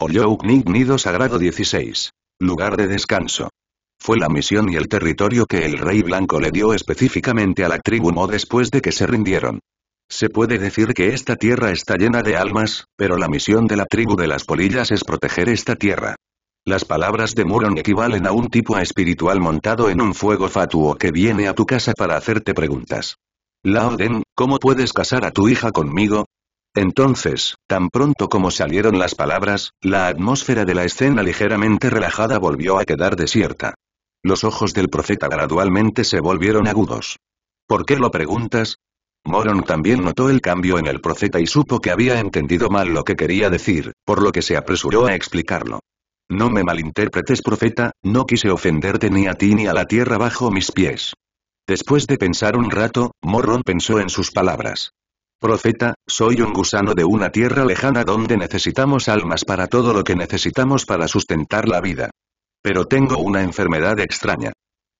Ollouknik Nido Sagrado 16. Lugar de descanso. Fue la misión y el territorio que el rey blanco le dio específicamente a la tribu Mo después de que se rindieron. Se puede decir que esta tierra está llena de almas, pero la misión de la tribu de las polillas es proteger esta tierra. Las palabras de Muron equivalen a un tipo espiritual montado en un fuego fatuo que viene a tu casa para hacerte preguntas. Laoden, ¿cómo puedes casar a tu hija conmigo? Entonces, tan pronto como salieron las palabras, la atmósfera de la escena ligeramente relajada volvió a quedar desierta. Los ojos del profeta gradualmente se volvieron agudos. ¿Por qué lo preguntas? Moron también notó el cambio en el profeta y supo que había entendido mal lo que quería decir, por lo que se apresuró a explicarlo. No me malinterpretes profeta, no quise ofenderte ni a ti ni a la tierra bajo mis pies. Después de pensar un rato, Morón pensó en sus palabras. Profeta, soy un gusano de una tierra lejana donde necesitamos almas para todo lo que necesitamos para sustentar la vida. Pero tengo una enfermedad extraña.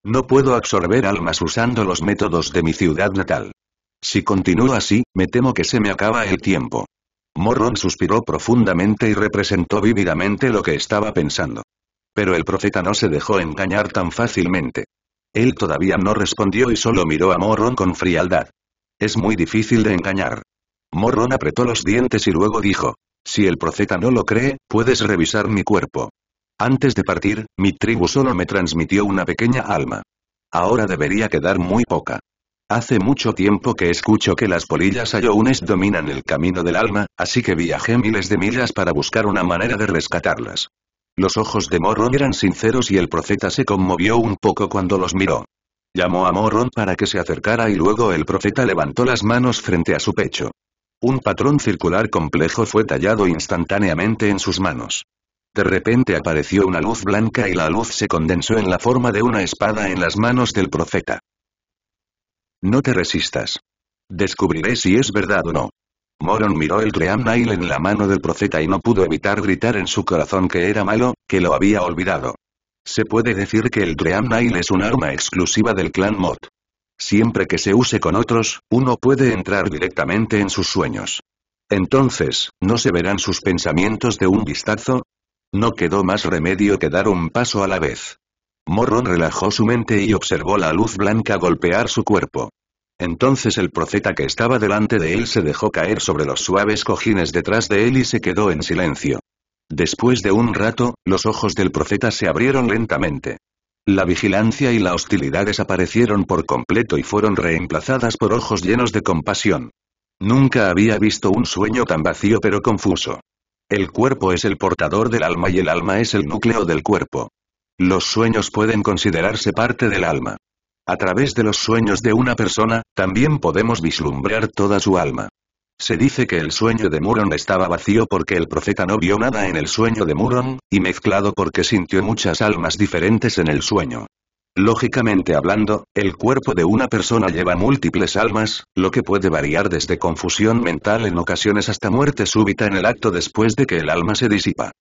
No puedo absorber almas usando los métodos de mi ciudad natal. Si continúo así, me temo que se me acaba el tiempo. Morron suspiró profundamente y representó vívidamente lo que estaba pensando. Pero el profeta no se dejó engañar tan fácilmente. Él todavía no respondió y solo miró a Morron con frialdad. Es muy difícil de engañar. Morrón apretó los dientes y luego dijo. Si el profeta no lo cree, puedes revisar mi cuerpo. Antes de partir, mi tribu solo me transmitió una pequeña alma. Ahora debería quedar muy poca. Hace mucho tiempo que escucho que las polillas ayounes dominan el camino del alma, así que viajé miles de millas para buscar una manera de rescatarlas. Los ojos de Morrón eran sinceros y el profeta se conmovió un poco cuando los miró. Llamó a Moron para que se acercara y luego el profeta levantó las manos frente a su pecho. Un patrón circular complejo fue tallado instantáneamente en sus manos. De repente apareció una luz blanca y la luz se condensó en la forma de una espada en las manos del profeta. No te resistas. Descubriré si es verdad o no. Moron miró el Dream Nail en la mano del profeta y no pudo evitar gritar en su corazón que era malo, que lo había olvidado. Se puede decir que el Dream Nail es un arma exclusiva del clan Mod. Siempre que se use con otros, uno puede entrar directamente en sus sueños. Entonces, ¿no se verán sus pensamientos de un vistazo? No quedó más remedio que dar un paso a la vez. Morron relajó su mente y observó la luz blanca golpear su cuerpo. Entonces el profeta que estaba delante de él se dejó caer sobre los suaves cojines detrás de él y se quedó en silencio. Después de un rato, los ojos del profeta se abrieron lentamente. La vigilancia y la hostilidad desaparecieron por completo y fueron reemplazadas por ojos llenos de compasión. Nunca había visto un sueño tan vacío pero confuso. El cuerpo es el portador del alma y el alma es el núcleo del cuerpo. Los sueños pueden considerarse parte del alma. A través de los sueños de una persona, también podemos vislumbrar toda su alma. Se dice que el sueño de Murron estaba vacío porque el profeta no vio nada en el sueño de Murron y mezclado porque sintió muchas almas diferentes en el sueño. Lógicamente hablando, el cuerpo de una persona lleva múltiples almas, lo que puede variar desde confusión mental en ocasiones hasta muerte súbita en el acto después de que el alma se disipa.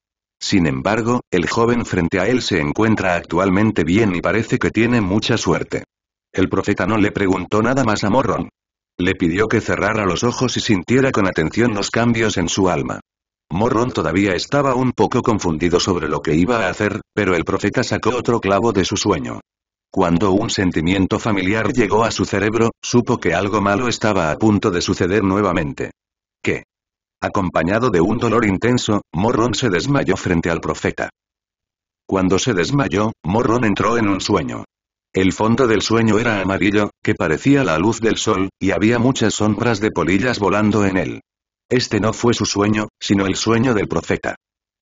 Sin embargo, el joven frente a él se encuentra actualmente bien y parece que tiene mucha suerte. El profeta no le preguntó nada más a Morron. Le pidió que cerrara los ojos y sintiera con atención los cambios en su alma. Morrón todavía estaba un poco confundido sobre lo que iba a hacer, pero el profeta sacó otro clavo de su sueño. Cuando un sentimiento familiar llegó a su cerebro, supo que algo malo estaba a punto de suceder nuevamente. ¿Qué? Acompañado de un dolor intenso, Morrón se desmayó frente al profeta. Cuando se desmayó, Morrón entró en un sueño. El fondo del sueño era amarillo, que parecía la luz del sol, y había muchas sombras de polillas volando en él. Este no fue su sueño, sino el sueño del profeta.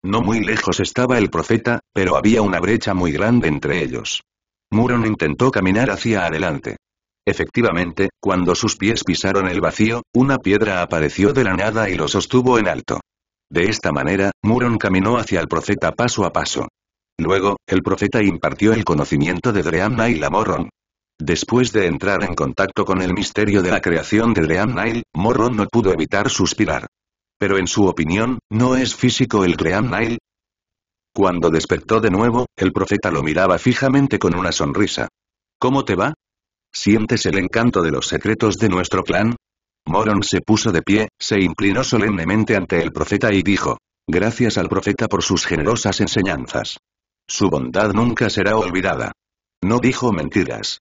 No muy lejos estaba el profeta, pero había una brecha muy grande entre ellos. Muron intentó caminar hacia adelante. Efectivamente, cuando sus pies pisaron el vacío, una piedra apareció de la nada y lo sostuvo en alto. De esta manera, Muron caminó hacia el profeta paso a paso. Luego, el profeta impartió el conocimiento de Dream a Morron. Después de entrar en contacto con el misterio de la creación de Dream Nail, Morron no pudo evitar suspirar. Pero en su opinión, ¿no es físico el Dream Cuando despertó de nuevo, el profeta lo miraba fijamente con una sonrisa. ¿Cómo te va? ¿Sientes el encanto de los secretos de nuestro clan? Moron se puso de pie, se inclinó solemnemente ante el profeta y dijo, Gracias al profeta por sus generosas enseñanzas. Su bondad nunca será olvidada. No dijo mentiras.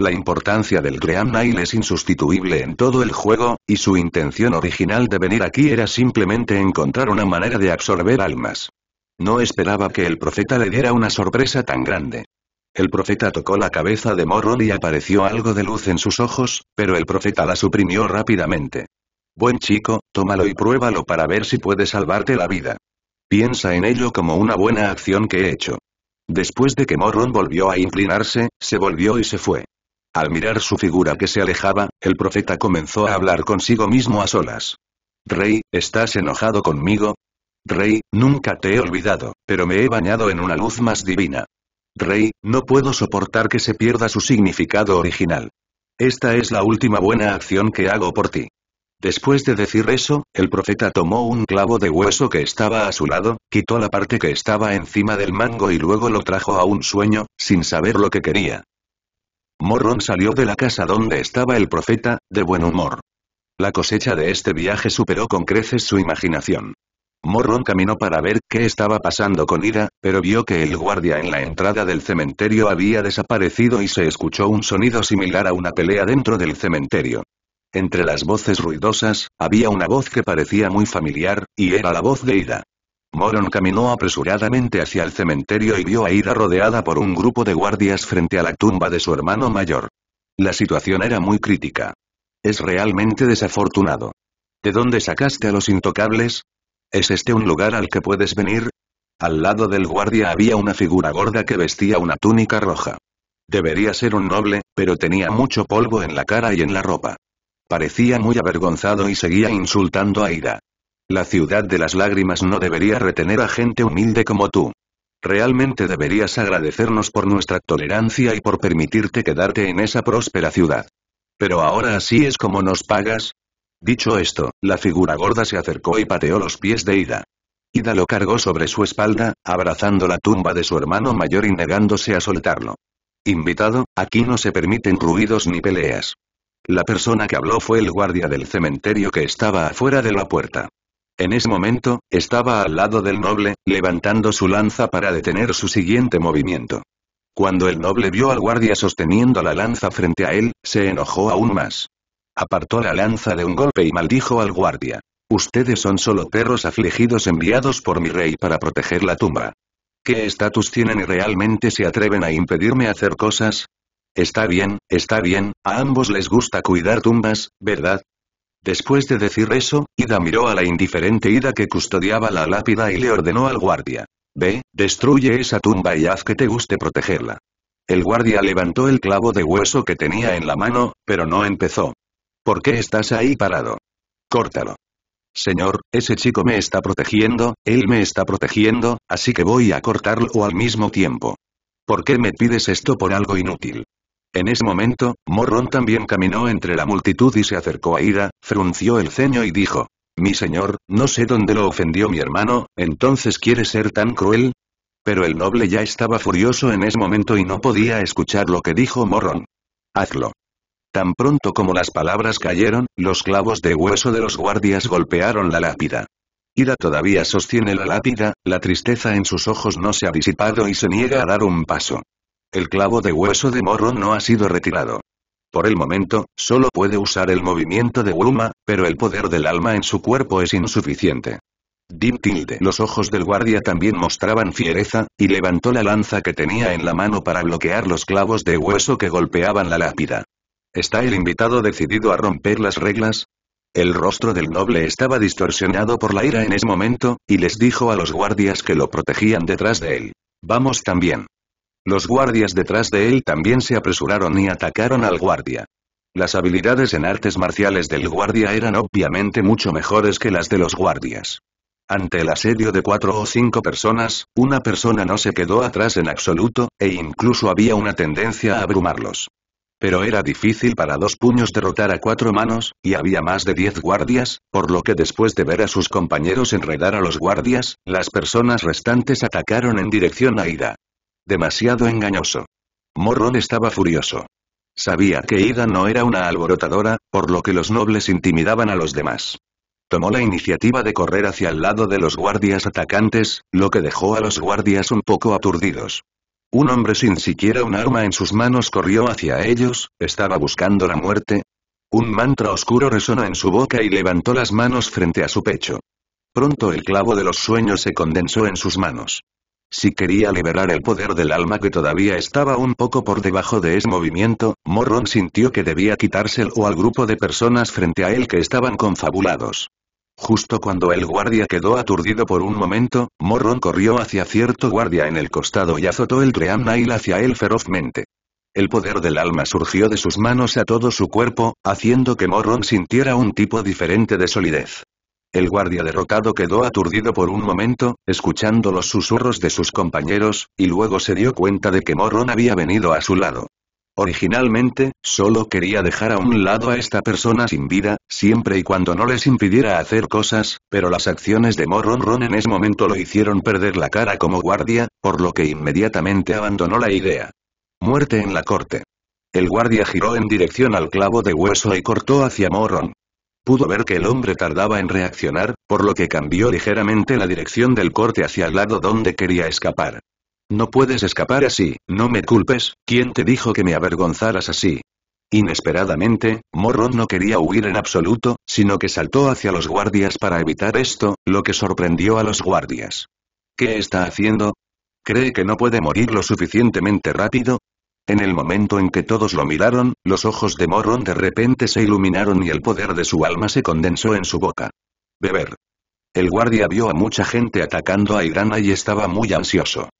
La importancia del Dream Nile es insustituible en todo el juego, y su intención original de venir aquí era simplemente encontrar una manera de absorber almas. No esperaba que el profeta le diera una sorpresa tan grande. El profeta tocó la cabeza de Morrol y apareció algo de luz en sus ojos, pero el profeta la suprimió rápidamente. Buen chico, tómalo y pruébalo para ver si puede salvarte la vida. Piensa en ello como una buena acción que he hecho. Después de que Morron volvió a inclinarse, se volvió y se fue. Al mirar su figura que se alejaba, el profeta comenzó a hablar consigo mismo a solas. Rey, ¿estás enojado conmigo? Rey, nunca te he olvidado, pero me he bañado en una luz más divina. Rey, no puedo soportar que se pierda su significado original. Esta es la última buena acción que hago por ti. Después de decir eso, el profeta tomó un clavo de hueso que estaba a su lado, quitó la parte que estaba encima del mango y luego lo trajo a un sueño, sin saber lo que quería. Morron salió de la casa donde estaba el profeta, de buen humor. La cosecha de este viaje superó con creces su imaginación. Morron caminó para ver qué estaba pasando con Ida, pero vio que el guardia en la entrada del cementerio había desaparecido y se escuchó un sonido similar a una pelea dentro del cementerio. Entre las voces ruidosas, había una voz que parecía muy familiar, y era la voz de Ida. Moron caminó apresuradamente hacia el cementerio y vio a Ida rodeada por un grupo de guardias frente a la tumba de su hermano mayor. La situación era muy crítica. Es realmente desafortunado. ¿De dónde sacaste a los intocables? ¿Es este un lugar al que puedes venir? Al lado del guardia había una figura gorda que vestía una túnica roja. Debería ser un noble, pero tenía mucho polvo en la cara y en la ropa. Parecía muy avergonzado y seguía insultando a ida La ciudad de las lágrimas no debería retener a gente humilde como tú. Realmente deberías agradecernos por nuestra tolerancia y por permitirte quedarte en esa próspera ciudad. Pero ahora así es como nos pagas. Dicho esto, la figura gorda se acercó y pateó los pies de Ida. Ida lo cargó sobre su espalda, abrazando la tumba de su hermano mayor y negándose a soltarlo. Invitado, aquí no se permiten ruidos ni peleas. La persona que habló fue el guardia del cementerio que estaba afuera de la puerta. En ese momento, estaba al lado del noble, levantando su lanza para detener su siguiente movimiento. Cuando el noble vio al guardia sosteniendo la lanza frente a él, se enojó aún más. Apartó la lanza de un golpe y maldijo al guardia. Ustedes son solo perros afligidos enviados por mi rey para proteger la tumba. ¿Qué estatus tienen y realmente se atreven a impedirme hacer cosas? Está bien, está bien, a ambos les gusta cuidar tumbas, ¿verdad? Después de decir eso, Ida miró a la indiferente Ida que custodiaba la lápida y le ordenó al guardia. Ve, destruye esa tumba y haz que te guste protegerla. El guardia levantó el clavo de hueso que tenía en la mano, pero no empezó. ¿Por qué estás ahí parado? Córtalo. Señor, ese chico me está protegiendo, él me está protegiendo, así que voy a cortarlo al mismo tiempo. ¿Por qué me pides esto por algo inútil? En ese momento, Morrón también caminó entre la multitud y se acercó a Ira, frunció el ceño y dijo, mi señor, no sé dónde lo ofendió mi hermano, entonces quiere ser tan cruel. Pero el noble ya estaba furioso en ese momento y no podía escuchar lo que dijo Morrón. Hazlo. Tan pronto como las palabras cayeron, los clavos de hueso de los guardias golpearon la lápida. Ira todavía sostiene la lápida, la tristeza en sus ojos no se ha disipado y se niega a dar un paso. El clavo de hueso de Morro no ha sido retirado. Por el momento, solo puede usar el movimiento de Wuma, pero el poder del alma en su cuerpo es insuficiente. Dim Los ojos del guardia también mostraban fiereza, y levantó la lanza que tenía en la mano para bloquear los clavos de hueso que golpeaban la lápida. ¿Está el invitado decidido a romper las reglas? El rostro del noble estaba distorsionado por la ira en ese momento, y les dijo a los guardias que lo protegían detrás de él. Vamos también. Los guardias detrás de él también se apresuraron y atacaron al guardia. Las habilidades en artes marciales del guardia eran obviamente mucho mejores que las de los guardias. Ante el asedio de cuatro o cinco personas, una persona no se quedó atrás en absoluto, e incluso había una tendencia a abrumarlos. Pero era difícil para dos puños derrotar a cuatro manos, y había más de diez guardias, por lo que después de ver a sus compañeros enredar a los guardias, las personas restantes atacaron en dirección a Ida. Demasiado engañoso. Morrón estaba furioso. Sabía que Ida no era una alborotadora, por lo que los nobles intimidaban a los demás. Tomó la iniciativa de correr hacia el lado de los guardias atacantes, lo que dejó a los guardias un poco aturdidos. Un hombre sin siquiera un arma en sus manos corrió hacia ellos, estaba buscando la muerte. Un mantra oscuro resonó en su boca y levantó las manos frente a su pecho. Pronto el clavo de los sueños se condensó en sus manos. Si quería liberar el poder del alma que todavía estaba un poco por debajo de ese movimiento, Morron sintió que debía quitárselo al grupo de personas frente a él que estaban confabulados. Justo cuando el guardia quedó aturdido por un momento, Morron corrió hacia cierto guardia en el costado y azotó el Dream hacia él ferozmente. El poder del alma surgió de sus manos a todo su cuerpo, haciendo que Morron sintiera un tipo diferente de solidez. El guardia derrotado quedó aturdido por un momento, escuchando los susurros de sus compañeros, y luego se dio cuenta de que Morron había venido a su lado. Originalmente, solo quería dejar a un lado a esta persona sin vida, siempre y cuando no les impidiera hacer cosas, pero las acciones de Morron Ron en ese momento lo hicieron perder la cara como guardia, por lo que inmediatamente abandonó la idea. Muerte en la corte. El guardia giró en dirección al clavo de hueso y cortó hacia Morron pudo ver que el hombre tardaba en reaccionar, por lo que cambió ligeramente la dirección del corte hacia el lado donde quería escapar. No puedes escapar así, no me culpes, ¿quién te dijo que me avergonzaras así? Inesperadamente, Morro no quería huir en absoluto, sino que saltó hacia los guardias para evitar esto, lo que sorprendió a los guardias. ¿Qué está haciendo? ¿Cree que no puede morir lo suficientemente rápido? En el momento en que todos lo miraron, los ojos de Moron de repente se iluminaron y el poder de su alma se condensó en su boca. Beber. El guardia vio a mucha gente atacando a Irana y estaba muy ansioso.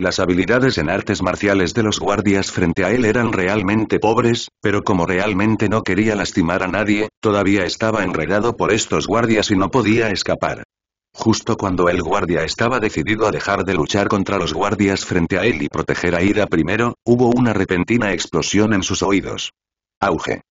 Las habilidades en artes marciales de los guardias frente a él eran realmente pobres, pero como realmente no quería lastimar a nadie, todavía estaba enredado por estos guardias y no podía escapar. Justo cuando el guardia estaba decidido a dejar de luchar contra los guardias frente a él y proteger a Ida primero, hubo una repentina explosión en sus oídos. Auge.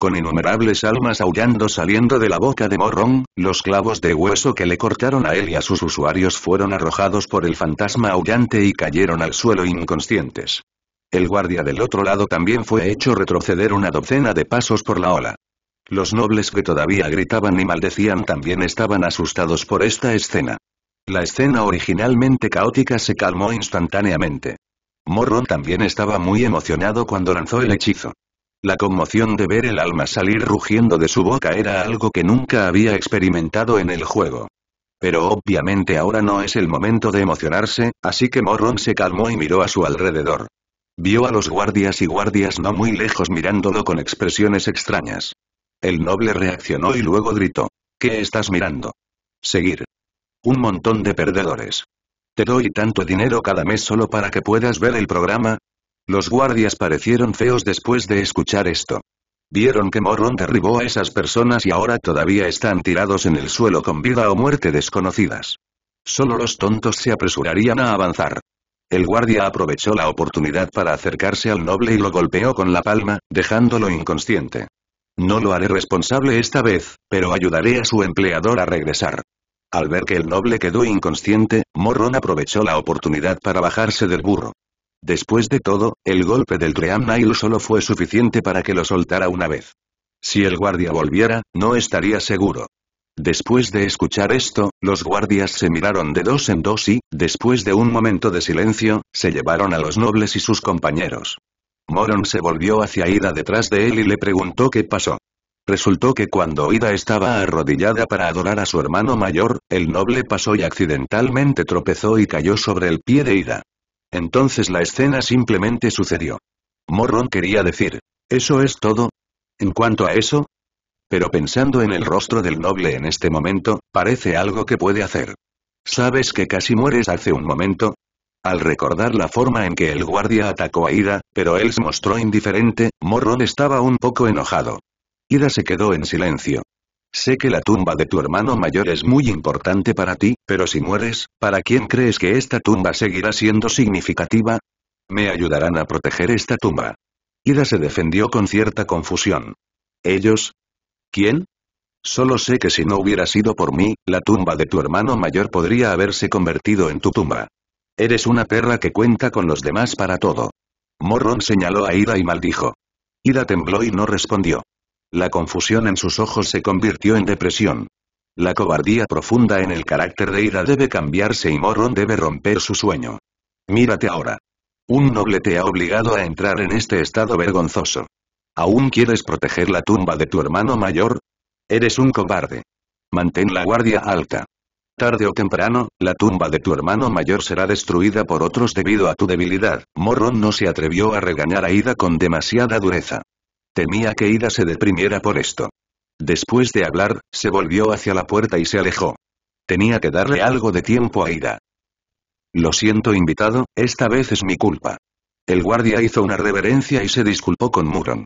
Con innumerables almas aullando saliendo de la boca de Morrón, los clavos de hueso que le cortaron a él y a sus usuarios fueron arrojados por el fantasma aullante y cayeron al suelo inconscientes. El guardia del otro lado también fue hecho retroceder una docena de pasos por la ola. Los nobles que todavía gritaban y maldecían también estaban asustados por esta escena. La escena originalmente caótica se calmó instantáneamente. Morron también estaba muy emocionado cuando lanzó el hechizo. La conmoción de ver el alma salir rugiendo de su boca era algo que nunca había experimentado en el juego. Pero obviamente ahora no es el momento de emocionarse, así que Morron se calmó y miró a su alrededor. Vio a los guardias y guardias no muy lejos mirándolo con expresiones extrañas. El noble reaccionó y luego gritó. ¿Qué estás mirando? Seguir. Un montón de perdedores. Te doy tanto dinero cada mes solo para que puedas ver el programa. Los guardias parecieron feos después de escuchar esto. Vieron que Morron derribó a esas personas y ahora todavía están tirados en el suelo con vida o muerte desconocidas. Solo los tontos se apresurarían a avanzar. El guardia aprovechó la oportunidad para acercarse al noble y lo golpeó con la palma, dejándolo inconsciente. No lo haré responsable esta vez, pero ayudaré a su empleador a regresar. Al ver que el noble quedó inconsciente, Morrón aprovechó la oportunidad para bajarse del burro. Después de todo, el golpe del Tream solo fue suficiente para que lo soltara una vez. Si el guardia volviera, no estaría seguro. Después de escuchar esto, los guardias se miraron de dos en dos y, después de un momento de silencio, se llevaron a los nobles y sus compañeros. Moron se volvió hacia Ida detrás de él y le preguntó qué pasó. Resultó que cuando Ida estaba arrodillada para adorar a su hermano mayor, el noble pasó y accidentalmente tropezó y cayó sobre el pie de Ida. Entonces la escena simplemente sucedió. Moron quería decir, ¿eso es todo? En cuanto a eso, pero pensando en el rostro del noble en este momento, parece algo que puede hacer. ¿Sabes que casi mueres hace un momento? Al recordar la forma en que el guardia atacó a Ida, pero él se mostró indiferente, Morrón estaba un poco enojado. Ida se quedó en silencio. Sé que la tumba de tu hermano mayor es muy importante para ti, pero si mueres, ¿para quién crees que esta tumba seguirá siendo significativa? Me ayudarán a proteger esta tumba. Ida se defendió con cierta confusión. ¿Ellos? ¿Quién? Solo sé que si no hubiera sido por mí, la tumba de tu hermano mayor podría haberse convertido en tu tumba. Eres una perra que cuenta con los demás para todo. Morrón señaló a Ida y maldijo. Ida tembló y no respondió. La confusión en sus ojos se convirtió en depresión. La cobardía profunda en el carácter de Ida debe cambiarse y Morrón debe romper su sueño. Mírate ahora. Un noble te ha obligado a entrar en este estado vergonzoso. ¿Aún quieres proteger la tumba de tu hermano mayor? Eres un cobarde. Mantén la guardia alta. Tarde o temprano, la tumba de tu hermano mayor será destruida por otros debido a tu debilidad. Morron no se atrevió a regañar a Ida con demasiada dureza. Temía que Ida se deprimiera por esto. Después de hablar, se volvió hacia la puerta y se alejó. Tenía que darle algo de tiempo a Ida. Lo siento invitado, esta vez es mi culpa. El guardia hizo una reverencia y se disculpó con Muron.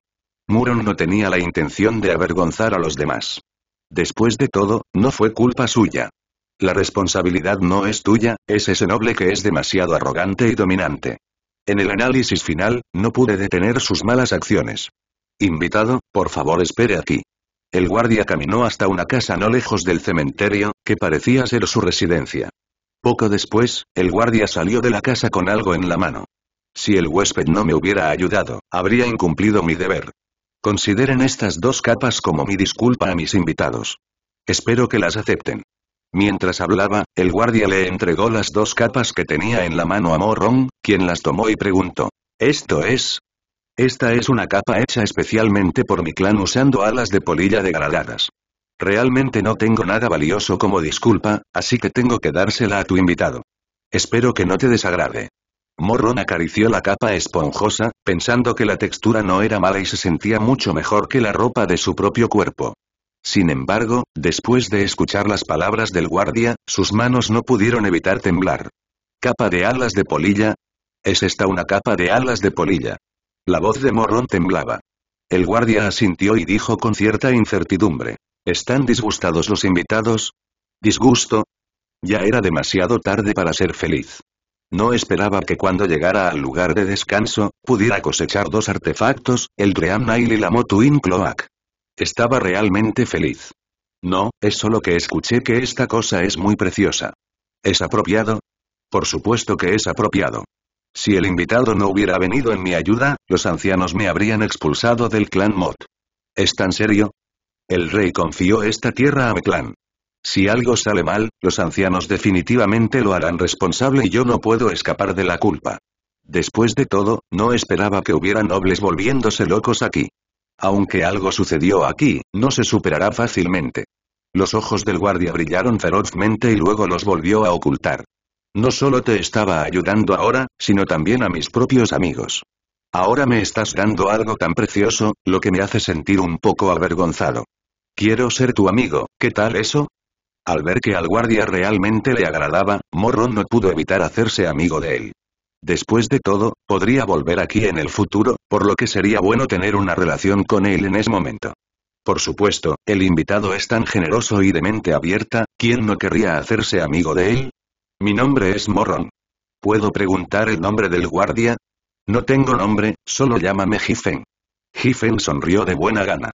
Muron no tenía la intención de avergonzar a los demás. Después de todo, no fue culpa suya. La responsabilidad no es tuya, es ese noble que es demasiado arrogante y dominante. En el análisis final, no pude detener sus malas acciones. Invitado, por favor espere aquí. El guardia caminó hasta una casa no lejos del cementerio, que parecía ser su residencia. Poco después, el guardia salió de la casa con algo en la mano. Si el huésped no me hubiera ayudado, habría incumplido mi deber. Consideren estas dos capas como mi disculpa a mis invitados. Espero que las acepten. Mientras hablaba, el guardia le entregó las dos capas que tenía en la mano a Morron, quien las tomó y preguntó. ¿Esto es? Esta es una capa hecha especialmente por mi clan usando alas de polilla degradadas. Realmente no tengo nada valioso como disculpa, así que tengo que dársela a tu invitado. Espero que no te desagrade. Morrón acarició la capa esponjosa, pensando que la textura no era mala y se sentía mucho mejor que la ropa de su propio cuerpo. Sin embargo, después de escuchar las palabras del guardia, sus manos no pudieron evitar temblar. ¿Capa de alas de polilla? ¿Es esta una capa de alas de polilla? La voz de Morrón temblaba. El guardia asintió y dijo con cierta incertidumbre. ¿Están disgustados los invitados? ¿Disgusto? Ya era demasiado tarde para ser feliz. No esperaba que cuando llegara al lugar de descanso, pudiera cosechar dos artefactos, el Dream Nail y la Motuin Cloak. Estaba realmente feliz. No, es solo que escuché que esta cosa es muy preciosa. ¿Es apropiado? Por supuesto que es apropiado. Si el invitado no hubiera venido en mi ayuda, los ancianos me habrían expulsado del clan Mot. ¿Es tan serio? El rey confió esta tierra a mi clan. Si algo sale mal, los ancianos definitivamente lo harán responsable y yo no puedo escapar de la culpa. Después de todo, no esperaba que hubiera nobles volviéndose locos aquí. Aunque algo sucedió aquí, no se superará fácilmente. Los ojos del guardia brillaron ferozmente y luego los volvió a ocultar. No solo te estaba ayudando ahora, sino también a mis propios amigos. Ahora me estás dando algo tan precioso, lo que me hace sentir un poco avergonzado. Quiero ser tu amigo, ¿qué tal eso? Al ver que al guardia realmente le agradaba, Morron no pudo evitar hacerse amigo de él. Después de todo, podría volver aquí en el futuro, por lo que sería bueno tener una relación con él en ese momento. Por supuesto, el invitado es tan generoso y de mente abierta, ¿quién no querría hacerse amigo de él? Mi nombre es Morron. ¿Puedo preguntar el nombre del guardia? No tengo nombre, solo llámame Jifen. Giffen sonrió de buena gana.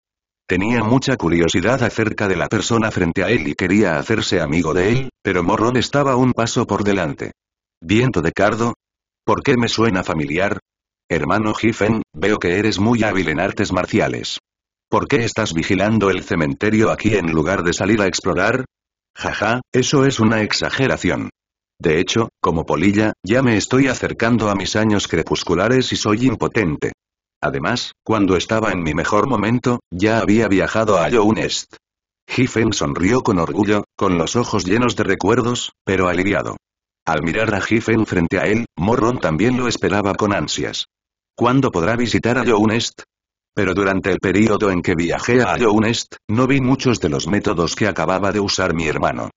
Tenía mucha curiosidad acerca de la persona frente a él y quería hacerse amigo de él, pero Morron estaba un paso por delante. Viento de cardo, ¿Por qué me suena familiar? Hermano Hifen? veo que eres muy hábil en artes marciales. ¿Por qué estás vigilando el cementerio aquí en lugar de salir a explorar? Jaja, eso es una exageración. De hecho, como polilla, ya me estoy acercando a mis años crepusculares y soy impotente. Además, cuando estaba en mi mejor momento, ya había viajado a Younest. Hifen sonrió con orgullo, con los ojos llenos de recuerdos, pero aliviado. Al mirar a Giffen frente a él, Morron también lo esperaba con ansias. ¿Cuándo podrá visitar a Younest? Pero durante el periodo en que viajé a Younest, no vi muchos de los métodos que acababa de usar mi hermano.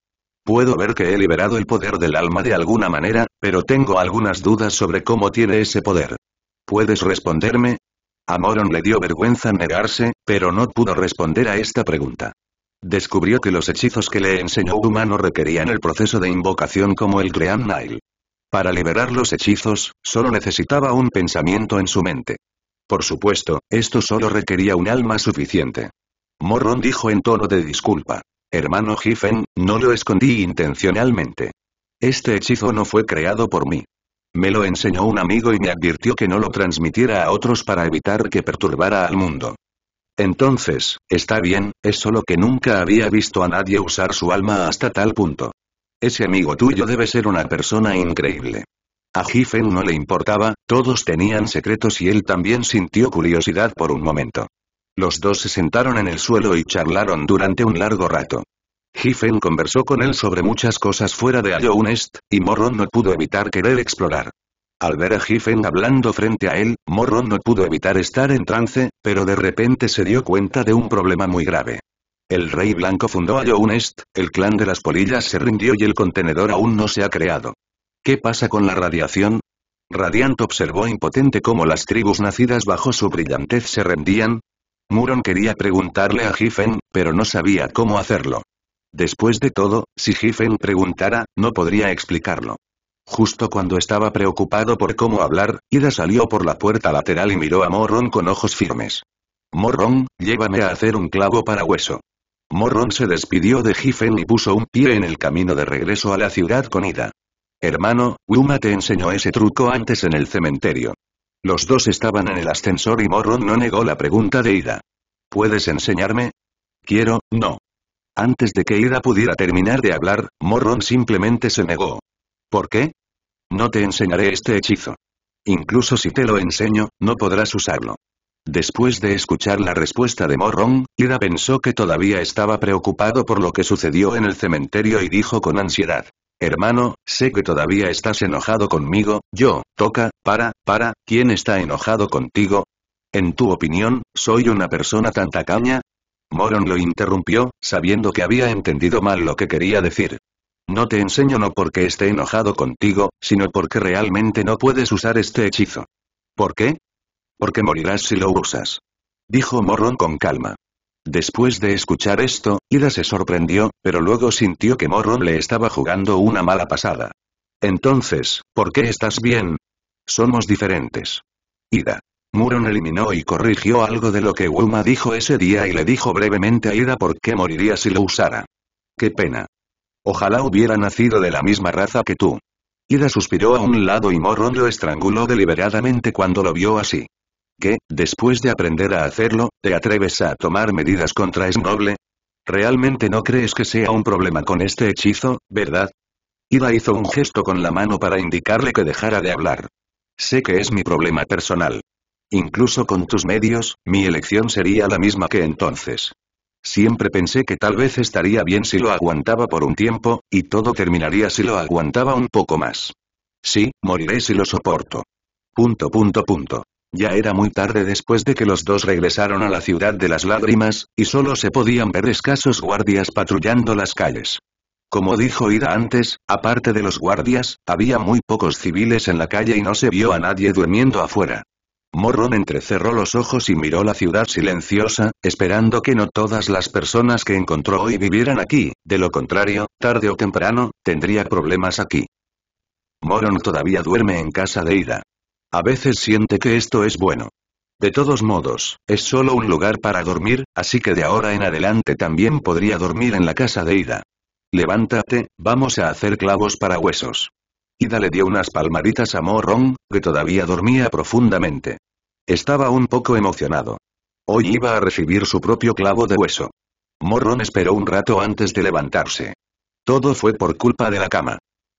Puedo ver que he liberado el poder del alma de alguna manera, pero tengo algunas dudas sobre cómo tiene ese poder. ¿Puedes responderme? A Moron le dio vergüenza negarse, pero no pudo responder a esta pregunta. Descubrió que los hechizos que le enseñó humano requerían el proceso de invocación como el Grand Nile. Para liberar los hechizos, solo necesitaba un pensamiento en su mente. Por supuesto, esto solo requería un alma suficiente. Morrón dijo en tono de disculpa. Hermano Giffen, no lo escondí intencionalmente. Este hechizo no fue creado por mí. Me lo enseñó un amigo y me advirtió que no lo transmitiera a otros para evitar que perturbara al mundo. Entonces, está bien, es solo que nunca había visto a nadie usar su alma hasta tal punto. Ese amigo tuyo debe ser una persona increíble. A Giffen no le importaba, todos tenían secretos y él también sintió curiosidad por un momento. Los dos se sentaron en el suelo y charlaron durante un largo rato. Giffen conversó con él sobre muchas cosas fuera de Iownest, y Morron no pudo evitar querer explorar. Al ver a Giffen hablando frente a él, Morron no pudo evitar estar en trance, pero de repente se dio cuenta de un problema muy grave. El rey blanco fundó a Younest, el clan de las polillas se rindió y el contenedor aún no se ha creado. ¿Qué pasa con la radiación? Radiant observó impotente cómo las tribus nacidas bajo su brillantez se rendían. Muron quería preguntarle a Giffen, pero no sabía cómo hacerlo. Después de todo, si Giffen preguntara, no podría explicarlo. Justo cuando estaba preocupado por cómo hablar, Ida salió por la puerta lateral y miró a Morron con ojos firmes. Morron, llévame a hacer un clavo para hueso. Morron se despidió de Giffen y puso un pie en el camino de regreso a la ciudad con Ida. Hermano, Wuma te enseñó ese truco antes en el cementerio. Los dos estaban en el ascensor y Morron no negó la pregunta de Ida. ¿Puedes enseñarme? Quiero, no. Antes de que Ida pudiera terminar de hablar, Morron simplemente se negó. ¿Por qué? No te enseñaré este hechizo. Incluso si te lo enseño, no podrás usarlo. Después de escuchar la respuesta de Moron, Ida pensó que todavía estaba preocupado por lo que sucedió en el cementerio y dijo con ansiedad. Hermano, sé que todavía estás enojado conmigo, yo, toca, para, para, ¿quién está enojado contigo? En tu opinión, ¿soy una persona tan tacaña? Moron lo interrumpió, sabiendo que había entendido mal lo que quería decir. No te enseño no porque esté enojado contigo, sino porque realmente no puedes usar este hechizo. ¿Por qué? Porque morirás si lo usas. Dijo Morron con calma. Después de escuchar esto, Ida se sorprendió, pero luego sintió que Morron le estaba jugando una mala pasada. Entonces, ¿por qué estás bien? Somos diferentes. Ida. Morron eliminó y corrigió algo de lo que Wuma dijo ese día y le dijo brevemente a Ida por qué moriría si lo usara. Qué pena. Ojalá hubiera nacido de la misma raza que tú. Ida suspiró a un lado y morrón lo estranguló deliberadamente cuando lo vio así. ¿Qué, después de aprender a hacerlo, te atreves a tomar medidas contra noble? ¿Realmente no crees que sea un problema con este hechizo, verdad? Ida hizo un gesto con la mano para indicarle que dejara de hablar. Sé que es mi problema personal. Incluso con tus medios, mi elección sería la misma que entonces. Siempre pensé que tal vez estaría bien si lo aguantaba por un tiempo, y todo terminaría si lo aguantaba un poco más. Sí, moriré si lo soporto. Punto punto punto. Ya era muy tarde después de que los dos regresaron a la ciudad de las lágrimas, y solo se podían ver escasos guardias patrullando las calles. Como dijo Ida antes, aparte de los guardias, había muy pocos civiles en la calle y no se vio a nadie durmiendo afuera. Morron entrecerró los ojos y miró la ciudad silenciosa, esperando que no todas las personas que encontró hoy vivieran aquí, de lo contrario, tarde o temprano, tendría problemas aquí. Moron todavía duerme en casa de Ida. A veces siente que esto es bueno. De todos modos, es solo un lugar para dormir, así que de ahora en adelante también podría dormir en la casa de Ida. Levántate, vamos a hacer clavos para huesos. Ida le dio unas palmaditas a Morrón, que todavía dormía profundamente. Estaba un poco emocionado. Hoy iba a recibir su propio clavo de hueso. Morrón esperó un rato antes de levantarse. Todo fue por culpa de la cama.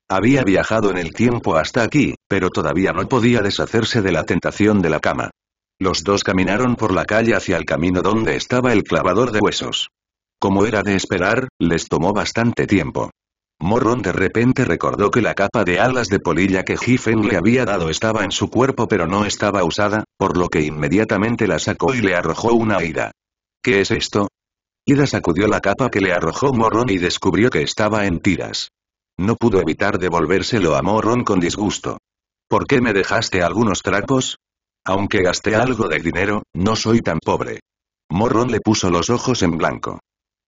Había viajado en el tiempo hasta aquí, pero todavía no podía deshacerse de la tentación de la cama. Los dos caminaron por la calle hacia el camino donde estaba el clavador de huesos. Como era de esperar, les tomó bastante tiempo. Morrón de repente recordó que la capa de alas de polilla que Giffen le había dado estaba en su cuerpo pero no estaba usada, por lo que inmediatamente la sacó y le arrojó una ida. ¿Qué es esto? Ida sacudió la capa que le arrojó Morrón y descubrió que estaba en tiras. No pudo evitar devolvérselo a Morrón con disgusto. ¿Por qué me dejaste algunos trapos? Aunque gasté algo de dinero, no soy tan pobre. Morrón le puso los ojos en blanco.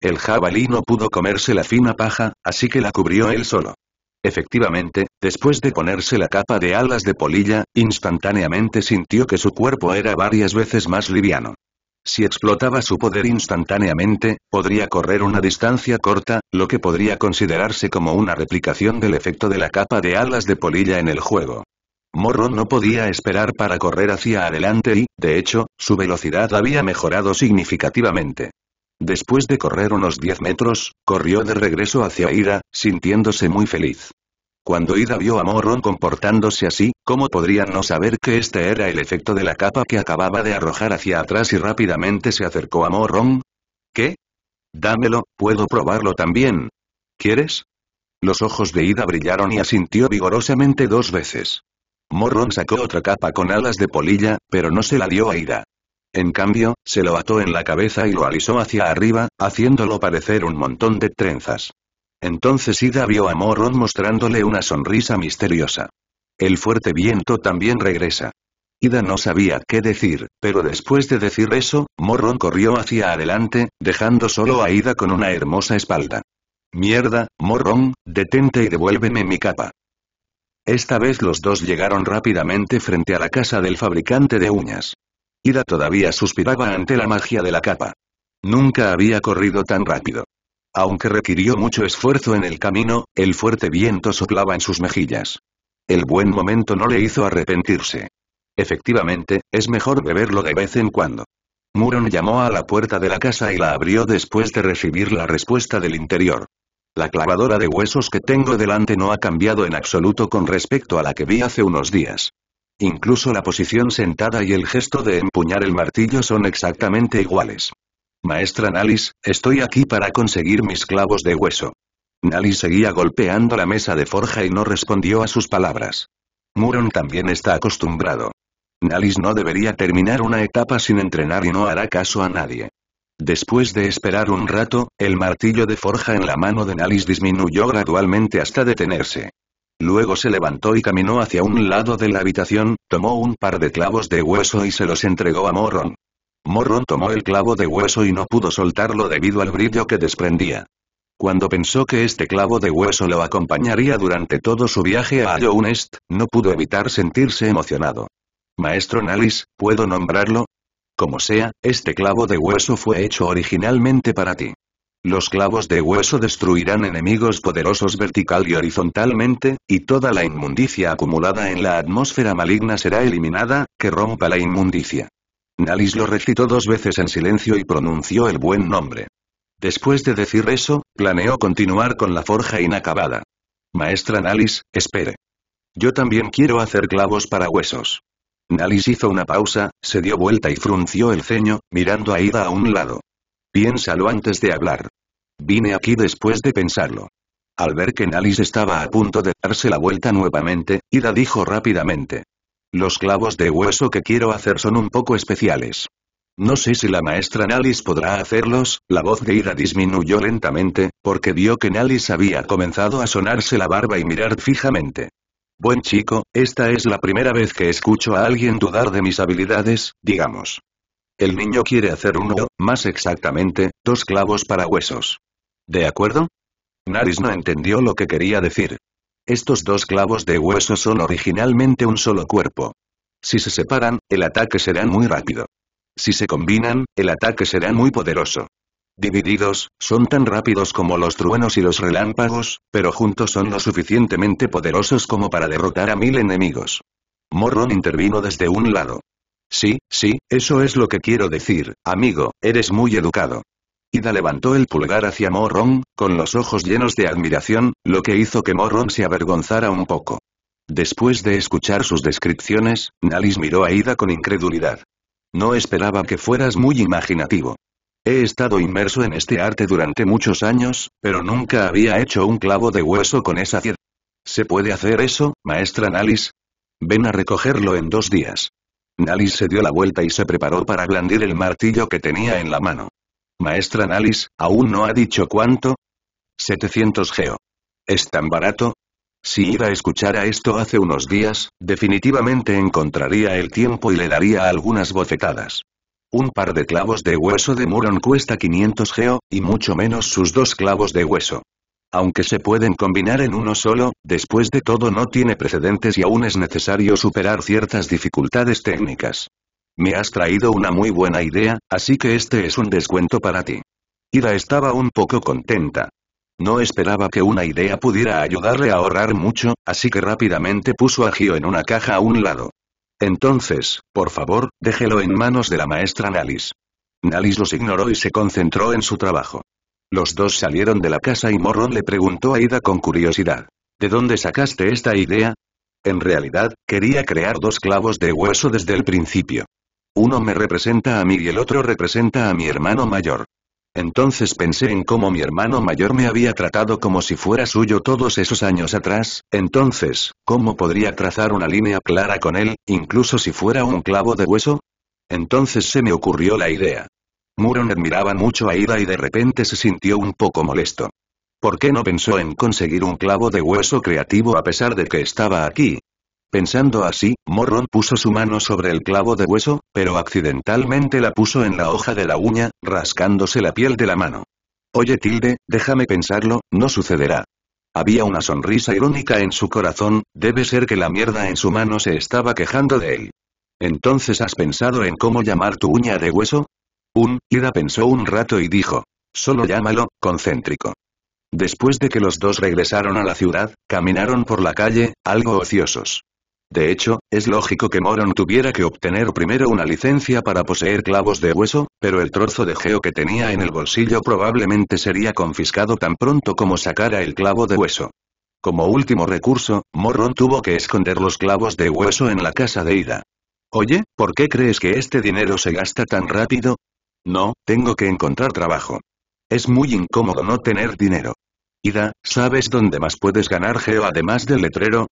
El jabalí no pudo comerse la fina paja, así que la cubrió él solo. Efectivamente, después de ponerse la capa de alas de polilla, instantáneamente sintió que su cuerpo era varias veces más liviano. Si explotaba su poder instantáneamente, podría correr una distancia corta, lo que podría considerarse como una replicación del efecto de la capa de alas de polilla en el juego. Morro no podía esperar para correr hacia adelante y, de hecho, su velocidad había mejorado significativamente. Después de correr unos 10 metros, corrió de regreso hacia Ida, sintiéndose muy feliz. Cuando Ida vio a Morron comportándose así, ¿cómo podrían no saber que este era el efecto de la capa que acababa de arrojar hacia atrás y rápidamente se acercó a Morron. ¿Qué? Dámelo, puedo probarlo también. ¿Quieres? Los ojos de Ida brillaron y asintió vigorosamente dos veces. Morron sacó otra capa con alas de polilla, pero no se la dio a Ida. En cambio, se lo ató en la cabeza y lo alisó hacia arriba, haciéndolo parecer un montón de trenzas. Entonces Ida vio a Morron mostrándole una sonrisa misteriosa. El fuerte viento también regresa. Ida no sabía qué decir, pero después de decir eso, Morron corrió hacia adelante, dejando solo a Ida con una hermosa espalda. Mierda, Morron, detente y devuélveme mi capa. Esta vez los dos llegaron rápidamente frente a la casa del fabricante de uñas. Ida todavía suspiraba ante la magia de la capa. Nunca había corrido tan rápido. Aunque requirió mucho esfuerzo en el camino, el fuerte viento soplaba en sus mejillas. El buen momento no le hizo arrepentirse. Efectivamente, es mejor beberlo de vez en cuando. Muron llamó a la puerta de la casa y la abrió después de recibir la respuesta del interior. La clavadora de huesos que tengo delante no ha cambiado en absoluto con respecto a la que vi hace unos días. Incluso la posición sentada y el gesto de empuñar el martillo son exactamente iguales. Maestra Nalis, estoy aquí para conseguir mis clavos de hueso. Nalis seguía golpeando la mesa de forja y no respondió a sus palabras. Muron también está acostumbrado. Nalis no debería terminar una etapa sin entrenar y no hará caso a nadie. Después de esperar un rato, el martillo de forja en la mano de Nalis disminuyó gradualmente hasta detenerse. Luego se levantó y caminó hacia un lado de la habitación, tomó un par de clavos de hueso y se los entregó a Morron. Morron tomó el clavo de hueso y no pudo soltarlo debido al brillo que desprendía. Cuando pensó que este clavo de hueso lo acompañaría durante todo su viaje a Jounest, no pudo evitar sentirse emocionado. Maestro Nalis, ¿puedo nombrarlo? Como sea, este clavo de hueso fue hecho originalmente para ti. Los clavos de hueso destruirán enemigos poderosos vertical y horizontalmente, y toda la inmundicia acumulada en la atmósfera maligna será eliminada, que rompa la inmundicia. Nalis lo recitó dos veces en silencio y pronunció el buen nombre. Después de decir eso, planeó continuar con la forja inacabada. Maestra Nalis, espere. Yo también quiero hacer clavos para huesos. Nalis hizo una pausa, se dio vuelta y frunció el ceño, mirando a Ida a un lado. Piénsalo antes de hablar. Vine aquí después de pensarlo. Al ver que Nalis estaba a punto de darse la vuelta nuevamente, Ida dijo rápidamente. Los clavos de hueso que quiero hacer son un poco especiales. No sé si la maestra Nalis podrá hacerlos, la voz de Ida disminuyó lentamente, porque vio que Nalis había comenzado a sonarse la barba y mirar fijamente. Buen chico, esta es la primera vez que escucho a alguien dudar de mis habilidades, digamos. El niño quiere hacer uno más exactamente, dos clavos para huesos. ¿De acuerdo? Naris no entendió lo que quería decir. Estos dos clavos de hueso son originalmente un solo cuerpo. Si se separan, el ataque será muy rápido. Si se combinan, el ataque será muy poderoso. Divididos, son tan rápidos como los truenos y los relámpagos, pero juntos son lo suficientemente poderosos como para derrotar a mil enemigos. Morron intervino desde un lado. Sí, sí, eso es lo que quiero decir, amigo, eres muy educado. Ida levantó el pulgar hacia Morrón, con los ojos llenos de admiración, lo que hizo que Morrón se avergonzara un poco. Después de escuchar sus descripciones, Nalis miró a Ida con incredulidad. No esperaba que fueras muy imaginativo. He estado inmerso en este arte durante muchos años, pero nunca había hecho un clavo de hueso con esa cierta. ¿Se puede hacer eso, maestra Nalis? Ven a recogerlo en dos días. Nalis se dio la vuelta y se preparó para blandir el martillo que tenía en la mano. Maestra Nalis, ¿aún no ha dicho cuánto? 700 geo. ¿Es tan barato? Si escuchar a esto hace unos días, definitivamente encontraría el tiempo y le daría algunas bofetadas. Un par de clavos de hueso de Muron cuesta 500 geo, y mucho menos sus dos clavos de hueso. Aunque se pueden combinar en uno solo, después de todo no tiene precedentes y aún es necesario superar ciertas dificultades técnicas. Me has traído una muy buena idea, así que este es un descuento para ti. Ida estaba un poco contenta. No esperaba que una idea pudiera ayudarle a ahorrar mucho, así que rápidamente puso a Gio en una caja a un lado. Entonces, por favor, déjelo en manos de la maestra Nalis. Nalis los ignoró y se concentró en su trabajo. Los dos salieron de la casa y Morrón le preguntó a Ida con curiosidad. ¿De dónde sacaste esta idea? En realidad, quería crear dos clavos de hueso desde el principio. Uno me representa a mí y el otro representa a mi hermano mayor. Entonces pensé en cómo mi hermano mayor me había tratado como si fuera suyo todos esos años atrás, entonces, ¿cómo podría trazar una línea clara con él, incluso si fuera un clavo de hueso? Entonces se me ocurrió la idea. Muron admiraba mucho a Ida y de repente se sintió un poco molesto. ¿Por qué no pensó en conseguir un clavo de hueso creativo a pesar de que estaba aquí? Pensando así, Morron puso su mano sobre el clavo de hueso, pero accidentalmente la puso en la hoja de la uña, rascándose la piel de la mano. Oye Tilde, déjame pensarlo, no sucederá. Había una sonrisa irónica en su corazón, debe ser que la mierda en su mano se estaba quejando de él. Entonces has pensado en cómo llamar tu uña de hueso? Un, Ida pensó un rato y dijo. Solo llámalo, concéntrico. Después de que los dos regresaron a la ciudad, caminaron por la calle, algo ociosos. De hecho, es lógico que Moron tuviera que obtener primero una licencia para poseer clavos de hueso, pero el trozo de geo que tenía en el bolsillo probablemente sería confiscado tan pronto como sacara el clavo de hueso. Como último recurso, Moron tuvo que esconder los clavos de hueso en la casa de Ida. Oye, ¿por qué crees que este dinero se gasta tan rápido? No, tengo que encontrar trabajo. Es muy incómodo no tener dinero. Ida, ¿sabes dónde más puedes ganar geo además del letrero?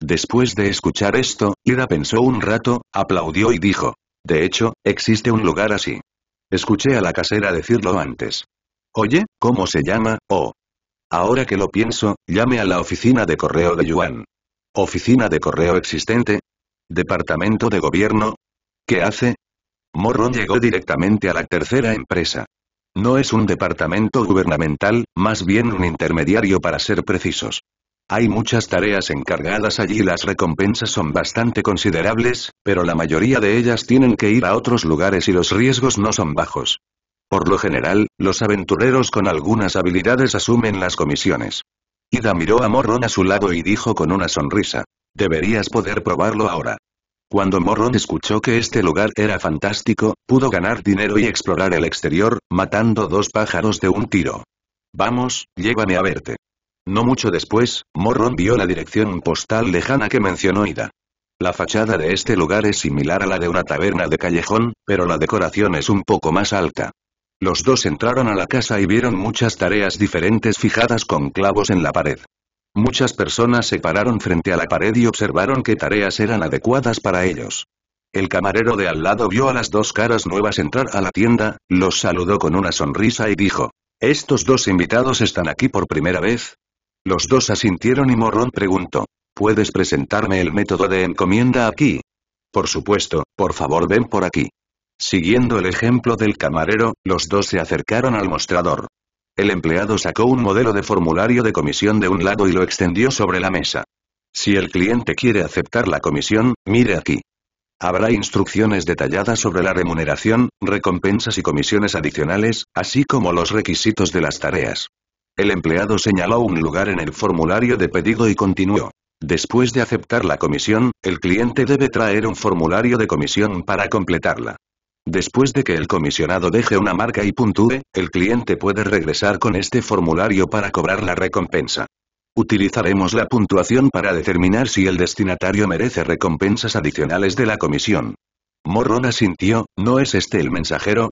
Después de escuchar esto, Ida pensó un rato, aplaudió y dijo. De hecho, existe un lugar así. Escuché a la casera decirlo antes. Oye, ¿cómo se llama? Oh. Ahora que lo pienso, llame a la oficina de correo de Yuan. ¿Oficina de correo existente? ¿Departamento de gobierno? ¿Qué hace? Morrón llegó directamente a la tercera empresa. No es un departamento gubernamental, más bien un intermediario para ser precisos. Hay muchas tareas encargadas allí y las recompensas son bastante considerables, pero la mayoría de ellas tienen que ir a otros lugares y los riesgos no son bajos. Por lo general, los aventureros con algunas habilidades asumen las comisiones. Ida miró a Morrón a su lado y dijo con una sonrisa. Deberías poder probarlo ahora. Cuando Morron escuchó que este lugar era fantástico, pudo ganar dinero y explorar el exterior, matando dos pájaros de un tiro. Vamos, llévame a verte. No mucho después, Morron vio la dirección postal lejana que mencionó Ida. La fachada de este lugar es similar a la de una taberna de callejón, pero la decoración es un poco más alta. Los dos entraron a la casa y vieron muchas tareas diferentes fijadas con clavos en la pared. Muchas personas se pararon frente a la pared y observaron qué tareas eran adecuadas para ellos. El camarero de al lado vio a las dos caras nuevas entrar a la tienda, los saludó con una sonrisa y dijo, ¿Estos dos invitados están aquí por primera vez? Los dos asintieron y Morrón preguntó, ¿puedes presentarme el método de encomienda aquí? Por supuesto, por favor ven por aquí. Siguiendo el ejemplo del camarero, los dos se acercaron al mostrador. El empleado sacó un modelo de formulario de comisión de un lado y lo extendió sobre la mesa. Si el cliente quiere aceptar la comisión, mire aquí. Habrá instrucciones detalladas sobre la remuneración, recompensas y comisiones adicionales, así como los requisitos de las tareas. El empleado señaló un lugar en el formulario de pedido y continuó. Después de aceptar la comisión, el cliente debe traer un formulario de comisión para completarla. Después de que el comisionado deje una marca y puntúe, el cliente puede regresar con este formulario para cobrar la recompensa. Utilizaremos la puntuación para determinar si el destinatario merece recompensas adicionales de la comisión. Morrón asintió, ¿no es este el mensajero?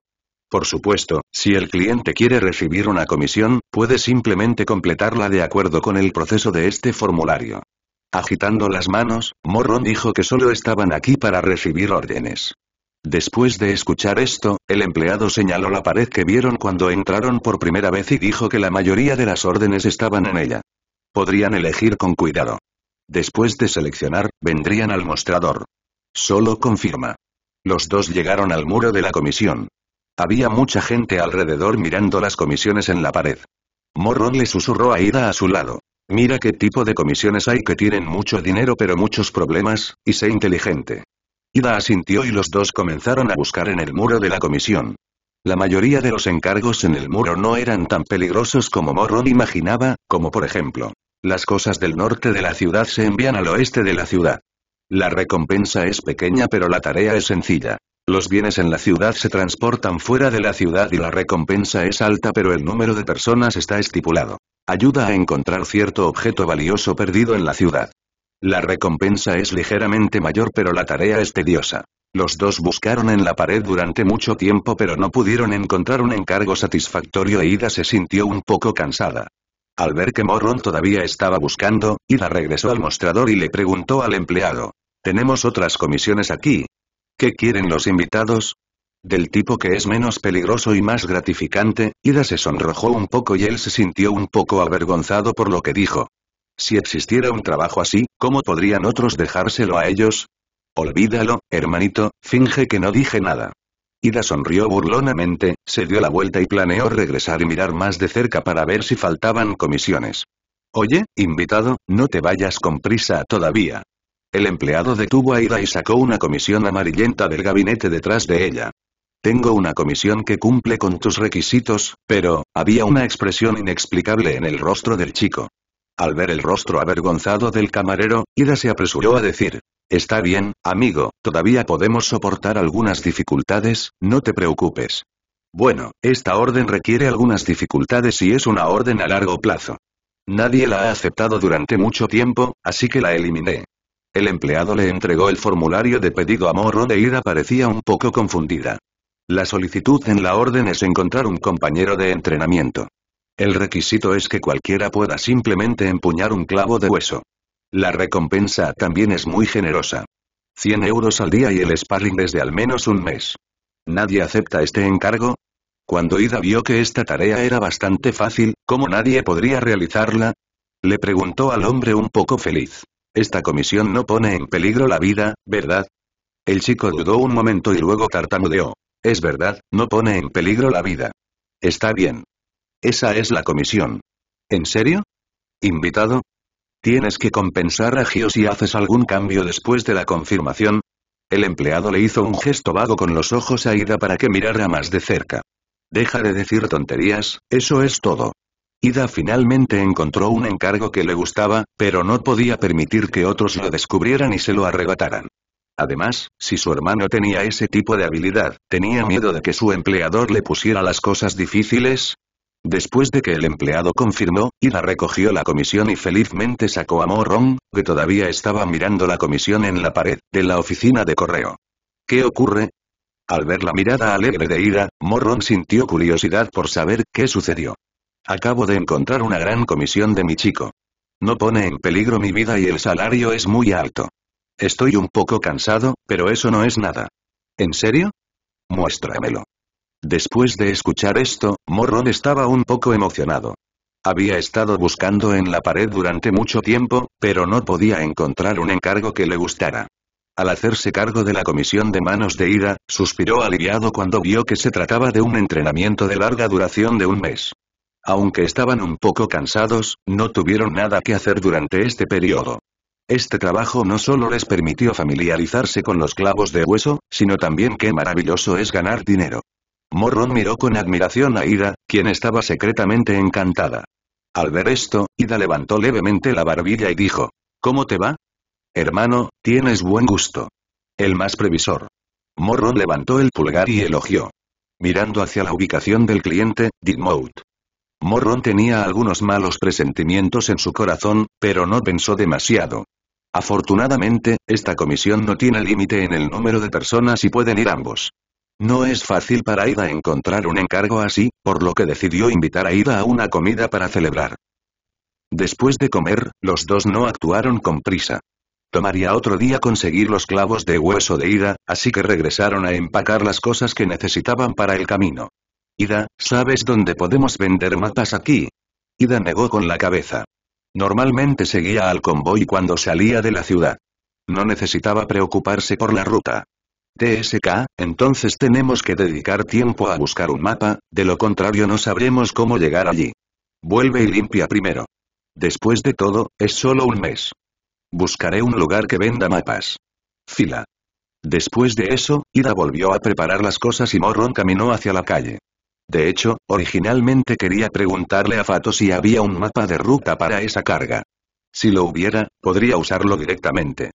Por supuesto, si el cliente quiere recibir una comisión, puede simplemente completarla de acuerdo con el proceso de este formulario. Agitando las manos, Morrón dijo que solo estaban aquí para recibir órdenes. Después de escuchar esto, el empleado señaló la pared que vieron cuando entraron por primera vez y dijo que la mayoría de las órdenes estaban en ella. Podrían elegir con cuidado. Después de seleccionar, vendrían al mostrador. Solo confirma. Los dos llegaron al muro de la comisión. Había mucha gente alrededor mirando las comisiones en la pared. Morron le susurró a Ida a su lado. Mira qué tipo de comisiones hay que tienen mucho dinero pero muchos problemas, y sé inteligente. Ida asintió y los dos comenzaron a buscar en el muro de la comisión. La mayoría de los encargos en el muro no eran tan peligrosos como Morrón imaginaba, como por ejemplo, las cosas del norte de la ciudad se envían al oeste de la ciudad. La recompensa es pequeña pero la tarea es sencilla. Los bienes en la ciudad se transportan fuera de la ciudad y la recompensa es alta pero el número de personas está estipulado. Ayuda a encontrar cierto objeto valioso perdido en la ciudad. La recompensa es ligeramente mayor pero la tarea es tediosa. Los dos buscaron en la pared durante mucho tiempo pero no pudieron encontrar un encargo satisfactorio e Ida se sintió un poco cansada. Al ver que Morron todavía estaba buscando, Ida regresó al mostrador y le preguntó al empleado. Tenemos otras comisiones aquí. ¿Qué quieren los invitados? Del tipo que es menos peligroso y más gratificante, Ida se sonrojó un poco y él se sintió un poco avergonzado por lo que dijo. Si existiera un trabajo así, ¿Cómo podrían otros dejárselo a ellos? Olvídalo, hermanito, finge que no dije nada. Ida sonrió burlonamente, se dio la vuelta y planeó regresar y mirar más de cerca para ver si faltaban comisiones. Oye, invitado, no te vayas con prisa todavía. El empleado detuvo a Ida y sacó una comisión amarillenta del gabinete detrás de ella. Tengo una comisión que cumple con tus requisitos, pero, había una expresión inexplicable en el rostro del chico. Al ver el rostro avergonzado del camarero, Ida se apresuró a decir. Está bien, amigo, todavía podemos soportar algunas dificultades, no te preocupes. Bueno, esta orden requiere algunas dificultades y es una orden a largo plazo. Nadie la ha aceptado durante mucho tiempo, así que la eliminé. El empleado le entregó el formulario de pedido a Morro de Ida parecía un poco confundida. La solicitud en la orden es encontrar un compañero de entrenamiento. El requisito es que cualquiera pueda simplemente empuñar un clavo de hueso. La recompensa también es muy generosa. 100 euros al día y el sparring desde al menos un mes. ¿Nadie acepta este encargo? Cuando Ida vio que esta tarea era bastante fácil, ¿cómo nadie podría realizarla? Le preguntó al hombre un poco feliz. Esta comisión no pone en peligro la vida, ¿verdad? El chico dudó un momento y luego tartamudeó. Es verdad, no pone en peligro la vida. Está bien. Esa es la comisión. ¿En serio? Invitado. Tienes que compensar a Gio si haces algún cambio después de la confirmación. El empleado le hizo un gesto vago con los ojos a Ida para que mirara más de cerca. Deja de decir tonterías, eso es todo. Ida finalmente encontró un encargo que le gustaba, pero no podía permitir que otros lo descubrieran y se lo arrebataran. Además, si su hermano tenía ese tipo de habilidad, tenía miedo de que su empleador le pusiera las cosas difíciles, Después de que el empleado confirmó, Ida recogió la comisión y felizmente sacó a Morron, que todavía estaba mirando la comisión en la pared, de la oficina de correo. ¿Qué ocurre? Al ver la mirada alegre de Ida, Morron sintió curiosidad por saber qué sucedió. Acabo de encontrar una gran comisión de mi chico. No pone en peligro mi vida y el salario es muy alto. Estoy un poco cansado, pero eso no es nada. ¿En serio? Muéstramelo. Después de escuchar esto, Morrón estaba un poco emocionado. Había estado buscando en la pared durante mucho tiempo, pero no podía encontrar un encargo que le gustara. Al hacerse cargo de la comisión de manos de ira, suspiró aliviado cuando vio que se trataba de un entrenamiento de larga duración de un mes. Aunque estaban un poco cansados, no tuvieron nada que hacer durante este periodo. Este trabajo no solo les permitió familiarizarse con los clavos de hueso, sino también qué maravilloso es ganar dinero. Morron miró con admiración a Ida, quien estaba secretamente encantada. Al ver esto, Ida levantó levemente la barbilla y dijo, ¿Cómo te va? Hermano, tienes buen gusto. El más previsor. Morron levantó el pulgar y elogió. Mirando hacia la ubicación del cliente, Didmouth. Morron tenía algunos malos presentimientos en su corazón, pero no pensó demasiado. Afortunadamente, esta comisión no tiene límite en el número de personas y pueden ir ambos. No es fácil para Ida encontrar un encargo así, por lo que decidió invitar a Ida a una comida para celebrar. Después de comer, los dos no actuaron con prisa. Tomaría otro día conseguir los clavos de hueso de Ida, así que regresaron a empacar las cosas que necesitaban para el camino. Ida, ¿sabes dónde podemos vender mapas aquí? Ida negó con la cabeza. Normalmente seguía al convoy cuando salía de la ciudad. No necesitaba preocuparse por la ruta. TSK, entonces tenemos que dedicar tiempo a buscar un mapa, de lo contrario no sabremos cómo llegar allí. Vuelve y limpia primero. Después de todo, es solo un mes. Buscaré un lugar que venda mapas. Fila. Después de eso, Ida volvió a preparar las cosas y Morron caminó hacia la calle. De hecho, originalmente quería preguntarle a Fato si había un mapa de ruta para esa carga. Si lo hubiera, podría usarlo directamente.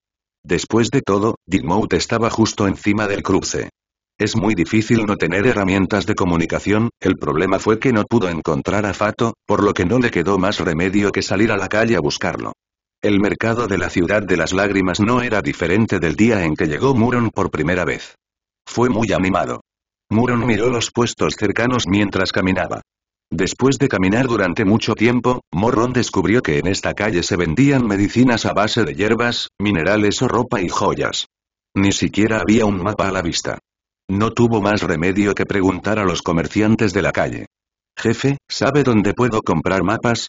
Después de todo, Dimout estaba justo encima del cruce. Es muy difícil no tener herramientas de comunicación, el problema fue que no pudo encontrar a Fato, por lo que no le quedó más remedio que salir a la calle a buscarlo. El mercado de la ciudad de las lágrimas no era diferente del día en que llegó Muron por primera vez. Fue muy animado. Muron miró los puestos cercanos mientras caminaba. Después de caminar durante mucho tiempo, Morrón descubrió que en esta calle se vendían medicinas a base de hierbas, minerales o ropa y joyas. Ni siquiera había un mapa a la vista. No tuvo más remedio que preguntar a los comerciantes de la calle. Jefe, ¿sabe dónde puedo comprar mapas?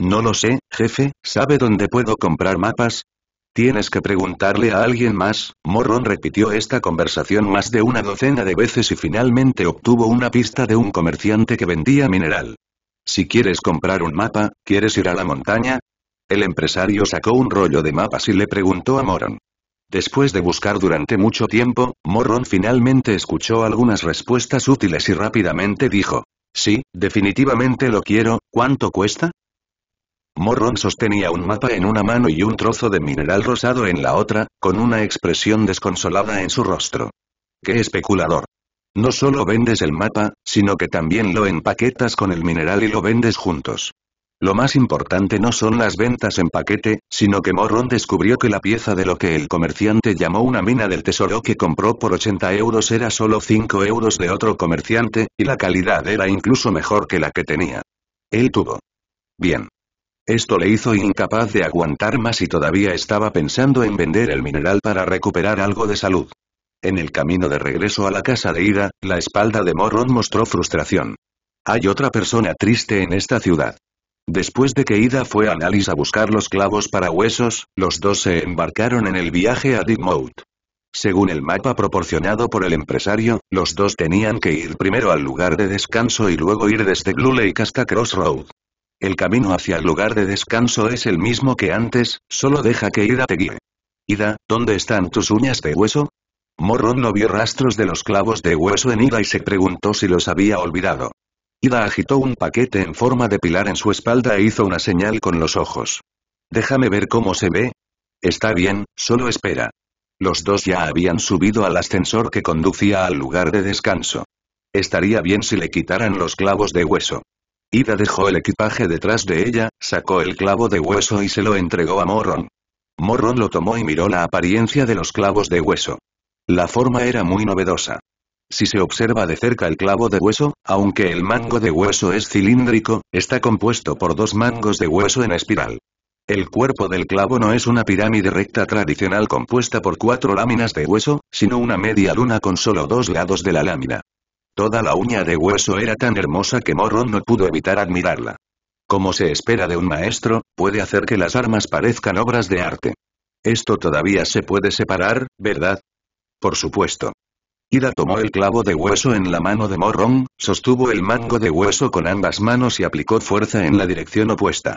No lo sé, jefe, ¿sabe dónde puedo comprar mapas? Tienes que preguntarle a alguien más, Morron repitió esta conversación más de una docena de veces y finalmente obtuvo una pista de un comerciante que vendía mineral. Si quieres comprar un mapa, ¿quieres ir a la montaña? El empresario sacó un rollo de mapas y le preguntó a Morron. Después de buscar durante mucho tiempo, Morron finalmente escuchó algunas respuestas útiles y rápidamente dijo. Sí, definitivamente lo quiero, ¿cuánto cuesta? Morrón sostenía un mapa en una mano y un trozo de mineral rosado en la otra, con una expresión desconsolada en su rostro. ¡Qué especulador! No solo vendes el mapa, sino que también lo empaquetas con el mineral y lo vendes juntos. Lo más importante no son las ventas en paquete, sino que Morrón descubrió que la pieza de lo que el comerciante llamó una mina del tesoro que compró por 80 euros era solo 5 euros de otro comerciante, y la calidad era incluso mejor que la que tenía. Él tuvo. Bien. Esto le hizo incapaz de aguantar más y todavía estaba pensando en vender el mineral para recuperar algo de salud. En el camino de regreso a la casa de Ida, la espalda de Morron mostró frustración. Hay otra persona triste en esta ciudad. Después de que Ida fue a Nalis a buscar los clavos para huesos, los dos se embarcaron en el viaje a D-Mode. Según el mapa proporcionado por el empresario, los dos tenían que ir primero al lugar de descanso y luego ir desde Blue Lake hasta Crossroad. El camino hacia el lugar de descanso es el mismo que antes, solo deja que Ida te guíe. Ida, ¿dónde están tus uñas de hueso? Morrón no vio rastros de los clavos de hueso en Ida y se preguntó si los había olvidado. Ida agitó un paquete en forma de pilar en su espalda e hizo una señal con los ojos. Déjame ver cómo se ve. Está bien, solo espera. Los dos ya habían subido al ascensor que conducía al lugar de descanso. Estaría bien si le quitaran los clavos de hueso. Ida dejó el equipaje detrás de ella, sacó el clavo de hueso y se lo entregó a Morron. Morron lo tomó y miró la apariencia de los clavos de hueso. La forma era muy novedosa. Si se observa de cerca el clavo de hueso, aunque el mango de hueso es cilíndrico, está compuesto por dos mangos de hueso en espiral. El cuerpo del clavo no es una pirámide recta tradicional compuesta por cuatro láminas de hueso, sino una media luna con solo dos lados de la lámina. Toda la uña de hueso era tan hermosa que Morrón no pudo evitar admirarla. Como se espera de un maestro, puede hacer que las armas parezcan obras de arte. Esto todavía se puede separar, ¿verdad? Por supuesto. Ida tomó el clavo de hueso en la mano de Morrón, sostuvo el mango de hueso con ambas manos y aplicó fuerza en la dirección opuesta.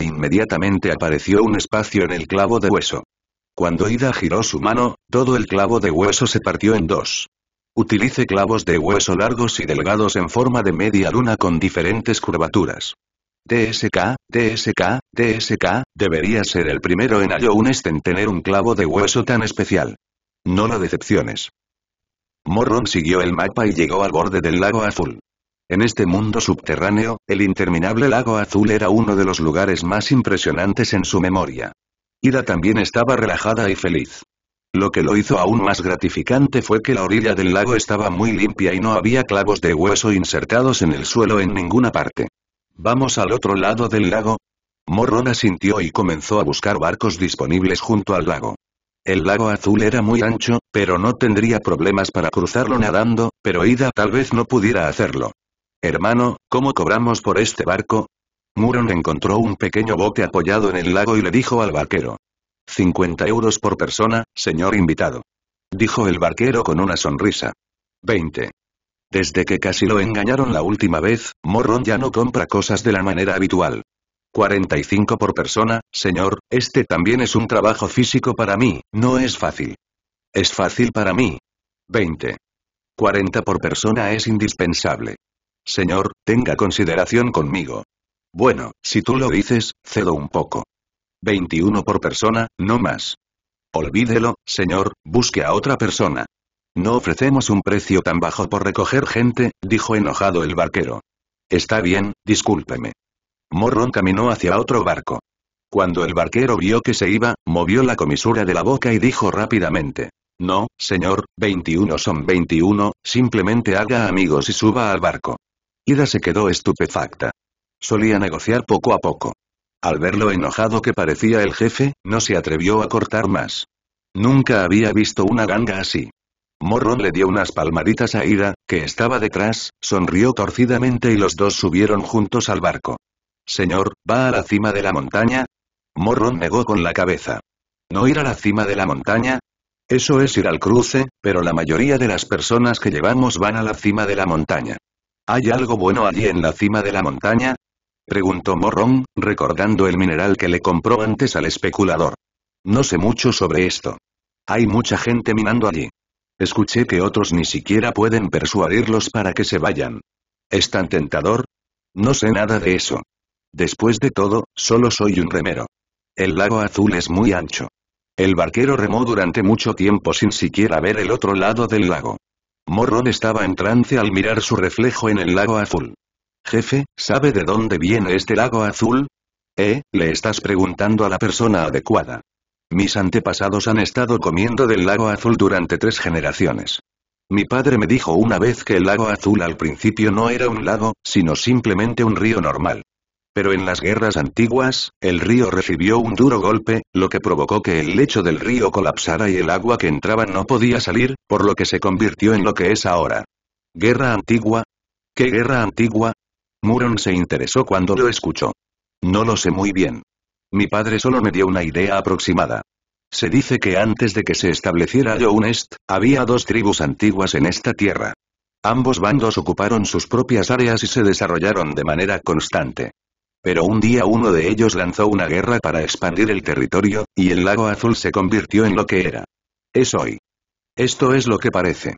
Inmediatamente apareció un espacio en el clavo de hueso. Cuando Ida giró su mano, todo el clavo de hueso se partió en dos. Utilice clavos de hueso largos y delgados en forma de media luna con diferentes curvaturas. DSK, DSK, DSK, debería ser el primero en Allounest en tener un clavo de hueso tan especial. No lo decepciones. Morron siguió el mapa y llegó al borde del lago azul. En este mundo subterráneo, el interminable lago azul era uno de los lugares más impresionantes en su memoria. Ida también estaba relajada y feliz. Lo que lo hizo aún más gratificante fue que la orilla del lago estaba muy limpia y no había clavos de hueso insertados en el suelo en ninguna parte. ¿Vamos al otro lado del lago? Morrón asintió y comenzó a buscar barcos disponibles junto al lago. El lago azul era muy ancho, pero no tendría problemas para cruzarlo nadando, pero Ida tal vez no pudiera hacerlo. Hermano, ¿cómo cobramos por este barco? Muron encontró un pequeño bote apoyado en el lago y le dijo al barquero. 50 euros por persona, señor invitado. Dijo el barquero con una sonrisa. 20. Desde que casi lo engañaron la última vez, Morrón ya no compra cosas de la manera habitual. 45 por persona, señor, este también es un trabajo físico para mí, no es fácil. Es fácil para mí. 20. 40 por persona es indispensable. Señor, tenga consideración conmigo. Bueno, si tú lo dices, cedo un poco. 21 por persona, no más. Olvídelo, señor, busque a otra persona. No ofrecemos un precio tan bajo por recoger gente, dijo enojado el barquero. Está bien, discúlpeme. Morrón caminó hacia otro barco. Cuando el barquero vio que se iba, movió la comisura de la boca y dijo rápidamente. No, señor, 21 son 21, simplemente haga amigos y suba al barco. Ida se quedó estupefacta. Solía negociar poco a poco. Al ver lo enojado que parecía el jefe, no se atrevió a cortar más. Nunca había visto una ganga así. Morrón le dio unas palmaditas a Ida, que estaba detrás, sonrió torcidamente y los dos subieron juntos al barco. Señor, ¿va a la cima de la montaña? Morrón negó con la cabeza. ¿No ir a la cima de la montaña? Eso es ir al cruce, pero la mayoría de las personas que llevamos van a la cima de la montaña. ¿Hay algo bueno allí en la cima de la montaña? Preguntó Morrón, recordando el mineral que le compró antes al especulador. No sé mucho sobre esto. Hay mucha gente minando allí. Escuché que otros ni siquiera pueden persuadirlos para que se vayan. ¿Es tan tentador? No sé nada de eso. Después de todo, solo soy un remero. El lago azul es muy ancho. El barquero remó durante mucho tiempo sin siquiera ver el otro lado del lago. Morrón estaba en trance al mirar su reflejo en el lago azul. Jefe, ¿sabe de dónde viene este lago azul? Eh, le estás preguntando a la persona adecuada. Mis antepasados han estado comiendo del lago azul durante tres generaciones. Mi padre me dijo una vez que el lago azul al principio no era un lago, sino simplemente un río normal. Pero en las guerras antiguas, el río recibió un duro golpe, lo que provocó que el lecho del río colapsara y el agua que entraba no podía salir, por lo que se convirtió en lo que es ahora. Guerra antigua, ¿Qué guerra antigua? Muron se interesó cuando lo escuchó. No lo sé muy bien. Mi padre solo me dio una idea aproximada. Se dice que antes de que se estableciera Younest, había dos tribus antiguas en esta tierra. Ambos bandos ocuparon sus propias áreas y se desarrollaron de manera constante. Pero un día uno de ellos lanzó una guerra para expandir el territorio, y el lago azul se convirtió en lo que era. Es hoy. Esto es lo que parece.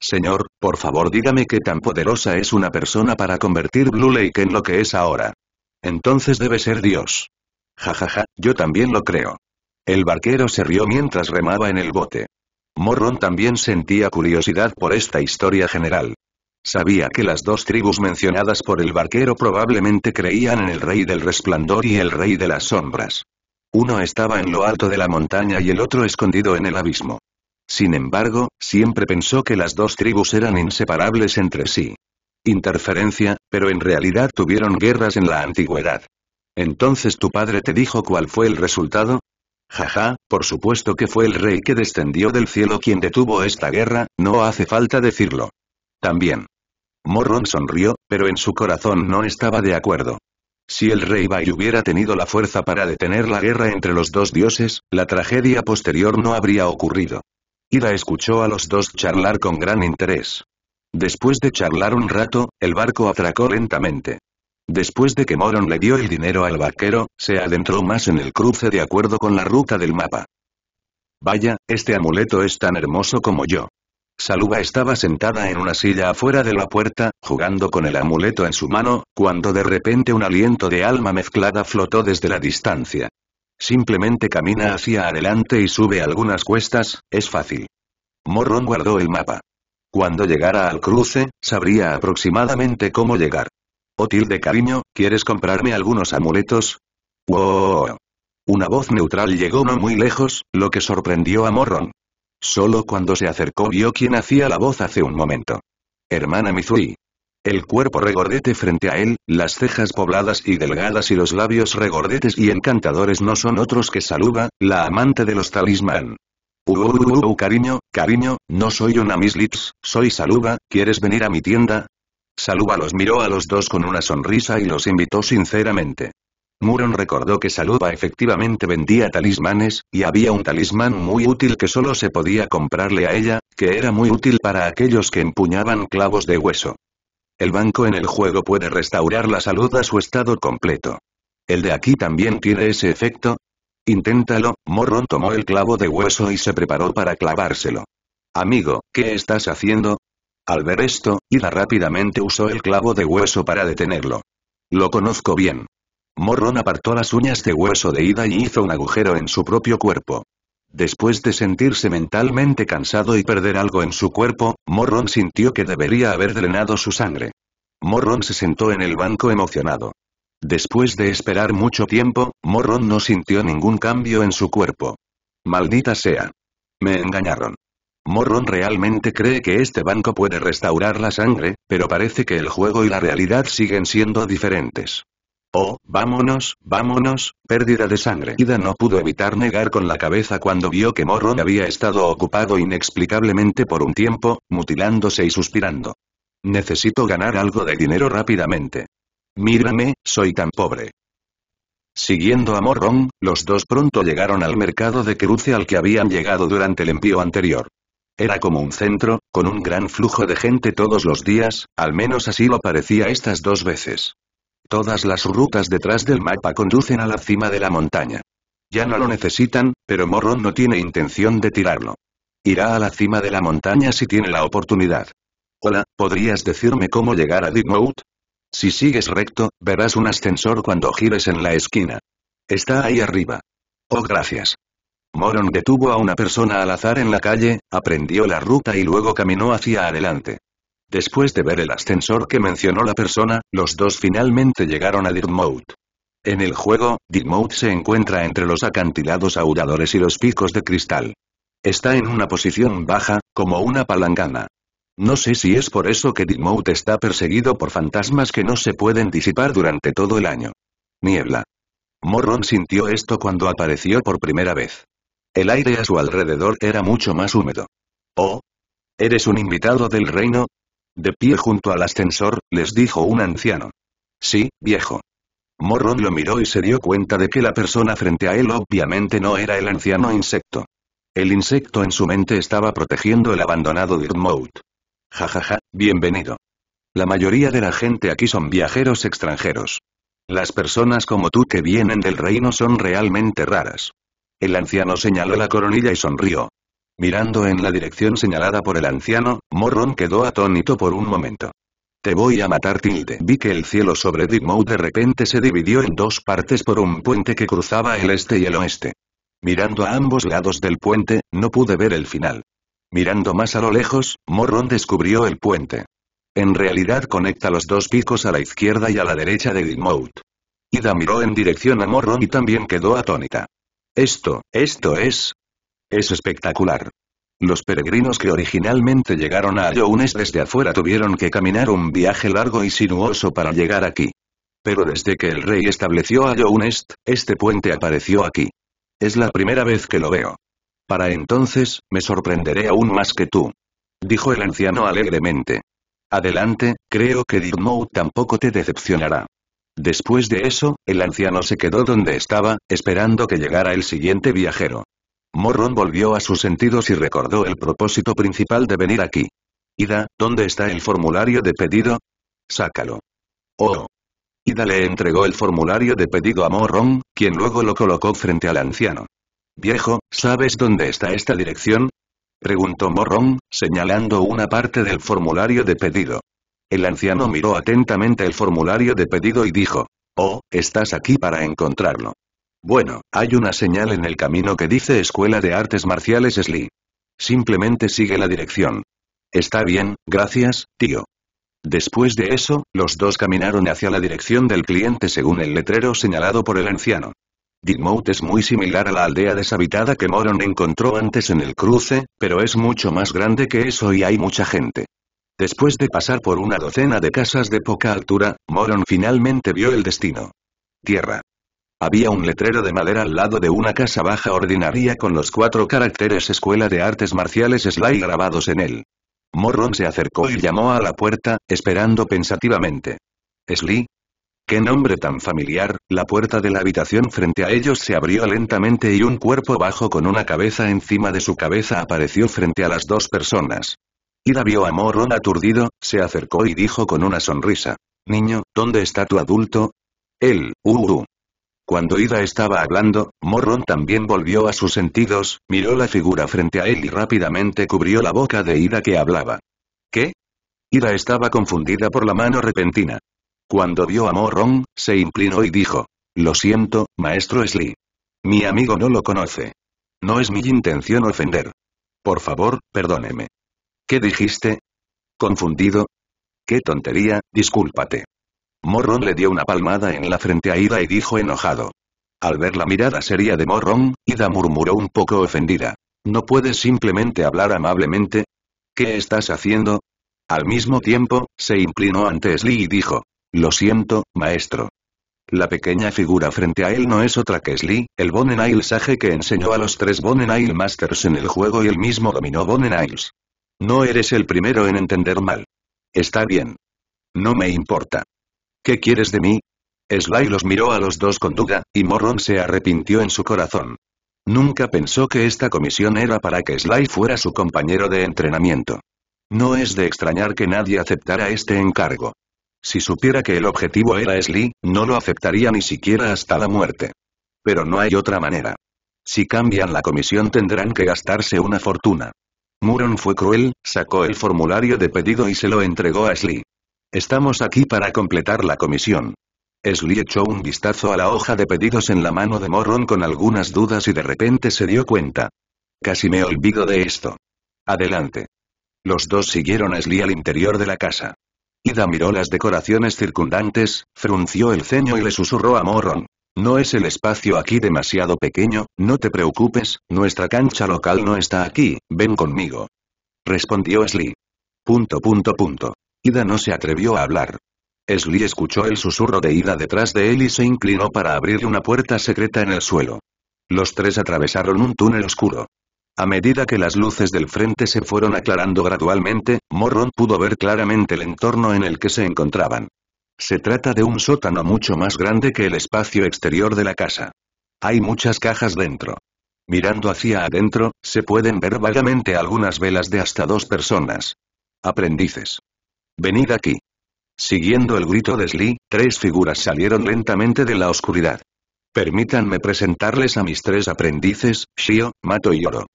Señor, por favor dígame qué tan poderosa es una persona para convertir Blue Lake en lo que es ahora. Entonces debe ser Dios. Jajaja, ja, ja, yo también lo creo. El barquero se rió mientras remaba en el bote. Morrón también sentía curiosidad por esta historia general. Sabía que las dos tribus mencionadas por el barquero probablemente creían en el rey del resplandor y el rey de las sombras. Uno estaba en lo alto de la montaña y el otro escondido en el abismo. Sin embargo, siempre pensó que las dos tribus eran inseparables entre sí. Interferencia, pero en realidad tuvieron guerras en la antigüedad. Entonces tu padre te dijo cuál fue el resultado, Jaja, por supuesto que fue el rey que descendió del cielo quien detuvo esta guerra, no hace falta decirlo. También. Morron sonrió, pero en su corazón no estaba de acuerdo. Si el rey Bai hubiera tenido la fuerza para detener la guerra entre los dos dioses, la tragedia posterior no habría ocurrido. Ida escuchó a los dos charlar con gran interés. Después de charlar un rato, el barco atracó lentamente. Después de que Moron le dio el dinero al vaquero, se adentró más en el cruce de acuerdo con la ruta del mapa. Vaya, este amuleto es tan hermoso como yo. Saluba estaba sentada en una silla afuera de la puerta, jugando con el amuleto en su mano, cuando de repente un aliento de alma mezclada flotó desde la distancia. Simplemente camina hacia adelante y sube algunas cuestas, es fácil. Morron guardó el mapa. Cuando llegara al cruce, sabría aproximadamente cómo llegar. de cariño, ¿quieres comprarme algunos amuletos? ¡Wow! Una voz neutral llegó no muy lejos, lo que sorprendió a Morron. Solo cuando se acercó vio quién hacía la voz hace un momento. Hermana Mizui el cuerpo regordete frente a él, las cejas pobladas y delgadas y los labios regordetes y encantadores no son otros que Saluba, la amante de los talismán. Uh, uh, uh, uh, cariño, cariño, no soy una Miss soy Saluba, ¿quieres venir a mi tienda? Saluba los miró a los dos con una sonrisa y los invitó sinceramente. Muron recordó que Saluba efectivamente vendía talismanes, y había un talismán muy útil que solo se podía comprarle a ella, que era muy útil para aquellos que empuñaban clavos de hueso. El banco en el juego puede restaurar la salud a su estado completo. ¿El de aquí también tiene ese efecto? Inténtalo, Morron tomó el clavo de hueso y se preparó para clavárselo. Amigo, ¿qué estás haciendo? Al ver esto, Ida rápidamente usó el clavo de hueso para detenerlo. Lo conozco bien. Morron apartó las uñas de hueso de Ida y hizo un agujero en su propio cuerpo. Después de sentirse mentalmente cansado y perder algo en su cuerpo, Morron sintió que debería haber drenado su sangre. Morron se sentó en el banco emocionado. Después de esperar mucho tiempo, Morron no sintió ningún cambio en su cuerpo. Maldita sea. Me engañaron. Morron realmente cree que este banco puede restaurar la sangre, pero parece que el juego y la realidad siguen siendo diferentes. Oh, vámonos, vámonos, pérdida de sangre. Ida no pudo evitar negar con la cabeza cuando vio que Morrón había estado ocupado inexplicablemente por un tiempo, mutilándose y suspirando. Necesito ganar algo de dinero rápidamente. Mírame, soy tan pobre. Siguiendo a Morrón, los dos pronto llegaron al mercado de cruce al que habían llegado durante el envío anterior. Era como un centro, con un gran flujo de gente todos los días, al menos así lo parecía estas dos veces. Todas las rutas detrás del mapa conducen a la cima de la montaña. Ya no lo necesitan, pero Moron no tiene intención de tirarlo. Irá a la cima de la montaña si tiene la oportunidad. Hola, ¿podrías decirme cómo llegar a Dignote? Si sigues recto, verás un ascensor cuando gires en la esquina. Está ahí arriba. Oh gracias. Moron detuvo a una persona al azar en la calle, aprendió la ruta y luego caminó hacia adelante. Después de ver el ascensor que mencionó la persona, los dos finalmente llegaron a Dirtmouth. En el juego, Dirtmouth se encuentra entre los acantilados auradores y los picos de cristal. Está en una posición baja, como una palangana. No sé si es por eso que Dirtmouth está perseguido por fantasmas que no se pueden disipar durante todo el año. Niebla. Morron sintió esto cuando apareció por primera vez. El aire a su alrededor era mucho más húmedo. Oh, Eres un invitado del reino, de pie junto al ascensor, les dijo un anciano. Sí, viejo. Morron lo miró y se dio cuenta de que la persona frente a él obviamente no era el anciano insecto. El insecto en su mente estaba protegiendo el abandonado Dirtmouth. Jajaja, bienvenido. La mayoría de la gente aquí son viajeros extranjeros. Las personas como tú que vienen del reino son realmente raras. El anciano señaló la coronilla y sonrió. Mirando en la dirección señalada por el anciano, Morron quedó atónito por un momento. Te voy a matar Tilde. Vi que el cielo sobre Digmow de repente se dividió en dos partes por un puente que cruzaba el este y el oeste. Mirando a ambos lados del puente, no pude ver el final. Mirando más a lo lejos, Morron descubrió el puente. En realidad conecta los dos picos a la izquierda y a la derecha de Digmout. Ida miró en dirección a Morron y también quedó atónita. Esto, esto es, es espectacular. Los peregrinos que originalmente llegaron a Younes desde afuera tuvieron que caminar un viaje largo y sinuoso para llegar aquí. Pero desde que el rey estableció a Younes, este puente apareció aquí. Es la primera vez que lo veo. Para entonces, me sorprenderé aún más que tú. Dijo el anciano alegremente. Adelante, creo que Dirmou tampoco te decepcionará. Después de eso, el anciano se quedó donde estaba, esperando que llegara el siguiente viajero. Morrón volvió a sus sentidos y recordó el propósito principal de venir aquí. Ida, ¿dónde está el formulario de pedido? Sácalo. Oh. Ida le entregó el formulario de pedido a Morrón, quien luego lo colocó frente al anciano. Viejo, ¿sabes dónde está esta dirección? Preguntó Morrón, señalando una parte del formulario de pedido. El anciano miró atentamente el formulario de pedido y dijo, Oh, estás aquí para encontrarlo. Bueno, hay una señal en el camino que dice Escuela de Artes Marciales Sli. Simplemente sigue la dirección. Está bien, gracias, tío. Después de eso, los dos caminaron hacia la dirección del cliente según el letrero señalado por el anciano. Didmouth es muy similar a la aldea deshabitada que Moron encontró antes en el cruce, pero es mucho más grande que eso y hay mucha gente. Después de pasar por una docena de casas de poca altura, Moron finalmente vio el destino. Tierra. Había un letrero de madera al lado de una casa baja ordinaria con los cuatro caracteres Escuela de Artes Marciales Sly grabados en él. Morron se acercó y llamó a la puerta, esperando pensativamente. ¿Sly? ¡Qué nombre tan familiar! La puerta de la habitación frente a ellos se abrió lentamente y un cuerpo bajo con una cabeza encima de su cabeza apareció frente a las dos personas. Ida vio a Morron aturdido, se acercó y dijo con una sonrisa. Niño, ¿dónde está tu adulto? Él, uh, cuando Ida estaba hablando, Morrón también volvió a sus sentidos, miró la figura frente a él y rápidamente cubrió la boca de Ida que hablaba. ¿Qué? Ida estaba confundida por la mano repentina. Cuando vio a Morrón, se inclinó y dijo. Lo siento, maestro Slee. Mi amigo no lo conoce. No es mi intención ofender. Por favor, perdóneme. ¿Qué dijiste? Confundido. Qué tontería, discúlpate. Morron le dio una palmada en la frente a Ida y dijo enojado. Al ver la mirada seria de Morron, Ida murmuró un poco ofendida. ¿No puedes simplemente hablar amablemente? ¿Qué estás haciendo? Al mismo tiempo, se inclinó ante Sly y dijo. Lo siento, maestro. La pequeña figura frente a él no es otra que Sly, el Bonenail sage que enseñó a los tres Bonenail Masters en el juego y el mismo dominó Bonenails. No eres el primero en entender mal. Está bien. No me importa. ¿Qué quieres de mí? Sly los miró a los dos con duda, y Morron se arrepintió en su corazón. Nunca pensó que esta comisión era para que Sly fuera su compañero de entrenamiento. No es de extrañar que nadie aceptara este encargo. Si supiera que el objetivo era Sly, no lo aceptaría ni siquiera hasta la muerte. Pero no hay otra manera. Si cambian la comisión tendrán que gastarse una fortuna. Muron fue cruel, sacó el formulario de pedido y se lo entregó a Sly. Estamos aquí para completar la comisión. Sly echó un vistazo a la hoja de pedidos en la mano de Morron con algunas dudas y de repente se dio cuenta. Casi me olvido de esto. Adelante. Los dos siguieron a Esli al interior de la casa. Ida miró las decoraciones circundantes, frunció el ceño y le susurró a Morron. No es el espacio aquí demasiado pequeño, no te preocupes, nuestra cancha local no está aquí, ven conmigo. Respondió Sly. Punto punto punto. Ida no se atrevió a hablar. Esli escuchó el susurro de Ida detrás de él y se inclinó para abrir una puerta secreta en el suelo. Los tres atravesaron un túnel oscuro. A medida que las luces del frente se fueron aclarando gradualmente, Morron pudo ver claramente el entorno en el que se encontraban. Se trata de un sótano mucho más grande que el espacio exterior de la casa. Hay muchas cajas dentro. Mirando hacia adentro, se pueden ver vagamente algunas velas de hasta dos personas. Aprendices. Venid aquí. Siguiendo el grito de Sly, tres figuras salieron lentamente de la oscuridad. Permítanme presentarles a mis tres aprendices, Shio, Mato y Oro.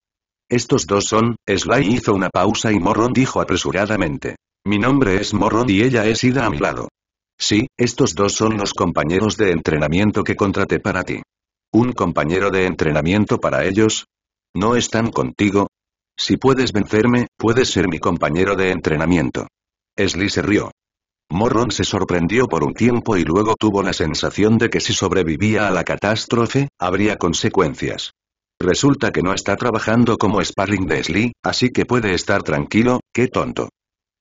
Estos dos son, Sly hizo una pausa y Morron dijo apresuradamente. Mi nombre es Morron y ella es Ida a mi lado. Sí, estos dos son los compañeros de entrenamiento que contraté para ti. ¿Un compañero de entrenamiento para ellos? ¿No están contigo? Si puedes vencerme, puedes ser mi compañero de entrenamiento. Sli se rió. Morron se sorprendió por un tiempo y luego tuvo la sensación de que si sobrevivía a la catástrofe, habría consecuencias. Resulta que no está trabajando como sparring de Sly, así que puede estar tranquilo, qué tonto.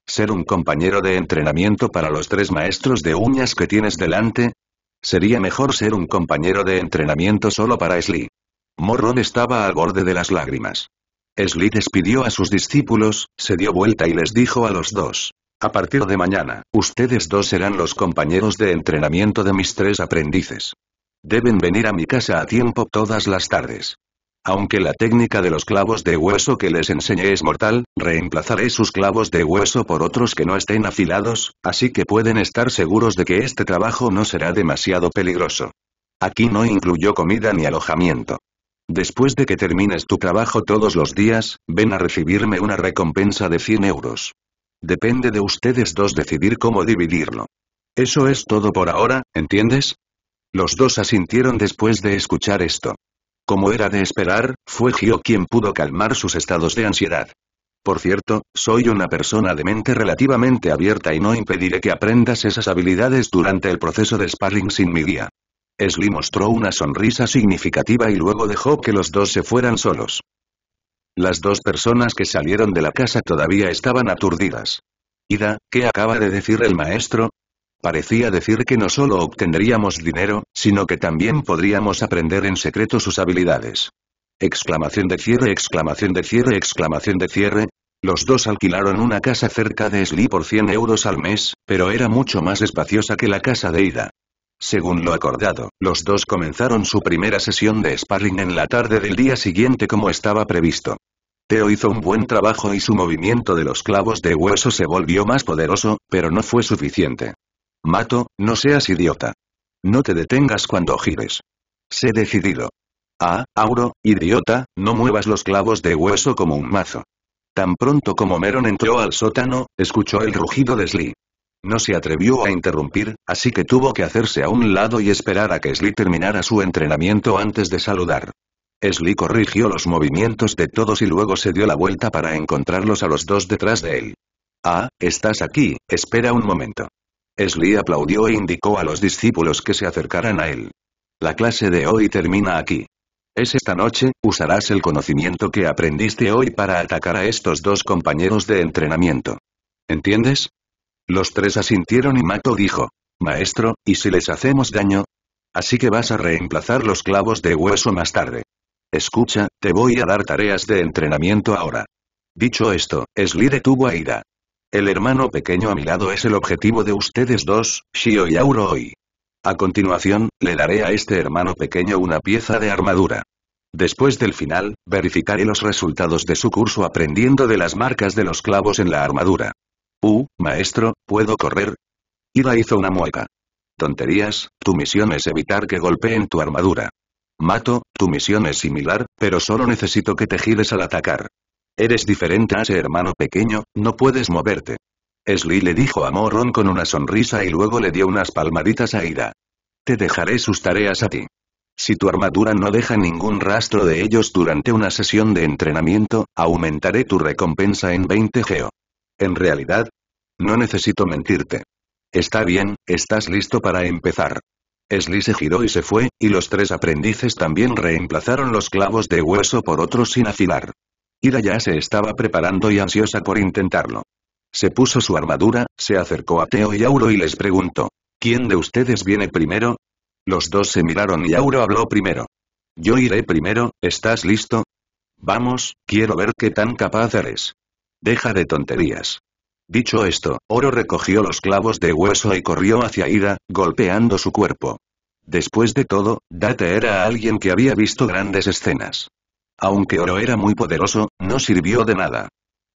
Ser un compañero de entrenamiento para los tres maestros de uñas que tienes delante. Sería mejor ser un compañero de entrenamiento solo para Sly. Morron estaba al borde de las lágrimas. Sli despidió a sus discípulos, se dio vuelta y les dijo a los dos, a partir de mañana, ustedes dos serán los compañeros de entrenamiento de mis tres aprendices. Deben venir a mi casa a tiempo todas las tardes. Aunque la técnica de los clavos de hueso que les enseñé es mortal, reemplazaré sus clavos de hueso por otros que no estén afilados, así que pueden estar seguros de que este trabajo no será demasiado peligroso. Aquí no incluyo comida ni alojamiento. Después de que termines tu trabajo todos los días, ven a recibirme una recompensa de 100 euros. Depende de ustedes dos decidir cómo dividirlo. Eso es todo por ahora, ¿entiendes? Los dos asintieron después de escuchar esto. Como era de esperar, fue Gio quien pudo calmar sus estados de ansiedad. Por cierto, soy una persona de mente relativamente abierta y no impediré que aprendas esas habilidades durante el proceso de sparring sin mi guía. Sly mostró una sonrisa significativa y luego dejó que los dos se fueran solos. Las dos personas que salieron de la casa todavía estaban aturdidas. Ida, ¿qué acaba de decir el maestro? Parecía decir que no solo obtendríamos dinero, sino que también podríamos aprender en secreto sus habilidades. Exclamación de cierre, exclamación de cierre, exclamación de cierre. Los dos alquilaron una casa cerca de Sli por 100 euros al mes, pero era mucho más espaciosa que la casa de Ida. Según lo acordado, los dos comenzaron su primera sesión de sparring en la tarde del día siguiente como estaba previsto. Teo hizo un buen trabajo y su movimiento de los clavos de hueso se volvió más poderoso, pero no fue suficiente. Mato, no seas idiota. No te detengas cuando gires. Sé decidido. Ah, Auro, idiota, no muevas los clavos de hueso como un mazo. Tan pronto como Meron entró al sótano, escuchó el rugido de Slee. No se atrevió a interrumpir, así que tuvo que hacerse a un lado y esperar a que Sly terminara su entrenamiento antes de saludar. Sly corrigió los movimientos de todos y luego se dio la vuelta para encontrarlos a los dos detrás de él. Ah, estás aquí, espera un momento. Sly aplaudió e indicó a los discípulos que se acercaran a él. La clase de hoy termina aquí. Es esta noche, usarás el conocimiento que aprendiste hoy para atacar a estos dos compañeros de entrenamiento. ¿Entiendes? Los tres asintieron y Mato dijo. Maestro, ¿y si les hacemos daño? Así que vas a reemplazar los clavos de hueso más tarde. Escucha, te voy a dar tareas de entrenamiento ahora. Dicho esto, Sly detuvo a ira. El hermano pequeño a mi lado es el objetivo de ustedes dos, Shio y Auroi. A continuación, le daré a este hermano pequeño una pieza de armadura. Después del final, verificaré los resultados de su curso aprendiendo de las marcas de los clavos en la armadura. Uh, maestro, ¿puedo correr? Ida hizo una mueca. Tonterías, tu misión es evitar que golpeen tu armadura. Mato, tu misión es similar, pero solo necesito que te gires al atacar. Eres diferente a ese hermano pequeño, no puedes moverte. Sly le dijo a Morron con una sonrisa y luego le dio unas palmaditas a Ida. Te dejaré sus tareas a ti. Si tu armadura no deja ningún rastro de ellos durante una sesión de entrenamiento, aumentaré tu recompensa en 20 geo. En realidad, no necesito mentirte. Está bien, estás listo para empezar. Sly se giró y se fue, y los tres aprendices también reemplazaron los clavos de hueso por otros sin afilar. Ira ya se estaba preparando y ansiosa por intentarlo. Se puso su armadura, se acercó a Teo y Auro y les preguntó, ¿quién de ustedes viene primero? Los dos se miraron y Auro habló primero. Yo iré primero, ¿estás listo? Vamos, quiero ver qué tan capaz eres. Deja de tonterías. Dicho esto, Oro recogió los clavos de hueso y corrió hacia Ida, golpeando su cuerpo. Después de todo, Date era alguien que había visto grandes escenas. Aunque Oro era muy poderoso, no sirvió de nada.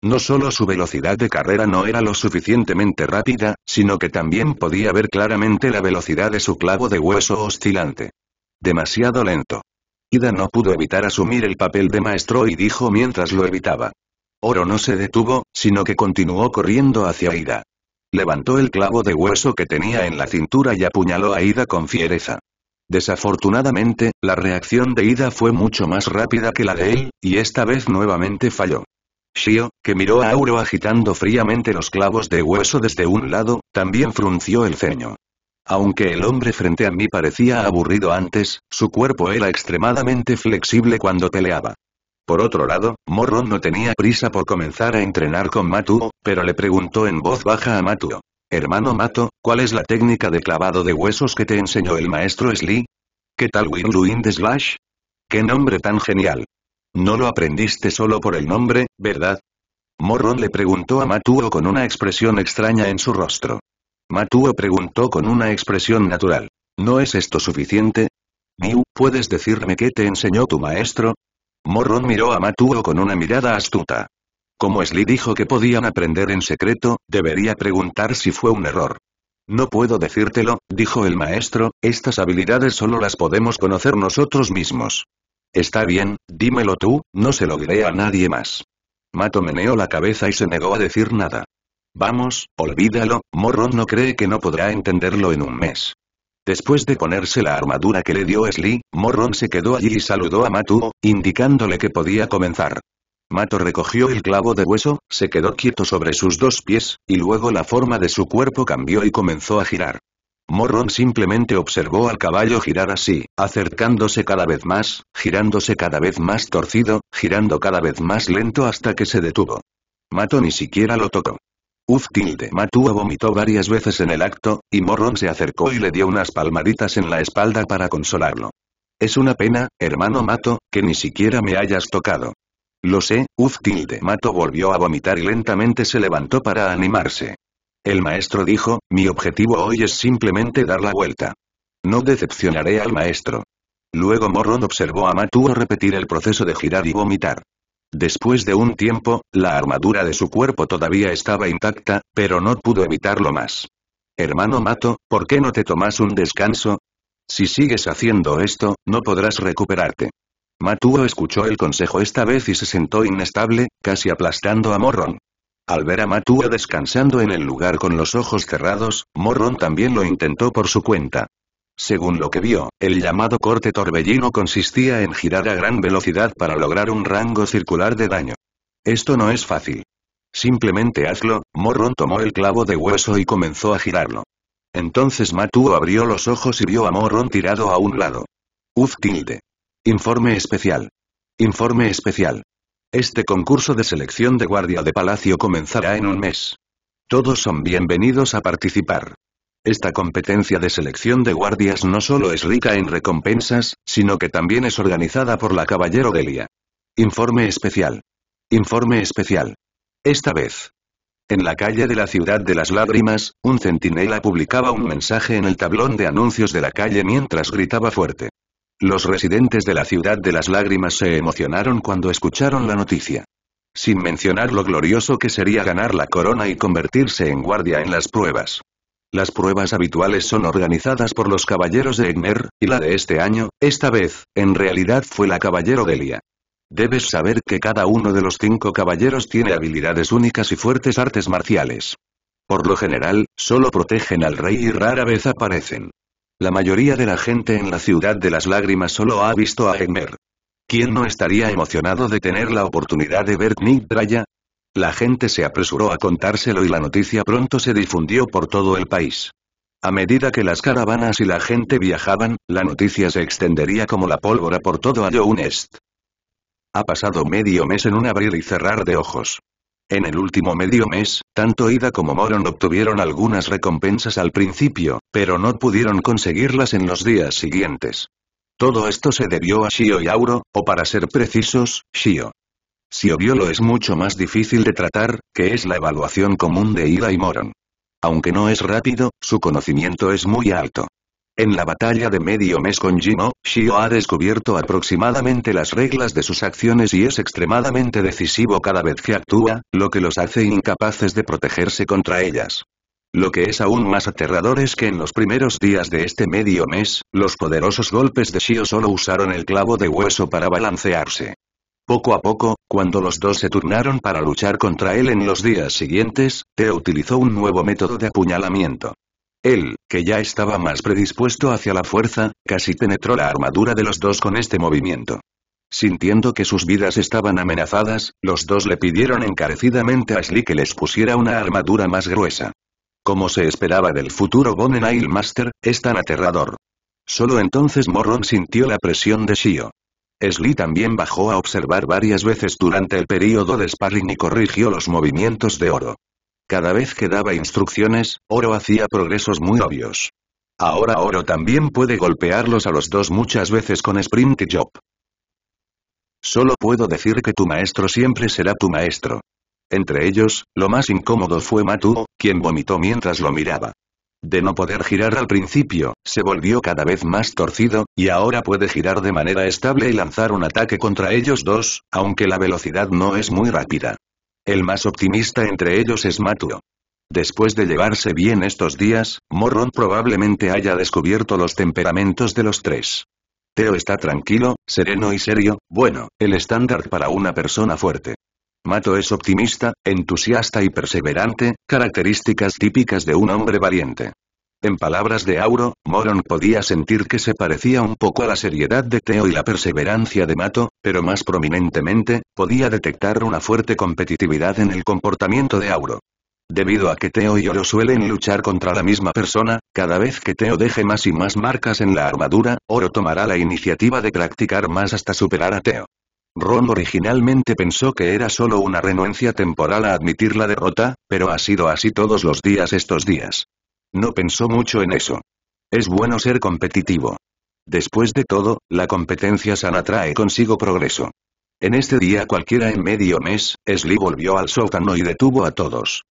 No solo su velocidad de carrera no era lo suficientemente rápida, sino que también podía ver claramente la velocidad de su clavo de hueso oscilante. Demasiado lento. Ida no pudo evitar asumir el papel de maestro y dijo mientras lo evitaba. Oro no se detuvo, sino que continuó corriendo hacia Ida. Levantó el clavo de hueso que tenía en la cintura y apuñaló a Ida con fiereza. Desafortunadamente, la reacción de Ida fue mucho más rápida que la de él, y esta vez nuevamente falló. Shio, que miró a Oro agitando fríamente los clavos de hueso desde un lado, también frunció el ceño. Aunque el hombre frente a mí parecía aburrido antes, su cuerpo era extremadamente flexible cuando peleaba. Por otro lado, Morrón no tenía prisa por comenzar a entrenar con Matuo, pero le preguntó en voz baja a Matuo. Hermano Mato, ¿cuál es la técnica de clavado de huesos que te enseñó el maestro Sli? ¿Qué tal Will de Slash? ¡Qué nombre tan genial! No lo aprendiste solo por el nombre, ¿verdad? Morron le preguntó a Matuo con una expresión extraña en su rostro. Matuo preguntó con una expresión natural. ¿No es esto suficiente? Miu, ¿puedes decirme qué te enseñó tu maestro? Morron miró a Matuo con una mirada astuta. Como Sli dijo que podían aprender en secreto, debería preguntar si fue un error. No puedo decírtelo, dijo el maestro, estas habilidades solo las podemos conocer nosotros mismos. Está bien, dímelo tú, no se lo diré a nadie más. Mato meneó la cabeza y se negó a decir nada. Vamos, olvídalo, Morron no cree que no podrá entenderlo en un mes. Después de ponerse la armadura que le dio Sly, Morron se quedó allí y saludó a Matu, indicándole que podía comenzar. Mato recogió el clavo de hueso, se quedó quieto sobre sus dos pies, y luego la forma de su cuerpo cambió y comenzó a girar. Morron simplemente observó al caballo girar así, acercándose cada vez más, girándose cada vez más torcido, girando cada vez más lento hasta que se detuvo. Mato ni siquiera lo tocó. Uf tilde vomitó varias veces en el acto, y Morron se acercó y le dio unas palmaditas en la espalda para consolarlo. Es una pena, hermano Mato, que ni siquiera me hayas tocado. Lo sé, uf Mato volvió a vomitar y lentamente se levantó para animarse. El maestro dijo, mi objetivo hoy es simplemente dar la vuelta. No decepcionaré al maestro. Luego Morron observó a Matua repetir el proceso de girar y vomitar. Después de un tiempo, la armadura de su cuerpo todavía estaba intacta, pero no pudo evitarlo más. Hermano Mato, ¿por qué no te tomas un descanso? Si sigues haciendo esto, no podrás recuperarte. Matuo escuchó el consejo esta vez y se sentó inestable, casi aplastando a Morron. Al ver a Matuo descansando en el lugar con los ojos cerrados, Morron también lo intentó por su cuenta. Según lo que vio, el llamado corte torbellino consistía en girar a gran velocidad para lograr un rango circular de daño. Esto no es fácil. Simplemente hazlo, Morron tomó el clavo de hueso y comenzó a girarlo. Entonces Matu abrió los ojos y vio a Morron tirado a un lado. Uf tilde. Informe especial. Informe especial. Este concurso de selección de guardia de palacio comenzará en un mes. Todos son bienvenidos a participar. Esta competencia de selección de guardias no solo es rica en recompensas, sino que también es organizada por la Caballero Delia. Informe especial. Informe especial. Esta vez. En la calle de la Ciudad de las Lágrimas, un centinela publicaba un mensaje en el tablón de anuncios de la calle mientras gritaba fuerte. Los residentes de la Ciudad de las Lágrimas se emocionaron cuando escucharon la noticia. Sin mencionar lo glorioso que sería ganar la corona y convertirse en guardia en las pruebas. Las pruebas habituales son organizadas por los caballeros de Egmer, y la de este año, esta vez, en realidad fue la caballero Delia. Debes saber que cada uno de los cinco caballeros tiene habilidades únicas y fuertes artes marciales. Por lo general, solo protegen al rey y rara vez aparecen. La mayoría de la gente en la ciudad de las lágrimas solo ha visto a Egmer. ¿Quién no estaría emocionado de tener la oportunidad de ver Nick Draya? La gente se apresuró a contárselo y la noticia pronto se difundió por todo el país. A medida que las caravanas y la gente viajaban, la noticia se extendería como la pólvora por todo Est. Ha pasado medio mes en un abrir y cerrar de ojos. En el último medio mes, tanto Ida como Moron obtuvieron algunas recompensas al principio, pero no pudieron conseguirlas en los días siguientes. Todo esto se debió a Shio y Auro, o para ser precisos, Shio, si es mucho más difícil de tratar, que es la evaluación común de Ida y Moron. Aunque no es rápido, su conocimiento es muy alto. En la batalla de medio mes con Jimo, Shio ha descubierto aproximadamente las reglas de sus acciones y es extremadamente decisivo cada vez que actúa, lo que los hace incapaces de protegerse contra ellas. Lo que es aún más aterrador es que en los primeros días de este medio mes, los poderosos golpes de Shio solo usaron el clavo de hueso para balancearse. Poco a poco, cuando los dos se turnaron para luchar contra él en los días siguientes, Teo utilizó un nuevo método de apuñalamiento. Él, que ya estaba más predispuesto hacia la fuerza, casi penetró la armadura de los dos con este movimiento. Sintiendo que sus vidas estaban amenazadas, los dos le pidieron encarecidamente a Sli que les pusiera una armadura más gruesa. Como se esperaba del futuro Nail Master, es tan aterrador. Solo entonces Morron sintió la presión de Shio. Sly también bajó a observar varias veces durante el periodo de sparring y corrigió los movimientos de Oro. Cada vez que daba instrucciones, Oro hacía progresos muy obvios. Ahora Oro también puede golpearlos a los dos muchas veces con sprint y job. Solo puedo decir que tu maestro siempre será tu maestro. Entre ellos, lo más incómodo fue Matuo, quien vomitó mientras lo miraba. De no poder girar al principio, se volvió cada vez más torcido, y ahora puede girar de manera estable y lanzar un ataque contra ellos dos, aunque la velocidad no es muy rápida. El más optimista entre ellos es Matuo. Después de llevarse bien estos días, Morron probablemente haya descubierto los temperamentos de los tres. Teo está tranquilo, sereno y serio, bueno, el estándar para una persona fuerte. Mato es optimista, entusiasta y perseverante, características típicas de un hombre valiente. En palabras de Auro, Moron podía sentir que se parecía un poco a la seriedad de Teo y la perseverancia de Mato, pero más prominentemente, podía detectar una fuerte competitividad en el comportamiento de Auro. Debido a que Teo y Oro suelen luchar contra la misma persona, cada vez que Teo deje más y más marcas en la armadura, Oro tomará la iniciativa de practicar más hasta superar a Teo. Ron originalmente pensó que era solo una renuencia temporal a admitir la derrota, pero ha sido así todos los días estos días. No pensó mucho en eso. Es bueno ser competitivo. Después de todo, la competencia sana trae consigo progreso. En este día cualquiera en medio mes, Sly volvió al sótano y detuvo a todos.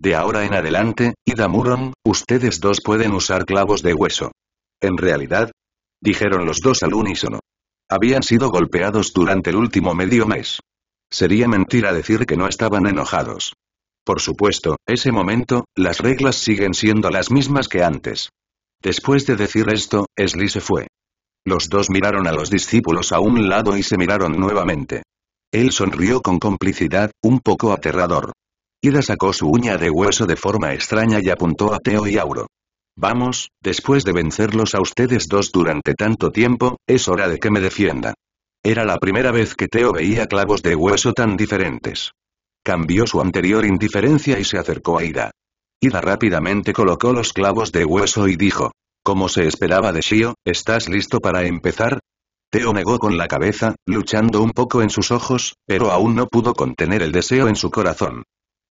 De ahora en adelante, Ida Muron, ustedes dos pueden usar clavos de hueso. En realidad, dijeron los dos al unísono. Habían sido golpeados durante el último medio mes. Sería mentira decir que no estaban enojados. Por supuesto, ese momento, las reglas siguen siendo las mismas que antes. Después de decir esto, Esli se fue. Los dos miraron a los discípulos a un lado y se miraron nuevamente. Él sonrió con complicidad, un poco aterrador. Ida sacó su uña de hueso de forma extraña y apuntó a Teo y Auro. Vamos, después de vencerlos a ustedes dos durante tanto tiempo, es hora de que me defienda. Era la primera vez que Teo veía clavos de hueso tan diferentes. Cambió su anterior indiferencia y se acercó a Ida. Ida rápidamente colocó los clavos de hueso y dijo. Como se esperaba de Shio, ¿estás listo para empezar? Teo negó con la cabeza, luchando un poco en sus ojos, pero aún no pudo contener el deseo en su corazón.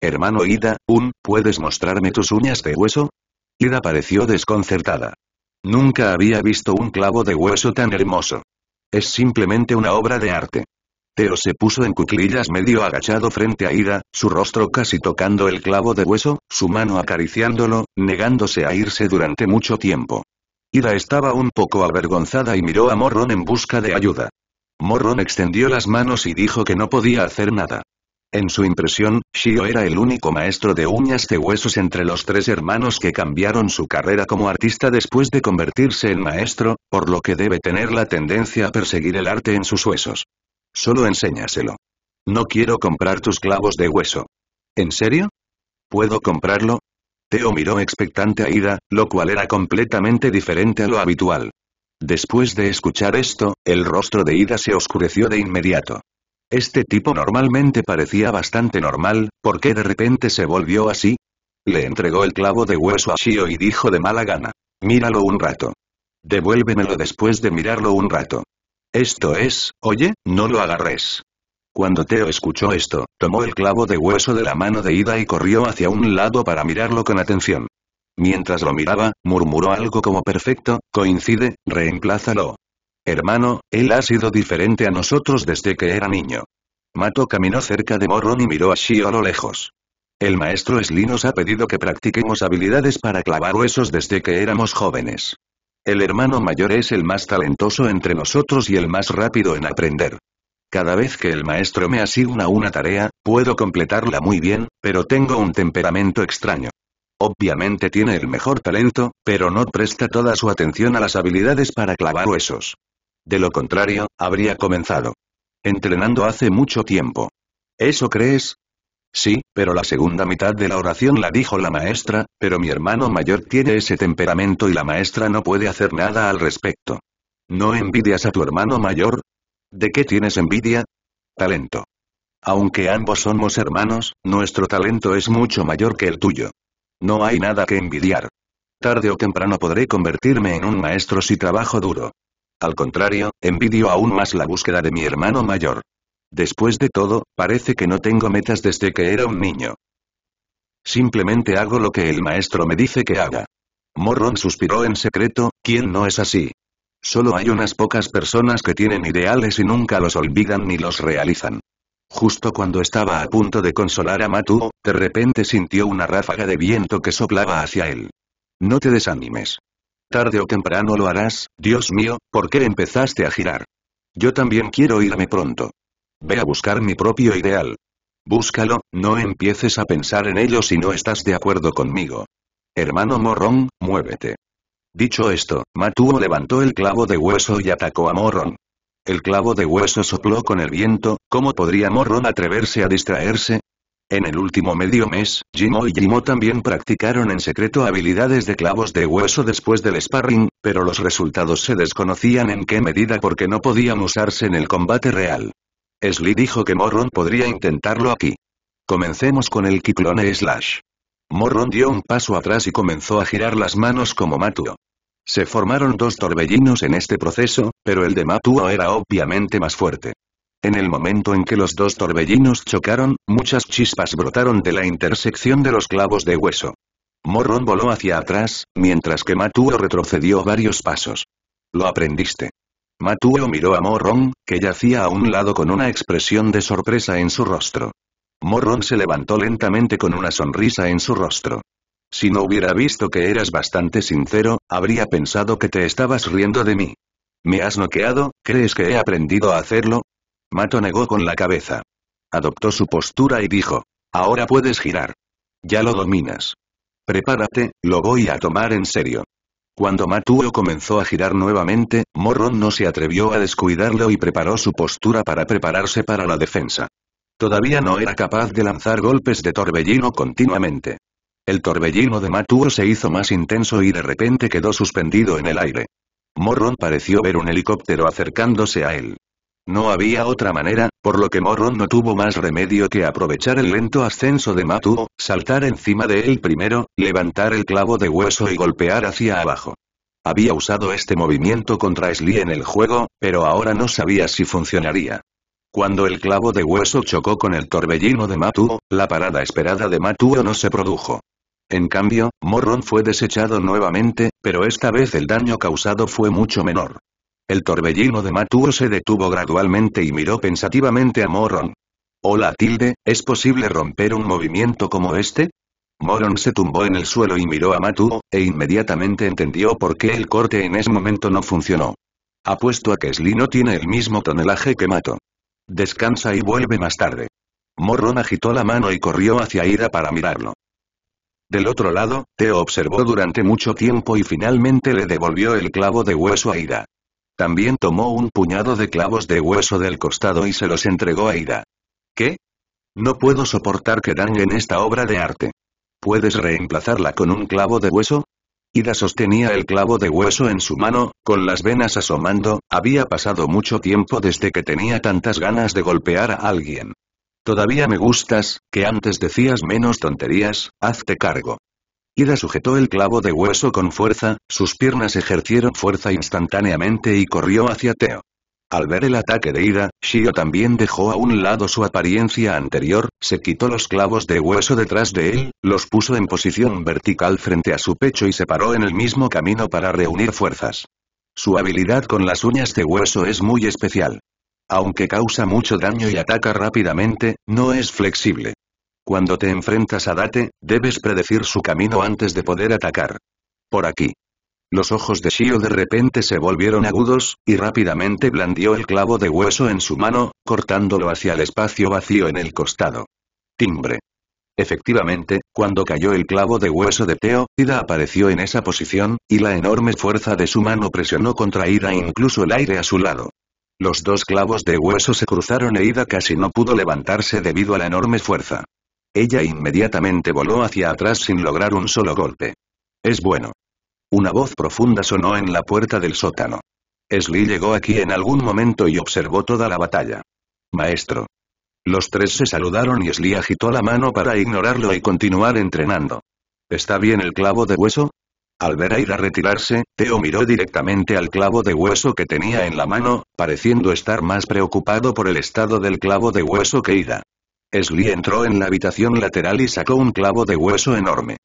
Hermano Ida, un, ¿puedes mostrarme tus uñas de hueso? Ida pareció desconcertada. Nunca había visto un clavo de hueso tan hermoso. Es simplemente una obra de arte. Teo se puso en cuclillas medio agachado frente a Ida, su rostro casi tocando el clavo de hueso, su mano acariciándolo, negándose a irse durante mucho tiempo. Ida estaba un poco avergonzada y miró a Morrón en busca de ayuda. Morrón extendió las manos y dijo que no podía hacer nada. En su impresión, Shio era el único maestro de uñas de huesos entre los tres hermanos que cambiaron su carrera como artista después de convertirse en maestro, por lo que debe tener la tendencia a perseguir el arte en sus huesos. Solo enséñaselo. No quiero comprar tus clavos de hueso. ¿En serio? ¿Puedo comprarlo? Teo miró expectante a Ida, lo cual era completamente diferente a lo habitual. Después de escuchar esto, el rostro de Ida se oscureció de inmediato. Este tipo normalmente parecía bastante normal, ¿por qué de repente se volvió así? Le entregó el clavo de hueso a Shio y dijo de mala gana. Míralo un rato. Devuélvemelo después de mirarlo un rato. Esto es, oye, no lo agarres. Cuando Teo escuchó esto, tomó el clavo de hueso de la mano de Ida y corrió hacia un lado para mirarlo con atención. Mientras lo miraba, murmuró algo como perfecto, coincide, reemplázalo. Hermano, él ha sido diferente a nosotros desde que era niño. Mato caminó cerca de Morron y miró a Shio a lo lejos. El maestro Sli nos ha pedido que practiquemos habilidades para clavar huesos desde que éramos jóvenes. El hermano mayor es el más talentoso entre nosotros y el más rápido en aprender. Cada vez que el maestro me asigna una tarea, puedo completarla muy bien, pero tengo un temperamento extraño. Obviamente tiene el mejor talento, pero no presta toda su atención a las habilidades para clavar huesos. De lo contrario, habría comenzado. Entrenando hace mucho tiempo. ¿Eso crees? Sí, pero la segunda mitad de la oración la dijo la maestra, pero mi hermano mayor tiene ese temperamento y la maestra no puede hacer nada al respecto. ¿No envidias a tu hermano mayor? ¿De qué tienes envidia? Talento. Aunque ambos somos hermanos, nuestro talento es mucho mayor que el tuyo. No hay nada que envidiar. Tarde o temprano podré convertirme en un maestro si trabajo duro. Al contrario, envidio aún más la búsqueda de mi hermano mayor. Después de todo, parece que no tengo metas desde que era un niño. Simplemente hago lo que el maestro me dice que haga. Morron suspiró en secreto, ¿quién no es así? Solo hay unas pocas personas que tienen ideales y nunca los olvidan ni los realizan. Justo cuando estaba a punto de consolar a Matu, de repente sintió una ráfaga de viento que soplaba hacia él. No te desanimes. Tarde o temprano lo harás, Dios mío, ¿por qué empezaste a girar? Yo también quiero irme pronto. Ve a buscar mi propio ideal. Búscalo, no empieces a pensar en ello si no estás de acuerdo conmigo. Hermano morrón, muévete. Dicho esto, Matuo levantó el clavo de hueso y atacó a Morrón. El clavo de hueso sopló con el viento, ¿cómo podría Morron atreverse a distraerse? En el último medio mes, Jimo y Jimo también practicaron en secreto habilidades de clavos de hueso después del sparring, pero los resultados se desconocían en qué medida porque no podían usarse en el combate real. Sly dijo que Morron podría intentarlo aquí. Comencemos con el Kiklone Slash. Morron dio un paso atrás y comenzó a girar las manos como Matuo. Se formaron dos torbellinos en este proceso, pero el de Matuo era obviamente más fuerte. En el momento en que los dos torbellinos chocaron, muchas chispas brotaron de la intersección de los clavos de hueso. Morrón voló hacia atrás, mientras que Matuo retrocedió varios pasos. Lo aprendiste. Matuo miró a Morron, que yacía a un lado con una expresión de sorpresa en su rostro. Morrón se levantó lentamente con una sonrisa en su rostro. Si no hubiera visto que eras bastante sincero, habría pensado que te estabas riendo de mí. ¿Me has noqueado? ¿Crees que he aprendido a hacerlo? Mato negó con la cabeza. Adoptó su postura y dijo. Ahora puedes girar. Ya lo dominas. Prepárate, lo voy a tomar en serio. Cuando Matuo comenzó a girar nuevamente, Morron no se atrevió a descuidarlo y preparó su postura para prepararse para la defensa. Todavía no era capaz de lanzar golpes de torbellino continuamente. El torbellino de Matuo se hizo más intenso y de repente quedó suspendido en el aire. Morron pareció ver un helicóptero acercándose a él. No había otra manera, por lo que Morron no tuvo más remedio que aprovechar el lento ascenso de Matuo, saltar encima de él primero, levantar el clavo de hueso y golpear hacia abajo. Había usado este movimiento contra Sli en el juego, pero ahora no sabía si funcionaría. Cuando el clavo de hueso chocó con el torbellino de Matuo, la parada esperada de Matuo no se produjo. En cambio, Morron fue desechado nuevamente, pero esta vez el daño causado fue mucho menor. El torbellino de Matuo se detuvo gradualmente y miró pensativamente a Morron. Hola Tilde, ¿es posible romper un movimiento como este? Morron se tumbó en el suelo y miró a Matuo, e inmediatamente entendió por qué el corte en ese momento no funcionó. Apuesto a que Sli no tiene el mismo tonelaje que Mato. Descansa y vuelve más tarde. Morron agitó la mano y corrió hacia Ira para mirarlo. Del otro lado, te observó durante mucho tiempo y finalmente le devolvió el clavo de hueso a Ida. También tomó un puñado de clavos de hueso del costado y se los entregó a Ida. ¿Qué? No puedo soportar que en esta obra de arte. ¿Puedes reemplazarla con un clavo de hueso? Ida sostenía el clavo de hueso en su mano, con las venas asomando, había pasado mucho tiempo desde que tenía tantas ganas de golpear a alguien. Todavía me gustas, que antes decías menos tonterías, hazte cargo. Ida sujetó el clavo de hueso con fuerza, sus piernas ejercieron fuerza instantáneamente y corrió hacia Teo. Al ver el ataque de Ida, Shio también dejó a un lado su apariencia anterior, se quitó los clavos de hueso detrás de él, los puso en posición vertical frente a su pecho y se paró en el mismo camino para reunir fuerzas. Su habilidad con las uñas de hueso es muy especial. Aunque causa mucho daño y ataca rápidamente, no es flexible. Cuando te enfrentas a Date, debes predecir su camino antes de poder atacar. Por aquí. Los ojos de Shio de repente se volvieron agudos, y rápidamente blandió el clavo de hueso en su mano, cortándolo hacia el espacio vacío en el costado. Timbre. Efectivamente, cuando cayó el clavo de hueso de Teo, Ida apareció en esa posición, y la enorme fuerza de su mano presionó contra Ida incluso el aire a su lado. Los dos clavos de hueso se cruzaron e Ida casi no pudo levantarse debido a la enorme fuerza. Ella inmediatamente voló hacia atrás sin lograr un solo golpe. Es bueno. Una voz profunda sonó en la puerta del sótano. Sli llegó aquí en algún momento y observó toda la batalla. Maestro. Los tres se saludaron y Sli agitó la mano para ignorarlo y continuar entrenando. ¿Está bien el clavo de hueso? Al ver a Ida retirarse, Teo miró directamente al clavo de hueso que tenía en la mano, pareciendo estar más preocupado por el estado del clavo de hueso que Ida. Sli entró en la habitación lateral y sacó un clavo de hueso enorme.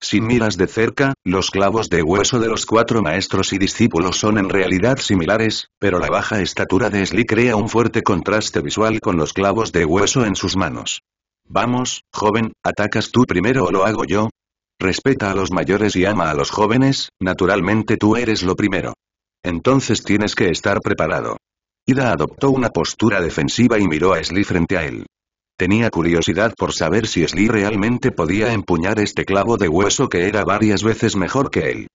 Si miras de cerca, los clavos de hueso de los cuatro maestros y discípulos son en realidad similares, pero la baja estatura de Sli crea un fuerte contraste visual con los clavos de hueso en sus manos. Vamos, joven, ¿atacas tú primero o lo hago yo? Respeta a los mayores y ama a los jóvenes, naturalmente tú eres lo primero. Entonces tienes que estar preparado. Ida adoptó una postura defensiva y miró a Sly frente a él. Tenía curiosidad por saber si Sly realmente podía empuñar este clavo de hueso que era varias veces mejor que él.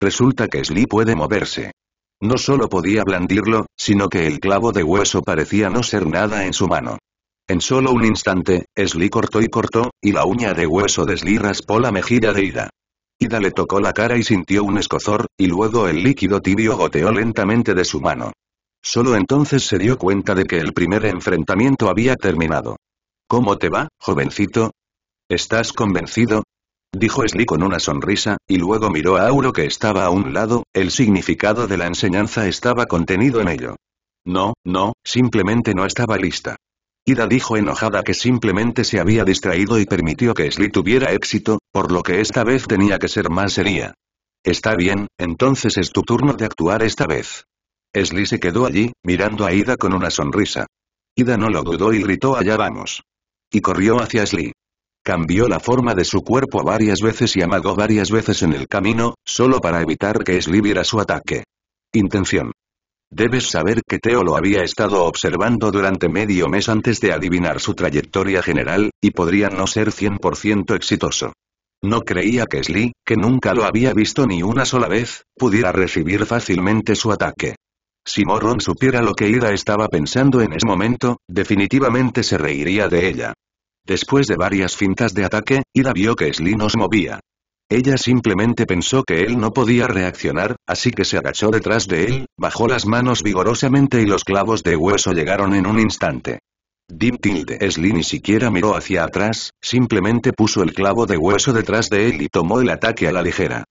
Resulta que Sly puede moverse. No solo podía blandirlo, sino que el clavo de hueso parecía no ser nada en su mano. En solo un instante, Sli cortó y cortó, y la uña de hueso de Sli raspó la mejilla de Ida. Ida le tocó la cara y sintió un escozor, y luego el líquido tibio goteó lentamente de su mano. Solo entonces se dio cuenta de que el primer enfrentamiento había terminado. ¿Cómo te va, jovencito? ¿Estás convencido? Dijo Sli con una sonrisa, y luego miró a Auro que estaba a un lado, el significado de la enseñanza estaba contenido en ello. No, no, simplemente no estaba lista. Ida dijo enojada que simplemente se había distraído y permitió que Sly tuviera éxito, por lo que esta vez tenía que ser más seria. Está bien, entonces es tu turno de actuar esta vez. Sly se quedó allí, mirando a Ida con una sonrisa. Ida no lo dudó y gritó allá vamos. Y corrió hacia Sly. Cambió la forma de su cuerpo varias veces y amagó varias veces en el camino, solo para evitar que Sly viera su ataque. Intención. Debes saber que Teo lo había estado observando durante medio mes antes de adivinar su trayectoria general, y podría no ser 100% exitoso. No creía que Sly, que nunca lo había visto ni una sola vez, pudiera recibir fácilmente su ataque. Si Morron supiera lo que Ida estaba pensando en ese momento, definitivamente se reiría de ella. Después de varias fintas de ataque, Ida vio que Sly nos movía. Ella simplemente pensó que él no podía reaccionar, así que se agachó detrás de él, bajó las manos vigorosamente y los clavos de hueso llegaron en un instante. Dim Tilde ni siquiera miró hacia atrás, simplemente puso el clavo de hueso detrás de él y tomó el ataque a la ligera.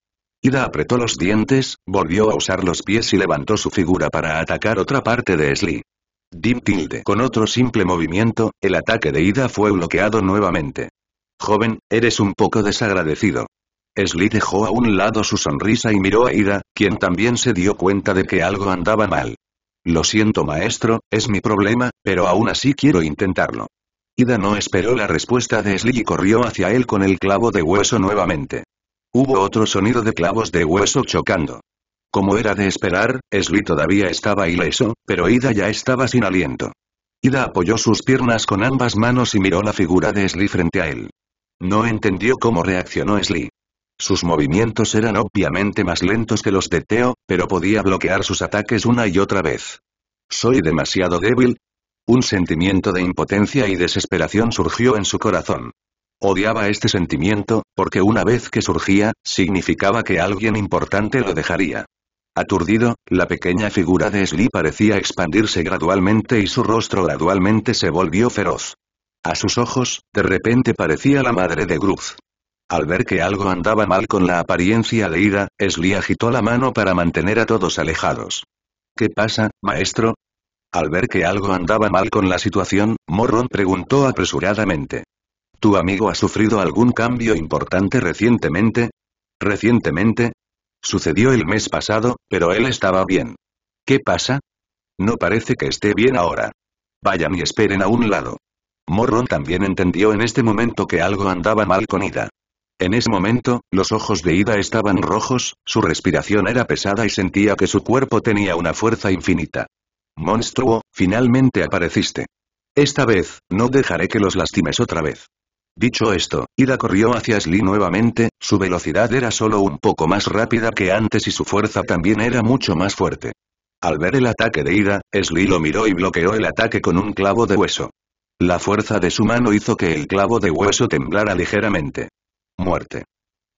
Ida apretó los dientes, volvió a usar los pies y levantó su figura para atacar otra parte de Sli. Dim con otro simple movimiento, el ataque de Ida fue bloqueado nuevamente. Joven, eres un poco desagradecido. Sly dejó a un lado su sonrisa y miró a Ida, quien también se dio cuenta de que algo andaba mal. Lo siento maestro, es mi problema, pero aún así quiero intentarlo. Ida no esperó la respuesta de Sly y corrió hacia él con el clavo de hueso nuevamente. Hubo otro sonido de clavos de hueso chocando. Como era de esperar, Sly todavía estaba ileso, pero Ida ya estaba sin aliento. Ida apoyó sus piernas con ambas manos y miró la figura de Sly frente a él. No entendió cómo reaccionó Sly. Sus movimientos eran obviamente más lentos que los de Teo, pero podía bloquear sus ataques una y otra vez. ¿Soy demasiado débil? Un sentimiento de impotencia y desesperación surgió en su corazón. Odiaba este sentimiento, porque una vez que surgía, significaba que alguien importante lo dejaría. Aturdido, la pequeña figura de Sli parecía expandirse gradualmente y su rostro gradualmente se volvió feroz. A sus ojos, de repente parecía la madre de Gruz. Al ver que algo andaba mal con la apariencia de Ida, Esli agitó la mano para mantener a todos alejados. ¿Qué pasa, maestro? Al ver que algo andaba mal con la situación, Morron preguntó apresuradamente. ¿Tu amigo ha sufrido algún cambio importante recientemente? ¿Recientemente? Sucedió el mes pasado, pero él estaba bien. ¿Qué pasa? No parece que esté bien ahora. Vayan y esperen a un lado. Morron también entendió en este momento que algo andaba mal con Ida. En ese momento, los ojos de Ida estaban rojos, su respiración era pesada y sentía que su cuerpo tenía una fuerza infinita. Monstruo, finalmente apareciste. Esta vez, no dejaré que los lastimes otra vez. Dicho esto, Ida corrió hacia Sli nuevamente, su velocidad era solo un poco más rápida que antes y su fuerza también era mucho más fuerte. Al ver el ataque de Ida, Sli lo miró y bloqueó el ataque con un clavo de hueso. La fuerza de su mano hizo que el clavo de hueso temblara ligeramente muerte.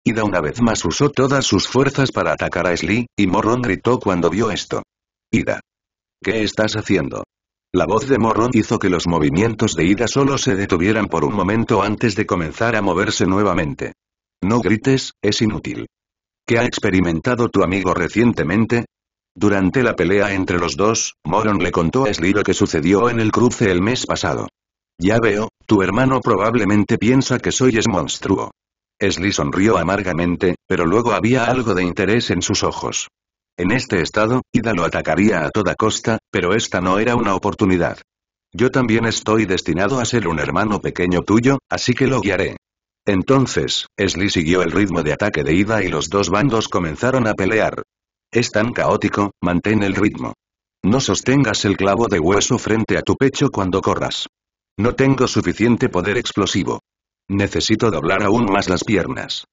Ida una vez más usó todas sus fuerzas para atacar a Sli, y Morron gritó cuando vio esto. Ida. ¿Qué estás haciendo? La voz de Morrón hizo que los movimientos de Ida solo se detuvieran por un momento antes de comenzar a moverse nuevamente. No grites, es inútil. ¿Qué ha experimentado tu amigo recientemente? Durante la pelea entre los dos, Moron le contó a Sli lo que sucedió en el cruce el mes pasado. Ya veo, tu hermano probablemente piensa que soy es monstruo. Esli sonrió amargamente, pero luego había algo de interés en sus ojos. En este estado, Ida lo atacaría a toda costa, pero esta no era una oportunidad. Yo también estoy destinado a ser un hermano pequeño tuyo, así que lo guiaré. Entonces, Esli siguió el ritmo de ataque de Ida y los dos bandos comenzaron a pelear. Es tan caótico, mantén el ritmo. No sostengas el clavo de hueso frente a tu pecho cuando corras. No tengo suficiente poder explosivo. Necesito doblar aún más las piernas.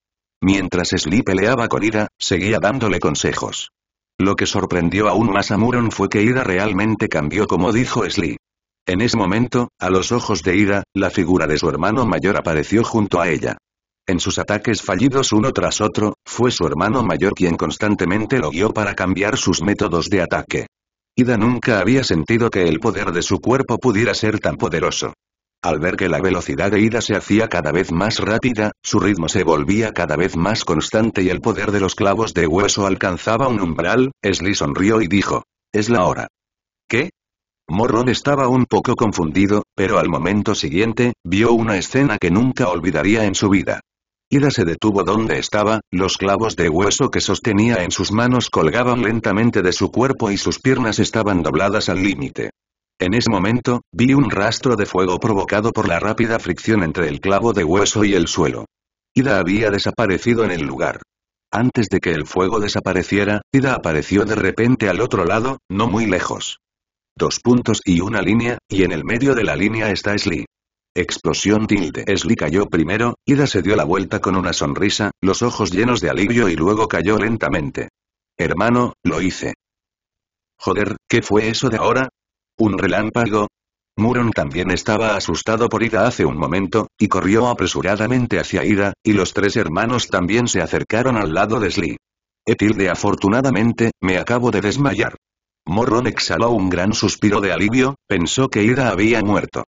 Mientras Sly peleaba con Ida, seguía dándole consejos. Lo que sorprendió aún más a Muron fue que Ida realmente cambió como dijo Sly. En ese momento, a los ojos de Ida, la figura de su hermano mayor apareció junto a ella. En sus ataques fallidos uno tras otro, fue su hermano mayor quien constantemente lo guió para cambiar sus métodos de ataque. Ida nunca había sentido que el poder de su cuerpo pudiera ser tan poderoso. Al ver que la velocidad de ida se hacía cada vez más rápida, su ritmo se volvía cada vez más constante y el poder de los clavos de hueso alcanzaba un umbral, Sly sonrió y dijo. Es la hora. ¿Qué? Morrón estaba un poco confundido, pero al momento siguiente, vio una escena que nunca olvidaría en su vida. Ida se detuvo donde estaba, los clavos de hueso que sostenía en sus manos colgaban lentamente de su cuerpo y sus piernas estaban dobladas al límite. En ese momento, vi un rastro de fuego provocado por la rápida fricción entre el clavo de hueso y el suelo. Ida había desaparecido en el lugar. Antes de que el fuego desapareciera, Ida apareció de repente al otro lado, no muy lejos. Dos puntos y una línea, y en el medio de la línea está Sli. Explosión tilde. Sli cayó primero, Ida se dio la vuelta con una sonrisa, los ojos llenos de alivio y luego cayó lentamente. Hermano, lo hice. Joder, ¿qué fue eso de ahora? ¿Un relámpago? Muron también estaba asustado por Ida hace un momento, y corrió apresuradamente hacia Ida, y los tres hermanos también se acercaron al lado de Sly. Etilde afortunadamente, me acabo de desmayar. Morron exhaló un gran suspiro de alivio, pensó que Ida había muerto.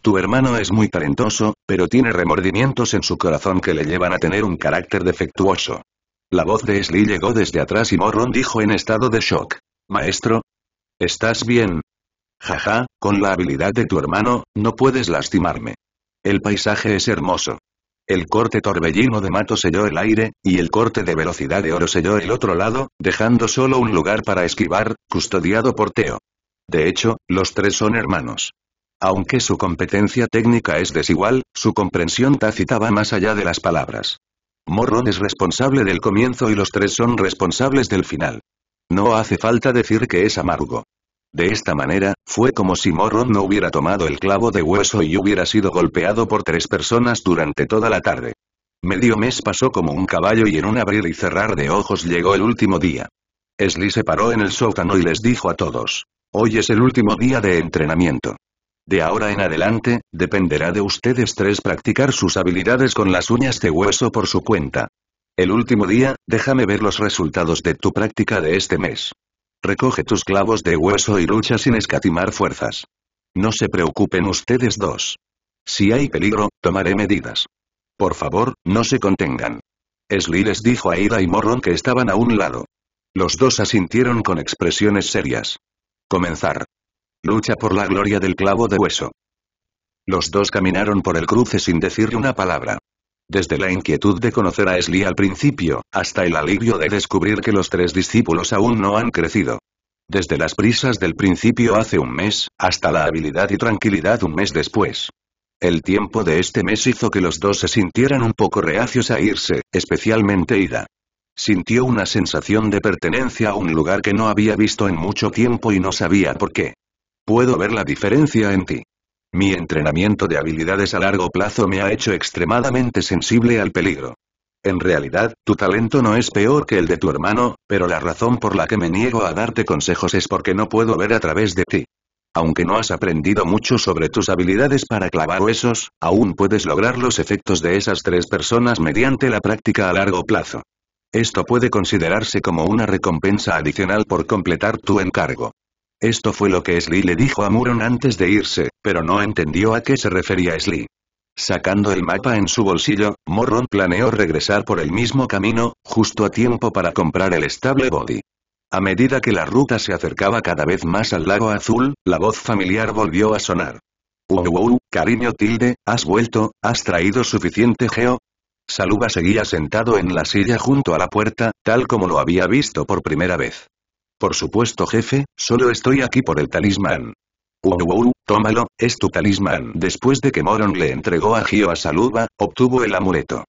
Tu hermano es muy talentoso, pero tiene remordimientos en su corazón que le llevan a tener un carácter defectuoso. La voz de Sly llegó desde atrás y Morron dijo en estado de shock. Maestro. ¿Estás bien? Jaja, con la habilidad de tu hermano, no puedes lastimarme. El paisaje es hermoso. El corte torbellino de mato selló el aire, y el corte de velocidad de oro selló el otro lado, dejando solo un lugar para esquivar, custodiado por Teo. De hecho, los tres son hermanos. Aunque su competencia técnica es desigual, su comprensión tácita va más allá de las palabras. Morrón es responsable del comienzo y los tres son responsables del final. No hace falta decir que es amargo. De esta manera, fue como si Morron no hubiera tomado el clavo de hueso y hubiera sido golpeado por tres personas durante toda la tarde. Medio mes pasó como un caballo y en un abrir y cerrar de ojos llegó el último día. Esli se paró en el sótano y les dijo a todos. Hoy es el último día de entrenamiento. De ahora en adelante, dependerá de ustedes tres practicar sus habilidades con las uñas de hueso por su cuenta. El último día, déjame ver los resultados de tu práctica de este mes. Recoge tus clavos de hueso y lucha sin escatimar fuerzas. No se preocupen ustedes dos. Si hay peligro, tomaré medidas. Por favor, no se contengan. Sly les dijo a Ida y Morron que estaban a un lado. Los dos asintieron con expresiones serias. Comenzar. Lucha por la gloria del clavo de hueso. Los dos caminaron por el cruce sin decir una palabra. Desde la inquietud de conocer a Esli al principio, hasta el alivio de descubrir que los tres discípulos aún no han crecido. Desde las prisas del principio hace un mes, hasta la habilidad y tranquilidad un mes después. El tiempo de este mes hizo que los dos se sintieran un poco reacios a irse, especialmente Ida. Sintió una sensación de pertenencia a un lugar que no había visto en mucho tiempo y no sabía por qué. Puedo ver la diferencia en ti, mi entrenamiento de habilidades a largo plazo me ha hecho extremadamente sensible al peligro. En realidad, tu talento no es peor que el de tu hermano, pero la razón por la que me niego a darte consejos es porque no puedo ver a través de ti. Aunque no has aprendido mucho sobre tus habilidades para clavar huesos, aún puedes lograr los efectos de esas tres personas mediante la práctica a largo plazo. Esto puede considerarse como una recompensa adicional por completar tu encargo. Esto fue lo que Sly le dijo a Muron antes de irse, pero no entendió a qué se refería Sly. Sacando el mapa en su bolsillo, Morron planeó regresar por el mismo camino, justo a tiempo para comprar el estable body. A medida que la ruta se acercaba cada vez más al lago azul, la voz familiar volvió a sonar. wow cariño tilde, has vuelto, has traído suficiente geo. Saluba seguía sentado en la silla junto a la puerta, tal como lo había visto por primera vez. Por supuesto jefe, solo estoy aquí por el talismán. uh tómalo, es tu talismán. Después de que Moron le entregó a Gio a Saluba, obtuvo el amuleto.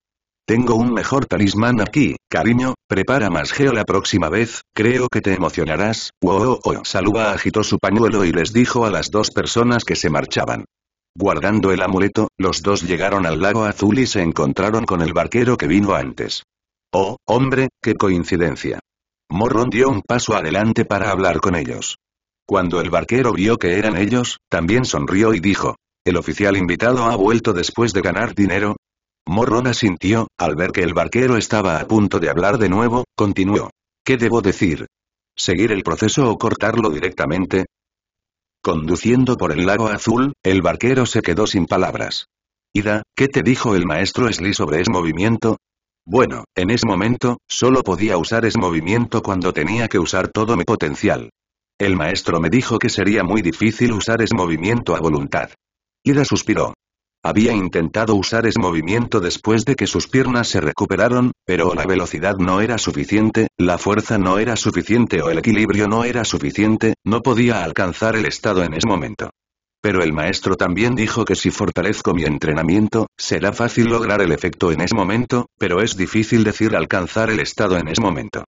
Tengo un mejor talismán aquí, cariño, prepara más Geo la próxima vez, creo que te emocionarás, wow, oh, Saluba agitó su pañuelo y les dijo a las dos personas que se marchaban. Guardando el amuleto, los dos llegaron al lago azul y se encontraron con el barquero que vino antes. Oh, hombre, qué coincidencia. Morrón dio un paso adelante para hablar con ellos. Cuando el barquero vio que eran ellos, también sonrió y dijo, ¿El oficial invitado ha vuelto después de ganar dinero? Morrón asintió, al ver que el barquero estaba a punto de hablar de nuevo, continuó. ¿Qué debo decir? ¿Seguir el proceso o cortarlo directamente? Conduciendo por el lago azul, el barquero se quedó sin palabras. Ida, ¿qué te dijo el maestro Sli sobre ese movimiento? Bueno, en ese momento, solo podía usar ese movimiento cuando tenía que usar todo mi potencial. El maestro me dijo que sería muy difícil usar ese movimiento a voluntad. Ida suspiró. Había intentado usar ese movimiento después de que sus piernas se recuperaron, pero la velocidad no era suficiente, la fuerza no era suficiente o el equilibrio no era suficiente, no podía alcanzar el estado en ese momento. Pero el maestro también dijo que si fortalezco mi entrenamiento, será fácil lograr el efecto en ese momento, pero es difícil decir alcanzar el estado en ese momento.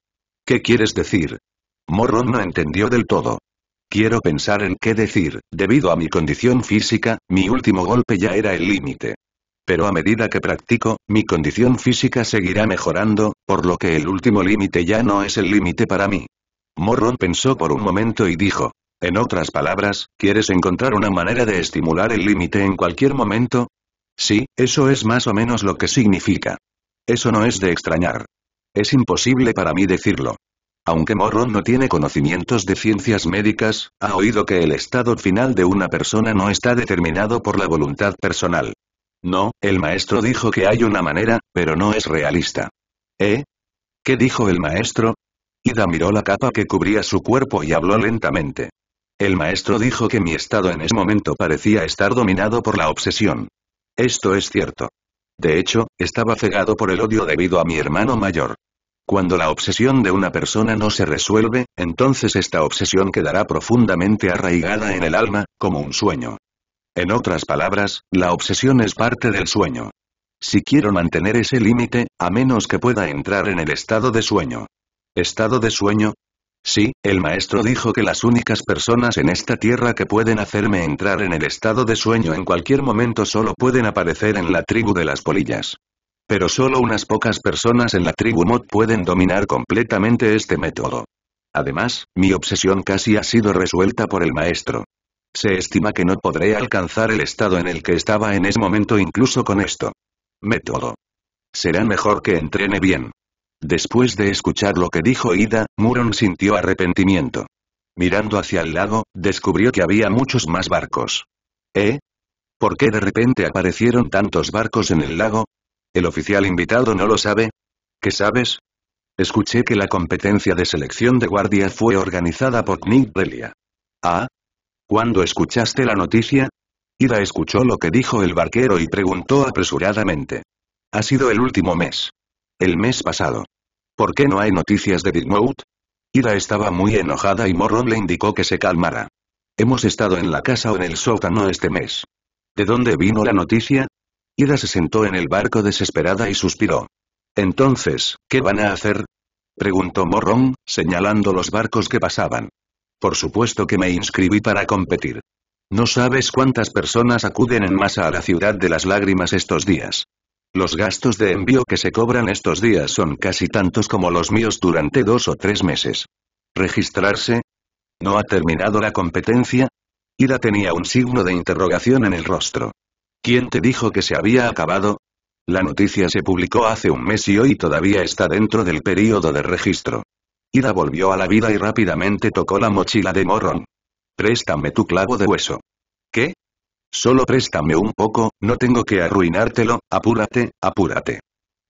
¿Qué quieres decir? Morron no entendió del todo. Quiero pensar en qué decir, debido a mi condición física, mi último golpe ya era el límite. Pero a medida que practico, mi condición física seguirá mejorando, por lo que el último límite ya no es el límite para mí. Morron pensó por un momento y dijo, en otras palabras, ¿quieres encontrar una manera de estimular el límite en cualquier momento? Sí, eso es más o menos lo que significa. Eso no es de extrañar. Es imposible para mí decirlo. Aunque Morron no tiene conocimientos de ciencias médicas, ha oído que el estado final de una persona no está determinado por la voluntad personal. No, el maestro dijo que hay una manera, pero no es realista. ¿Eh? ¿Qué dijo el maestro? Ida miró la capa que cubría su cuerpo y habló lentamente. El maestro dijo que mi estado en ese momento parecía estar dominado por la obsesión. Esto es cierto. De hecho, estaba cegado por el odio debido a mi hermano mayor. Cuando la obsesión de una persona no se resuelve, entonces esta obsesión quedará profundamente arraigada en el alma, como un sueño. En otras palabras, la obsesión es parte del sueño. Si quiero mantener ese límite, a menos que pueda entrar en el estado de sueño. Estado de sueño, Sí, el maestro dijo que las únicas personas en esta tierra que pueden hacerme entrar en el estado de sueño en cualquier momento solo pueden aparecer en la tribu de las polillas. Pero solo unas pocas personas en la tribu Mod pueden dominar completamente este método. Además, mi obsesión casi ha sido resuelta por el maestro. Se estima que no podré alcanzar el estado en el que estaba en ese momento incluso con esto. Método. Será mejor que entrene bien. Después de escuchar lo que dijo Ida, Muron sintió arrepentimiento. Mirando hacia el lago, descubrió que había muchos más barcos. ¿Eh? ¿Por qué de repente aparecieron tantos barcos en el lago? ¿El oficial invitado no lo sabe? ¿Qué sabes? Escuché que la competencia de selección de guardia fue organizada por Nick Delia. ¿Ah? ¿Cuándo escuchaste la noticia? Ida escuchó lo que dijo el barquero y preguntó apresuradamente. Ha sido el último mes. El mes pasado. ¿Por qué no hay noticias de Big Mouth? Ida estaba muy enojada y Morron le indicó que se calmara. Hemos estado en la casa o en el sótano este mes. ¿De dónde vino la noticia? Ida se sentó en el barco desesperada y suspiró. Entonces, ¿qué van a hacer? Preguntó Morron, señalando los barcos que pasaban. Por supuesto que me inscribí para competir. No sabes cuántas personas acuden en masa a la ciudad de las lágrimas estos días. Los gastos de envío que se cobran estos días son casi tantos como los míos durante dos o tres meses. ¿Registrarse? ¿No ha terminado la competencia? Ida tenía un signo de interrogación en el rostro. ¿Quién te dijo que se había acabado? La noticia se publicó hace un mes y hoy todavía está dentro del período de registro. Ida volvió a la vida y rápidamente tocó la mochila de Morron. Préstame tu clavo de hueso. ¿Qué? Solo préstame un poco, no tengo que arruinártelo, apúrate, apúrate.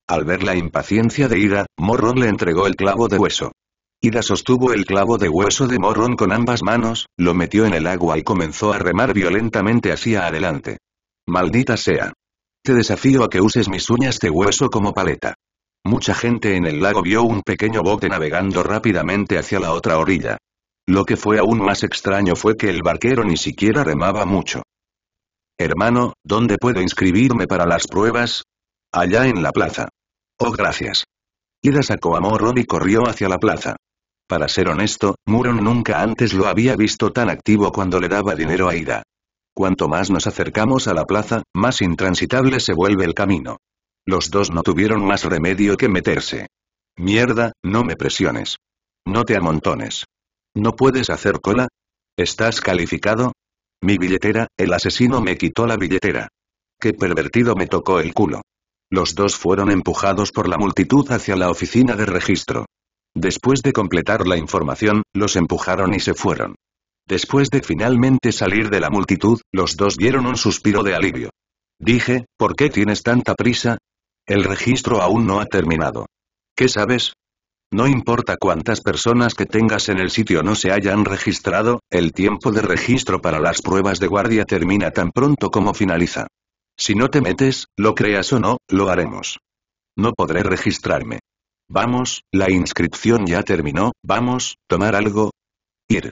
Al ver la impaciencia de Ida, Morrón le entregó el clavo de hueso. Ida sostuvo el clavo de hueso de Morrón con ambas manos, lo metió en el agua y comenzó a remar violentamente hacia adelante. Maldita sea. Te desafío a que uses mis uñas de hueso como paleta. Mucha gente en el lago vio un pequeño bote navegando rápidamente hacia la otra orilla. Lo que fue aún más extraño fue que el barquero ni siquiera remaba mucho. Hermano, ¿dónde puedo inscribirme para las pruebas? Allá en la plaza. Oh gracias. Ida sacó a Moron y corrió hacia la plaza. Para ser honesto, Muron nunca antes lo había visto tan activo cuando le daba dinero a Ida. Cuanto más nos acercamos a la plaza, más intransitable se vuelve el camino. Los dos no tuvieron más remedio que meterse. Mierda, no me presiones. No te amontones. ¿No puedes hacer cola? ¿Estás calificado? Mi billetera, el asesino me quitó la billetera. Qué pervertido me tocó el culo. Los dos fueron empujados por la multitud hacia la oficina de registro. Después de completar la información, los empujaron y se fueron. Después de finalmente salir de la multitud, los dos dieron un suspiro de alivio. Dije, ¿por qué tienes tanta prisa? El registro aún no ha terminado. ¿Qué sabes? No importa cuántas personas que tengas en el sitio no se hayan registrado, el tiempo de registro para las pruebas de guardia termina tan pronto como finaliza. Si no te metes, lo creas o no, lo haremos. No podré registrarme. Vamos, la inscripción ya terminó, vamos, tomar algo. Ir.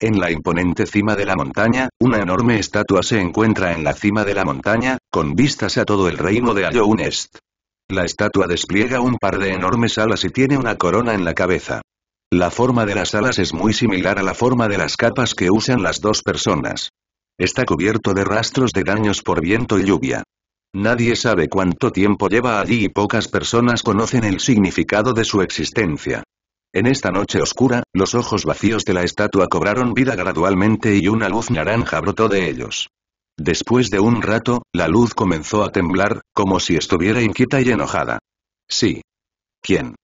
En la imponente cima de la montaña, una enorme estatua se encuentra en la cima de la montaña, con vistas a todo el reino de Ayounest. La estatua despliega un par de enormes alas y tiene una corona en la cabeza. La forma de las alas es muy similar a la forma de las capas que usan las dos personas. Está cubierto de rastros de daños por viento y lluvia. Nadie sabe cuánto tiempo lleva allí y pocas personas conocen el significado de su existencia. En esta noche oscura, los ojos vacíos de la estatua cobraron vida gradualmente y una luz naranja brotó de ellos. Después de un rato, la luz comenzó a temblar, como si estuviera inquieta y enojada. Sí. ¿Quién?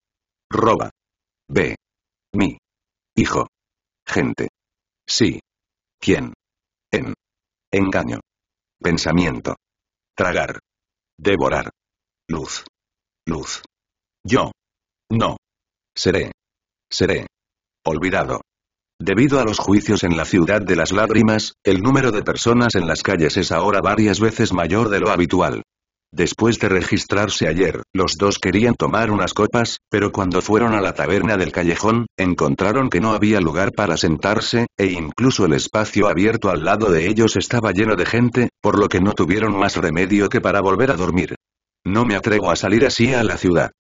Roba. Ve. Mi. Hijo. Gente. Sí. ¿Quién? En. Engaño. Pensamiento. Tragar. Devorar. Luz. Luz. Yo. No. Seré. Seré. Olvidado. Debido a los juicios en la ciudad de las lágrimas, el número de personas en las calles es ahora varias veces mayor de lo habitual. Después de registrarse ayer, los dos querían tomar unas copas, pero cuando fueron a la taberna del callejón, encontraron que no había lugar para sentarse, e incluso el espacio abierto al lado de ellos estaba lleno de gente, por lo que no tuvieron más remedio que para volver a dormir. No me atrevo a salir así a la ciudad.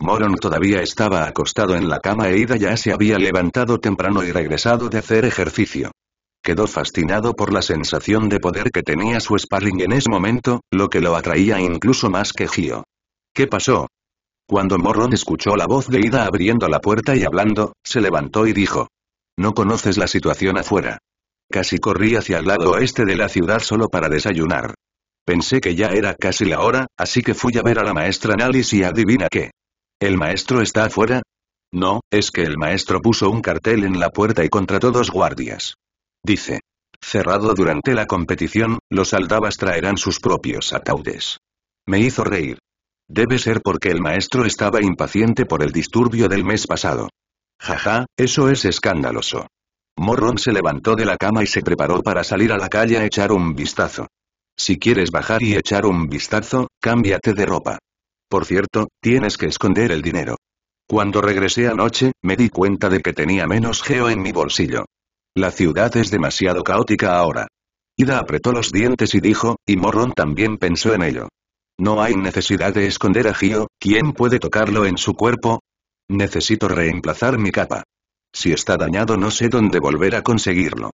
Moron todavía estaba acostado en la cama e Ida ya se había levantado temprano y regresado de hacer ejercicio. Quedó fascinado por la sensación de poder que tenía su sparring en ese momento, lo que lo atraía incluso más que Gio. ¿Qué pasó? Cuando Moron escuchó la voz de Ida abriendo la puerta y hablando, se levantó y dijo. No conoces la situación afuera. Casi corrí hacia el lado oeste de la ciudad solo para desayunar. Pensé que ya era casi la hora, así que fui a ver a la maestra Nalis y adivina qué. ¿El maestro está afuera? No, es que el maestro puso un cartel en la puerta y contrató dos guardias. Dice. Cerrado durante la competición, los aldabas traerán sus propios ataúdes. Me hizo reír. Debe ser porque el maestro estaba impaciente por el disturbio del mes pasado. Jaja, eso es escandaloso. Morrón se levantó de la cama y se preparó para salir a la calle a echar un vistazo. Si quieres bajar y echar un vistazo, cámbiate de ropa. Por cierto, tienes que esconder el dinero. Cuando regresé anoche, me di cuenta de que tenía menos geo en mi bolsillo. La ciudad es demasiado caótica ahora. Ida apretó los dientes y dijo, y Morron también pensó en ello. No hay necesidad de esconder a Gio, ¿quién puede tocarlo en su cuerpo? Necesito reemplazar mi capa. Si está dañado no sé dónde volver a conseguirlo.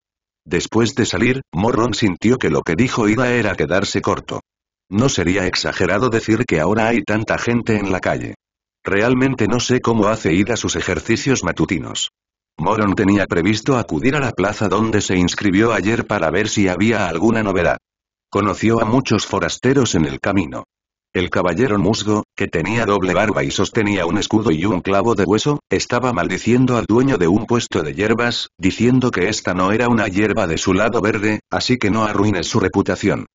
Después de salir, Morron sintió que lo que dijo Ida era quedarse corto. No sería exagerado decir que ahora hay tanta gente en la calle. Realmente no sé cómo hace a sus ejercicios matutinos. Moron tenía previsto acudir a la plaza donde se inscribió ayer para ver si había alguna novedad. Conoció a muchos forasteros en el camino. El caballero musgo, que tenía doble barba y sostenía un escudo y un clavo de hueso, estaba maldiciendo al dueño de un puesto de hierbas, diciendo que esta no era una hierba de su lado verde, así que no arruines su reputación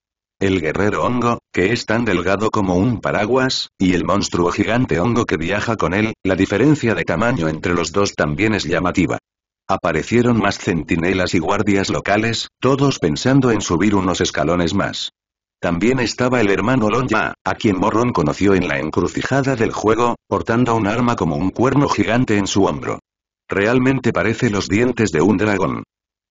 el guerrero hongo, que es tan delgado como un paraguas, y el monstruo gigante hongo que viaja con él, la diferencia de tamaño entre los dos también es llamativa. Aparecieron más centinelas y guardias locales, todos pensando en subir unos escalones más. También estaba el hermano Lonja, a quien Morron conoció en la encrucijada del juego, portando un arma como un cuerno gigante en su hombro. Realmente parece los dientes de un dragón.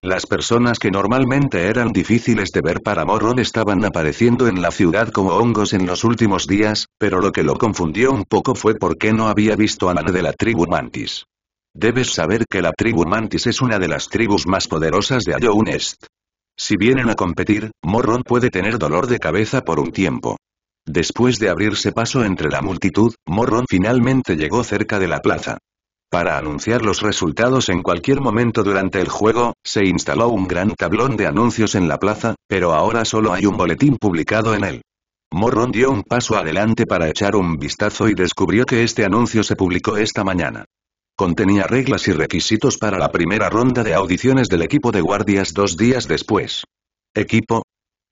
Las personas que normalmente eran difíciles de ver para Morrón estaban apareciendo en la ciudad como hongos en los últimos días, pero lo que lo confundió un poco fue porque no había visto a nadie de la tribu Mantis. Debes saber que la tribu Mantis es una de las tribus más poderosas de Ayounest. Si vienen a competir, Morron puede tener dolor de cabeza por un tiempo. Después de abrirse paso entre la multitud, Morron finalmente llegó cerca de la plaza. Para anunciar los resultados en cualquier momento durante el juego, se instaló un gran tablón de anuncios en la plaza, pero ahora solo hay un boletín publicado en él. Morron dio un paso adelante para echar un vistazo y descubrió que este anuncio se publicó esta mañana. Contenía reglas y requisitos para la primera ronda de audiciones del equipo de guardias dos días después. ¿Equipo?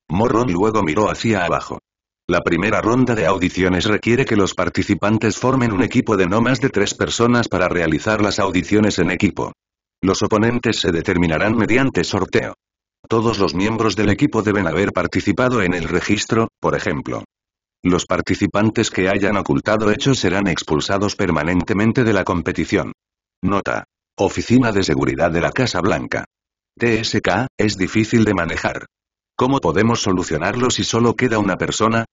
Morron luego miró hacia abajo. La primera ronda de audiciones requiere que los participantes formen un equipo de no más de tres personas para realizar las audiciones en equipo. Los oponentes se determinarán mediante sorteo. Todos los miembros del equipo deben haber participado en el registro, por ejemplo. Los participantes que hayan ocultado hechos serán expulsados permanentemente de la competición. Nota. Oficina de Seguridad de la Casa Blanca. TSK, es difícil de manejar. ¿Cómo podemos solucionarlo si solo queda una persona?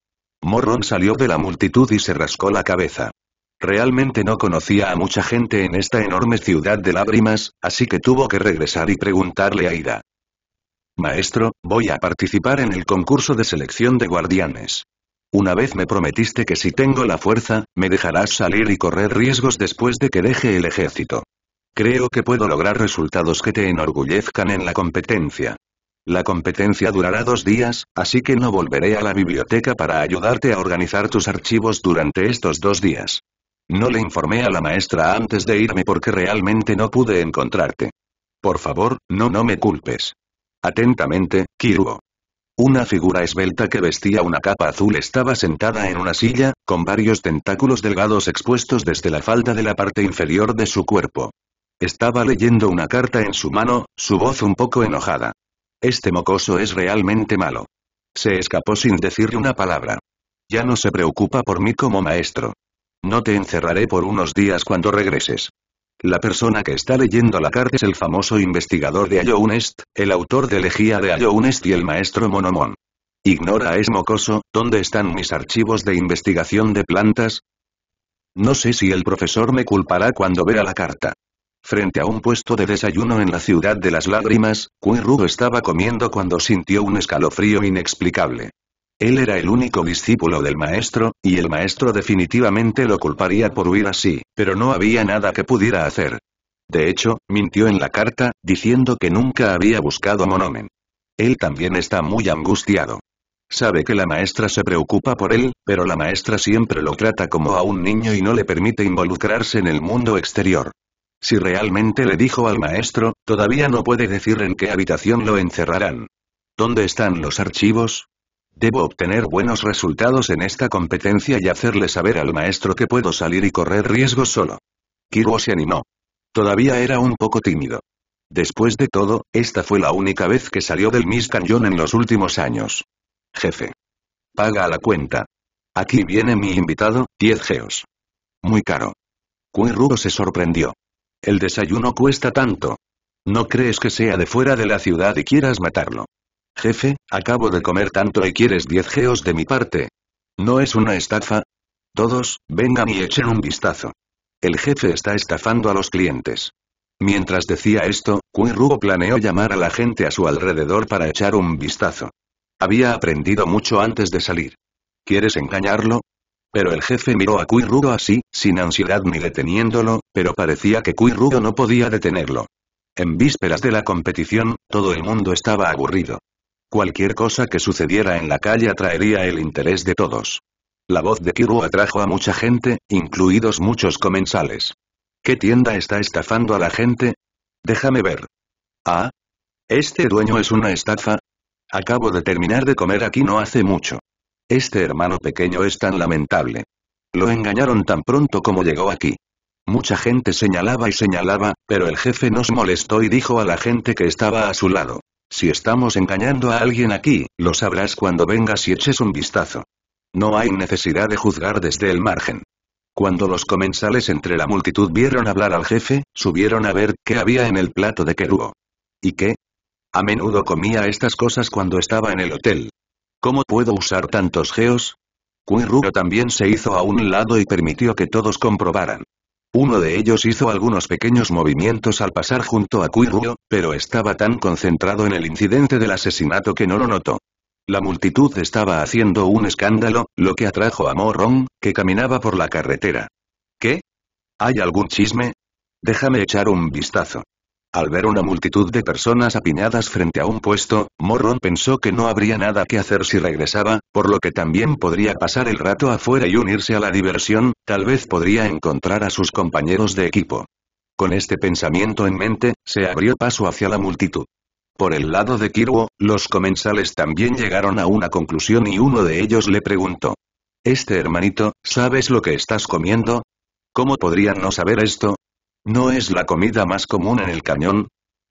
Morron salió de la multitud y se rascó la cabeza. Realmente no conocía a mucha gente en esta enorme ciudad de lágrimas, así que tuvo que regresar y preguntarle a Ida. Maestro, voy a participar en el concurso de selección de guardianes. Una vez me prometiste que si tengo la fuerza, me dejarás salir y correr riesgos después de que deje el ejército. Creo que puedo lograr resultados que te enorgullezcan en la competencia. La competencia durará dos días, así que no volveré a la biblioteca para ayudarte a organizar tus archivos durante estos dos días. No le informé a la maestra antes de irme porque realmente no pude encontrarte. Por favor, no no me culpes. Atentamente, Kiruo. Una figura esbelta que vestía una capa azul estaba sentada en una silla, con varios tentáculos delgados expuestos desde la falda de la parte inferior de su cuerpo. Estaba leyendo una carta en su mano, su voz un poco enojada. Este mocoso es realmente malo. Se escapó sin decirle una palabra. Ya no se preocupa por mí como maestro. No te encerraré por unos días cuando regreses. La persona que está leyendo la carta es el famoso investigador de Ayounest, el autor de Legía de Ayounest y el maestro Monomon. Ignora a es mocoso, ¿dónde están mis archivos de investigación de plantas? No sé si el profesor me culpará cuando vea la carta. Frente a un puesto de desayuno en la ciudad de las lágrimas, Quirru estaba comiendo cuando sintió un escalofrío inexplicable. Él era el único discípulo del maestro, y el maestro definitivamente lo culparía por huir así, pero no había nada que pudiera hacer. De hecho, mintió en la carta, diciendo que nunca había buscado a Monomen. Él también está muy angustiado. Sabe que la maestra se preocupa por él, pero la maestra siempre lo trata como a un niño y no le permite involucrarse en el mundo exterior. Si realmente le dijo al maestro, todavía no puede decir en qué habitación lo encerrarán. ¿Dónde están los archivos? Debo obtener buenos resultados en esta competencia y hacerle saber al maestro que puedo salir y correr riesgos solo. Kiruo se animó. Todavía era un poco tímido. Después de todo, esta fue la única vez que salió del Miss Canyon en los últimos años. Jefe. Paga a la cuenta. Aquí viene mi invitado, 10 geos. Muy caro. rugo se sorprendió. El desayuno cuesta tanto. ¿No crees que sea de fuera de la ciudad y quieras matarlo? Jefe, acabo de comer tanto y quieres 10 geos de mi parte. ¿No es una estafa? Todos, vengan y echen un vistazo. El jefe está estafando a los clientes. Mientras decía esto, Quirugo planeó llamar a la gente a su alrededor para echar un vistazo. Había aprendido mucho antes de salir. ¿Quieres engañarlo? Pero el jefe miró a Kuirugo así, sin ansiedad ni deteniéndolo, pero parecía que Kuirugo no podía detenerlo. En vísperas de la competición, todo el mundo estaba aburrido. Cualquier cosa que sucediera en la calle atraería el interés de todos. La voz de Kiru atrajo a mucha gente, incluidos muchos comensales. ¿Qué tienda está estafando a la gente? Déjame ver. Ah. Este dueño es una estafa. Acabo de terminar de comer aquí no hace mucho. Este hermano pequeño es tan lamentable. Lo engañaron tan pronto como llegó aquí. Mucha gente señalaba y señalaba, pero el jefe nos molestó y dijo a la gente que estaba a su lado. Si estamos engañando a alguien aquí, lo sabrás cuando vengas y eches un vistazo. No hay necesidad de juzgar desde el margen. Cuando los comensales entre la multitud vieron hablar al jefe, subieron a ver qué había en el plato de querúo. ¿Y qué? A menudo comía estas cosas cuando estaba en el hotel, ¿Cómo puedo usar tantos geos? Ruo también se hizo a un lado y permitió que todos comprobaran. Uno de ellos hizo algunos pequeños movimientos al pasar junto a Ruo, pero estaba tan concentrado en el incidente del asesinato que no lo notó. La multitud estaba haciendo un escándalo, lo que atrajo a morrón que caminaba por la carretera. ¿Qué? ¿Hay algún chisme? Déjame echar un vistazo. Al ver una multitud de personas apiñadas frente a un puesto, Morron pensó que no habría nada que hacer si regresaba, por lo que también podría pasar el rato afuera y unirse a la diversión, tal vez podría encontrar a sus compañeros de equipo. Con este pensamiento en mente, se abrió paso hacia la multitud. Por el lado de Kiruo, los comensales también llegaron a una conclusión y uno de ellos le preguntó. Este hermanito, ¿sabes lo que estás comiendo? ¿Cómo podrían no saber esto? No es la comida más común en el cañón.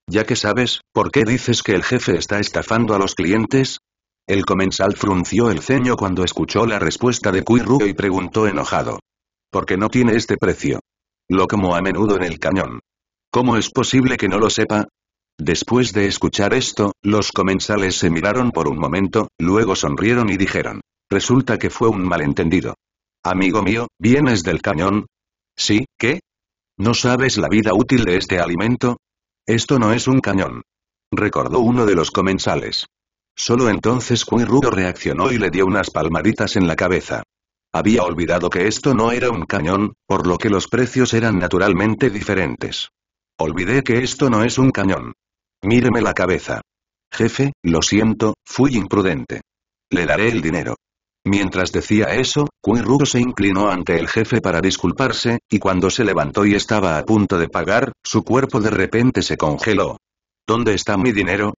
Ya que sabes, ¿por qué dices que el jefe está estafando a los clientes? El comensal frunció el ceño cuando escuchó la respuesta de Kuiru y preguntó enojado. ¿Por qué no tiene este precio? Lo como a menudo en el cañón. ¿Cómo es posible que no lo sepa? Después de escuchar esto, los comensales se miraron por un momento, luego sonrieron y dijeron. Resulta que fue un malentendido. Amigo mío, ¿vienes del cañón? Sí, ¿qué? ¿No sabes la vida útil de este alimento? Esto no es un cañón. Recordó uno de los comensales. Solo entonces rudo reaccionó y le dio unas palmaditas en la cabeza. Había olvidado que esto no era un cañón, por lo que los precios eran naturalmente diferentes. Olvidé que esto no es un cañón. Míreme la cabeza. Jefe, lo siento, fui imprudente. Le daré el dinero. Mientras decía eso, Rugo se inclinó ante el jefe para disculparse, y cuando se levantó y estaba a punto de pagar, su cuerpo de repente se congeló. ¿Dónde está mi dinero?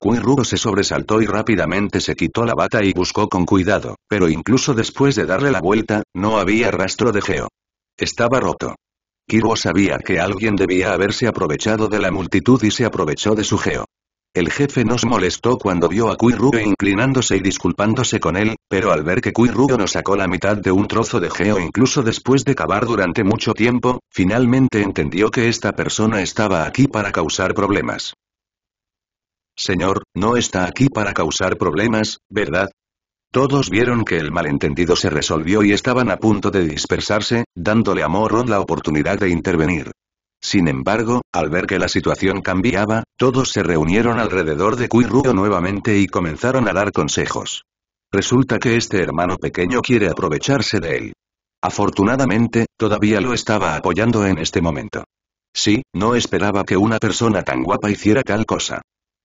Rugo se sobresaltó y rápidamente se quitó la bata y buscó con cuidado, pero incluso después de darle la vuelta, no había rastro de Geo. Estaba roto. Kiro sabía que alguien debía haberse aprovechado de la multitud y se aprovechó de su Geo. El jefe nos molestó cuando vio a Kuirugo inclinándose y disculpándose con él, pero al ver que Kuirugo nos sacó la mitad de un trozo de geo incluso después de cavar durante mucho tiempo, finalmente entendió que esta persona estaba aquí para causar problemas. Señor, no está aquí para causar problemas, ¿verdad? Todos vieron que el malentendido se resolvió y estaban a punto de dispersarse, dándole a Moron la oportunidad de intervenir. Sin embargo, al ver que la situación cambiaba, todos se reunieron alrededor de Kuiruo nuevamente y comenzaron a dar consejos. Resulta que este hermano pequeño quiere aprovecharse de él. Afortunadamente, todavía lo estaba apoyando en este momento. Sí, no esperaba que una persona tan guapa hiciera tal cosa.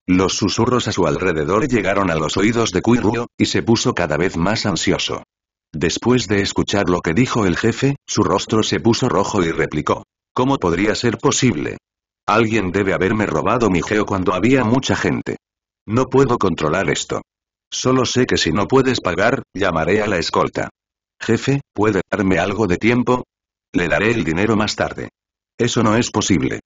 Los susurros a su alrededor llegaron a los oídos de Kuiruo, y se puso cada vez más ansioso. Después de escuchar lo que dijo el jefe, su rostro se puso rojo y replicó. ¿Cómo podría ser posible? Alguien debe haberme robado mi geo cuando había mucha gente. No puedo controlar esto. Solo sé que si no puedes pagar, llamaré a la escolta. Jefe, ¿puede darme algo de tiempo? Le daré el dinero más tarde. Eso no es posible.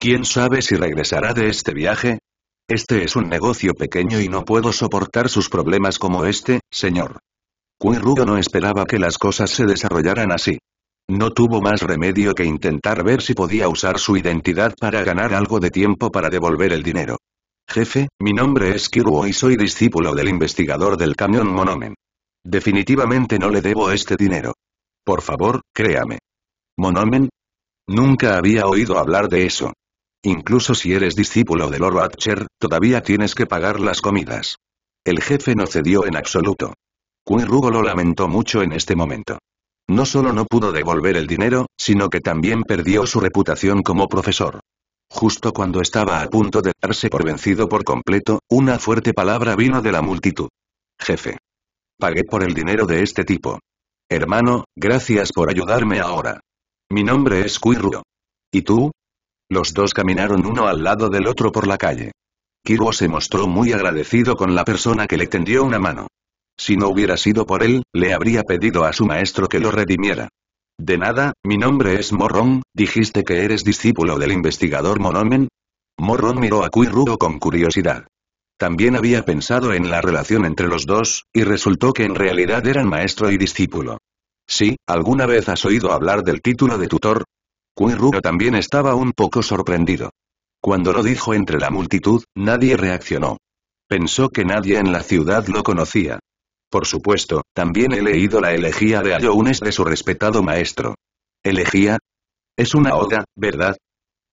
¿Quién sabe si regresará de este viaje? Este es un negocio pequeño y no puedo soportar sus problemas como este, señor. Rugo no esperaba que las cosas se desarrollaran así. No tuvo más remedio que intentar ver si podía usar su identidad para ganar algo de tiempo para devolver el dinero. Jefe, mi nombre es Kiruo y soy discípulo del investigador del camión Monomen. Definitivamente no le debo este dinero. Por favor, créame. ¿Monomen? Nunca había oído hablar de eso. Incluso si eres discípulo del Lord Atcher, todavía tienes que pagar las comidas. El jefe no cedió en absoluto. Rugo lo lamentó mucho en este momento. No solo no pudo devolver el dinero, sino que también perdió su reputación como profesor. Justo cuando estaba a punto de darse por vencido por completo, una fuerte palabra vino de la multitud. Jefe. Pagué por el dinero de este tipo. Hermano, gracias por ayudarme ahora. Mi nombre es Quirro. ¿Y tú? Los dos caminaron uno al lado del otro por la calle. Kirwo se mostró muy agradecido con la persona que le tendió una mano. Si no hubiera sido por él, le habría pedido a su maestro que lo redimiera. De nada, mi nombre es Morrón, dijiste que eres discípulo del investigador Monomen. Morrón miró a Kuirugo con curiosidad. También había pensado en la relación entre los dos, y resultó que en realidad eran maestro y discípulo. Sí, ¿alguna vez has oído hablar del título de tutor? Kuirugo también estaba un poco sorprendido. Cuando lo dijo entre la multitud, nadie reaccionó. Pensó que nadie en la ciudad lo conocía. Por supuesto, también he leído la elegía de Ayounes de su respetado maestro. ¿Elegía? Es una oda, ¿verdad?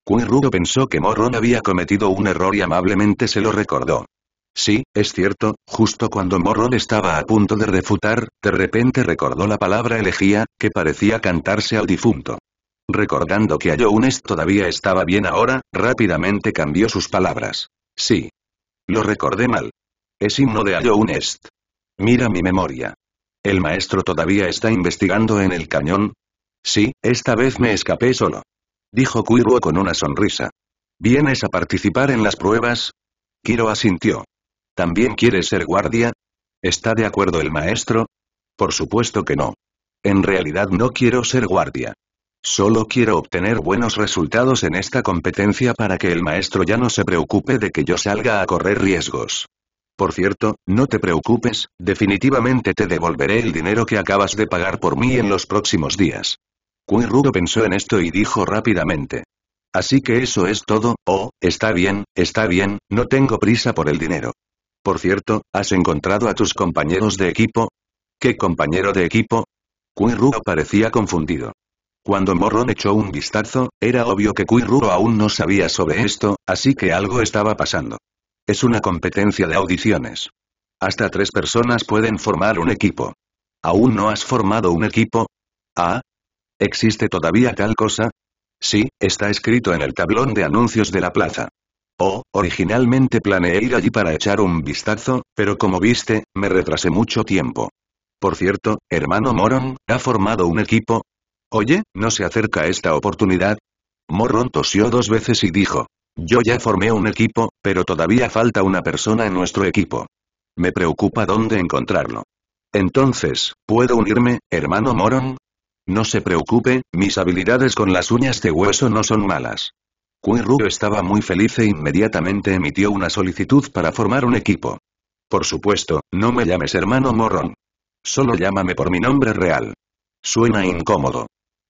Rudo pensó que Morron había cometido un error y amablemente se lo recordó. Sí, es cierto, justo cuando Morron estaba a punto de refutar, de repente recordó la palabra elegía, que parecía cantarse al difunto. Recordando que Ayounes todavía estaba bien ahora, rápidamente cambió sus palabras. Sí. Lo recordé mal. Es himno de Ayounes. Mira mi memoria. ¿El maestro todavía está investigando en el cañón? Sí, esta vez me escapé solo. Dijo Kuiruo con una sonrisa. ¿Vienes a participar en las pruebas? Kiro asintió. ¿También quieres ser guardia? ¿Está de acuerdo el maestro? Por supuesto que no. En realidad no quiero ser guardia. Solo quiero obtener buenos resultados en esta competencia para que el maestro ya no se preocupe de que yo salga a correr riesgos. Por cierto, no te preocupes, definitivamente te devolveré el dinero que acabas de pagar por mí en los próximos días. Kui pensó en esto y dijo rápidamente. Así que eso es todo, oh, está bien, está bien, no tengo prisa por el dinero. Por cierto, ¿has encontrado a tus compañeros de equipo? ¿Qué compañero de equipo? Kui parecía confundido. Cuando Morron echó un vistazo, era obvio que Kui aún no sabía sobre esto, así que algo estaba pasando. Es una competencia de audiciones. Hasta tres personas pueden formar un equipo. ¿Aún no has formado un equipo? ¿Ah? ¿Existe todavía tal cosa? Sí, está escrito en el tablón de anuncios de la plaza. Oh, originalmente planeé ir allí para echar un vistazo, pero como viste, me retrasé mucho tiempo. Por cierto, hermano Moron, ¿ha formado un equipo? Oye, ¿no se acerca esta oportunidad? Moron tosió dos veces y dijo, yo ya formé un equipo, pero todavía falta una persona en nuestro equipo. Me preocupa dónde encontrarlo. Entonces, ¿puedo unirme, hermano Moron? No se preocupe, mis habilidades con las uñas de hueso no son malas. Rubio estaba muy feliz e inmediatamente emitió una solicitud para formar un equipo. Por supuesto, no me llames hermano Morón. Solo llámame por mi nombre real. Suena incómodo.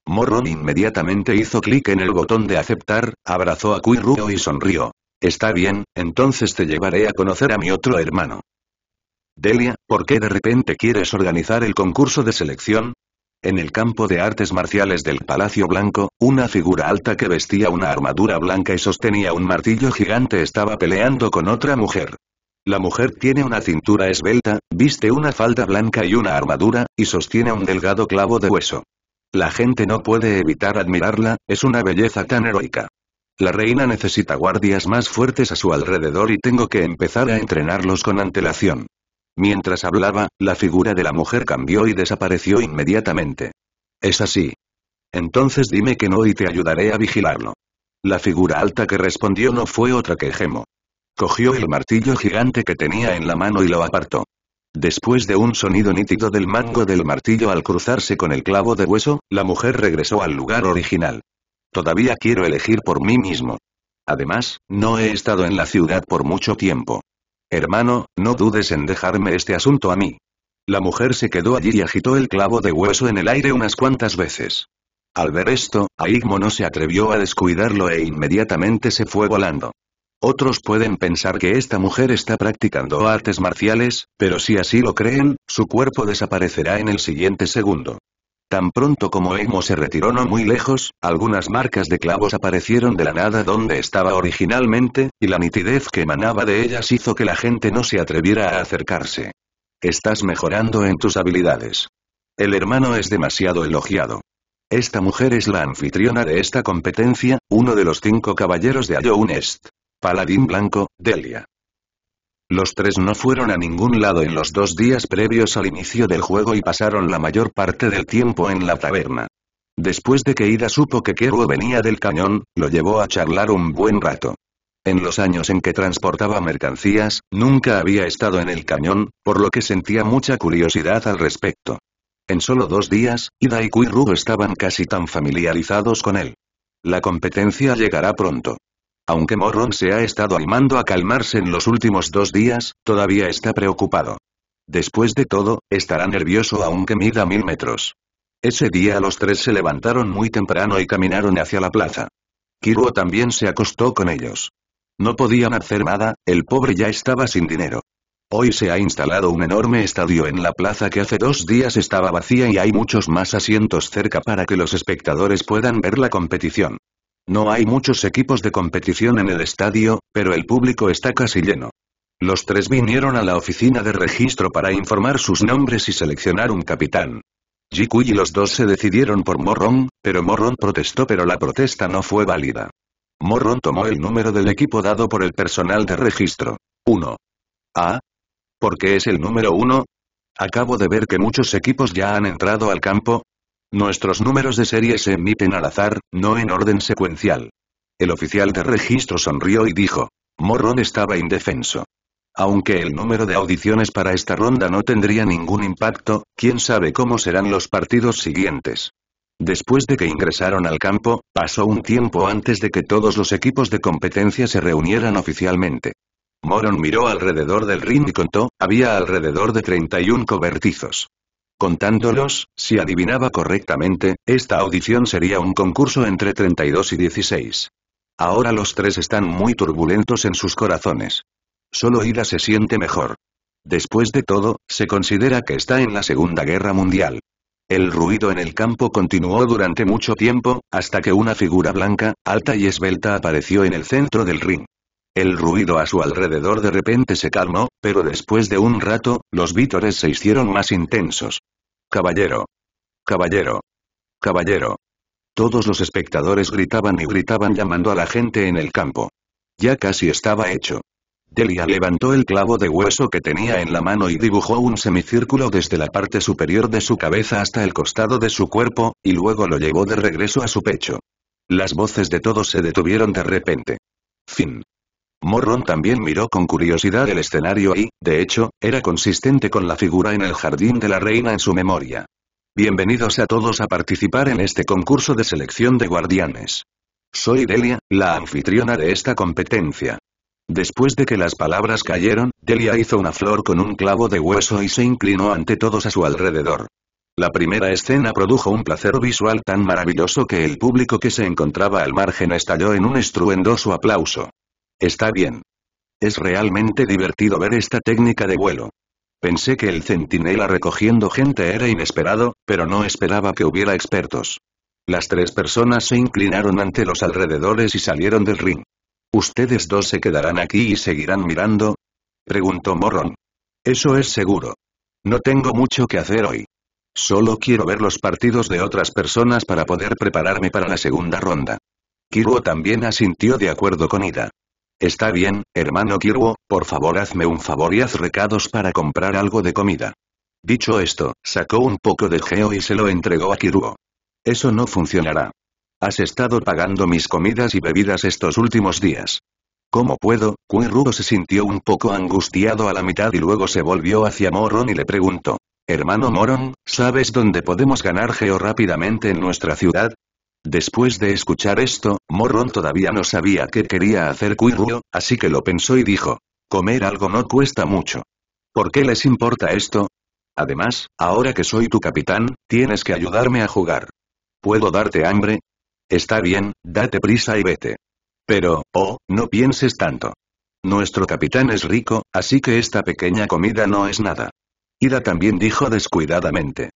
Morron inmediatamente hizo clic en el botón de aceptar, abrazó a Kuiruo y sonrió. Está bien, entonces te llevaré a conocer a mi otro hermano. Delia, ¿por qué de repente quieres organizar el concurso de selección? En el campo de artes marciales del Palacio Blanco, una figura alta que vestía una armadura blanca y sostenía un martillo gigante estaba peleando con otra mujer. La mujer tiene una cintura esbelta, viste una falda blanca y una armadura, y sostiene un delgado clavo de hueso. La gente no puede evitar admirarla, es una belleza tan heroica. La reina necesita guardias más fuertes a su alrededor y tengo que empezar a entrenarlos con antelación. Mientras hablaba, la figura de la mujer cambió y desapareció inmediatamente. Es así. Entonces dime que no y te ayudaré a vigilarlo. La figura alta que respondió no fue otra que Gemo. Cogió el martillo gigante que tenía en la mano y lo apartó. Después de un sonido nítido del mango del martillo al cruzarse con el clavo de hueso, la mujer regresó al lugar original. Todavía quiero elegir por mí mismo. Además, no he estado en la ciudad por mucho tiempo. Hermano, no dudes en dejarme este asunto a mí. La mujer se quedó allí y agitó el clavo de hueso en el aire unas cuantas veces. Al ver esto, Aigmo no se atrevió a descuidarlo e inmediatamente se fue volando. Otros pueden pensar que esta mujer está practicando artes marciales, pero si así lo creen, su cuerpo desaparecerá en el siguiente segundo. Tan pronto como Emo se retiró no muy lejos, algunas marcas de clavos aparecieron de la nada donde estaba originalmente, y la nitidez que emanaba de ellas hizo que la gente no se atreviera a acercarse. Estás mejorando en tus habilidades. El hermano es demasiado elogiado. Esta mujer es la anfitriona de esta competencia, uno de los cinco caballeros de Ayounest. Paladín Blanco, Delia. Los tres no fueron a ningún lado en los dos días previos al inicio del juego y pasaron la mayor parte del tiempo en la taberna. Después de que Ida supo que Keru venía del cañón, lo llevó a charlar un buen rato. En los años en que transportaba mercancías, nunca había estado en el cañón, por lo que sentía mucha curiosidad al respecto. En solo dos días, Ida y Kuiru estaban casi tan familiarizados con él. La competencia llegará pronto. Aunque Morron se ha estado animando a calmarse en los últimos dos días, todavía está preocupado. Después de todo, estará nervioso aunque mida mil metros. Ese día los tres se levantaron muy temprano y caminaron hacia la plaza. Kiruo también se acostó con ellos. No podían hacer nada, el pobre ya estaba sin dinero. Hoy se ha instalado un enorme estadio en la plaza que hace dos días estaba vacía y hay muchos más asientos cerca para que los espectadores puedan ver la competición. No hay muchos equipos de competición en el estadio, pero el público está casi lleno. Los tres vinieron a la oficina de registro para informar sus nombres y seleccionar un capitán. jiku y los dos se decidieron por Morron, pero Morron protestó pero la protesta no fue válida. Morron tomó el número del equipo dado por el personal de registro. 1. ¿Ah? ¿Por qué es el número 1? Acabo de ver que muchos equipos ya han entrado al campo, Nuestros números de serie se emiten al azar, no en orden secuencial. El oficial de registro sonrió y dijo. Morón estaba indefenso. Aunque el número de audiciones para esta ronda no tendría ningún impacto, quién sabe cómo serán los partidos siguientes. Después de que ingresaron al campo, pasó un tiempo antes de que todos los equipos de competencia se reunieran oficialmente. Moron miró alrededor del ring y contó, había alrededor de 31 cobertizos. Contándolos, si adivinaba correctamente, esta audición sería un concurso entre 32 y 16. Ahora los tres están muy turbulentos en sus corazones. Solo Ida se siente mejor. Después de todo, se considera que está en la Segunda Guerra Mundial. El ruido en el campo continuó durante mucho tiempo, hasta que una figura blanca, alta y esbelta apareció en el centro del ring. El ruido a su alrededor de repente se calmó, pero después de un rato, los vítores se hicieron más intensos. Caballero. Caballero. Caballero. Todos los espectadores gritaban y gritaban llamando a la gente en el campo. Ya casi estaba hecho. Delia levantó el clavo de hueso que tenía en la mano y dibujó un semicírculo desde la parte superior de su cabeza hasta el costado de su cuerpo, y luego lo llevó de regreso a su pecho. Las voces de todos se detuvieron de repente. Fin. Morron también miró con curiosidad el escenario y, de hecho, era consistente con la figura en el jardín de la reina en su memoria. Bienvenidos a todos a participar en este concurso de selección de guardianes. Soy Delia, la anfitriona de esta competencia. Después de que las palabras cayeron, Delia hizo una flor con un clavo de hueso y se inclinó ante todos a su alrededor. La primera escena produjo un placer visual tan maravilloso que el público que se encontraba al margen estalló en un estruendoso aplauso. Está bien. Es realmente divertido ver esta técnica de vuelo. Pensé que el centinela recogiendo gente era inesperado, pero no esperaba que hubiera expertos. Las tres personas se inclinaron ante los alrededores y salieron del ring. ¿Ustedes dos se quedarán aquí y seguirán mirando? Preguntó Morron. Eso es seguro. No tengo mucho que hacer hoy. Solo quiero ver los partidos de otras personas para poder prepararme para la segunda ronda. Kiruo también asintió de acuerdo con Ida. Está bien, hermano Kiruo, por favor hazme un favor y haz recados para comprar algo de comida. Dicho esto, sacó un poco de geo y se lo entregó a Kiruo. Eso no funcionará. Has estado pagando mis comidas y bebidas estos últimos días. ¿Cómo puedo? Kirwo se sintió un poco angustiado a la mitad y luego se volvió hacia Moron y le preguntó. Hermano Moron, ¿sabes dónde podemos ganar geo rápidamente en nuestra ciudad? Después de escuchar esto, Morron todavía no sabía qué quería hacer Ruo, así que lo pensó y dijo. Comer algo no cuesta mucho. ¿Por qué les importa esto? Además, ahora que soy tu capitán, tienes que ayudarme a jugar. ¿Puedo darte hambre? Está bien, date prisa y vete. Pero, oh, no pienses tanto. Nuestro capitán es rico, así que esta pequeña comida no es nada. Ida también dijo descuidadamente.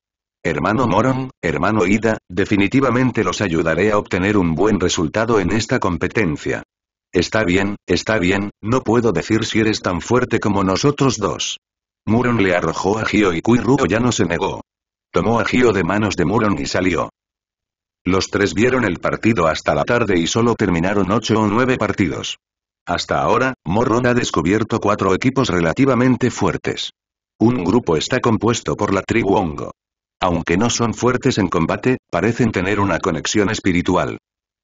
Hermano Moron, hermano Ida, definitivamente los ayudaré a obtener un buen resultado en esta competencia. Está bien, está bien, no puedo decir si eres tan fuerte como nosotros dos. Moron le arrojó a Gio y Kuiruo ya no se negó. Tomó a Gio de manos de Moron y salió. Los tres vieron el partido hasta la tarde y solo terminaron ocho o nueve partidos. Hasta ahora, Moron ha descubierto cuatro equipos relativamente fuertes. Un grupo está compuesto por la tribu Hongo. Aunque no son fuertes en combate, parecen tener una conexión espiritual.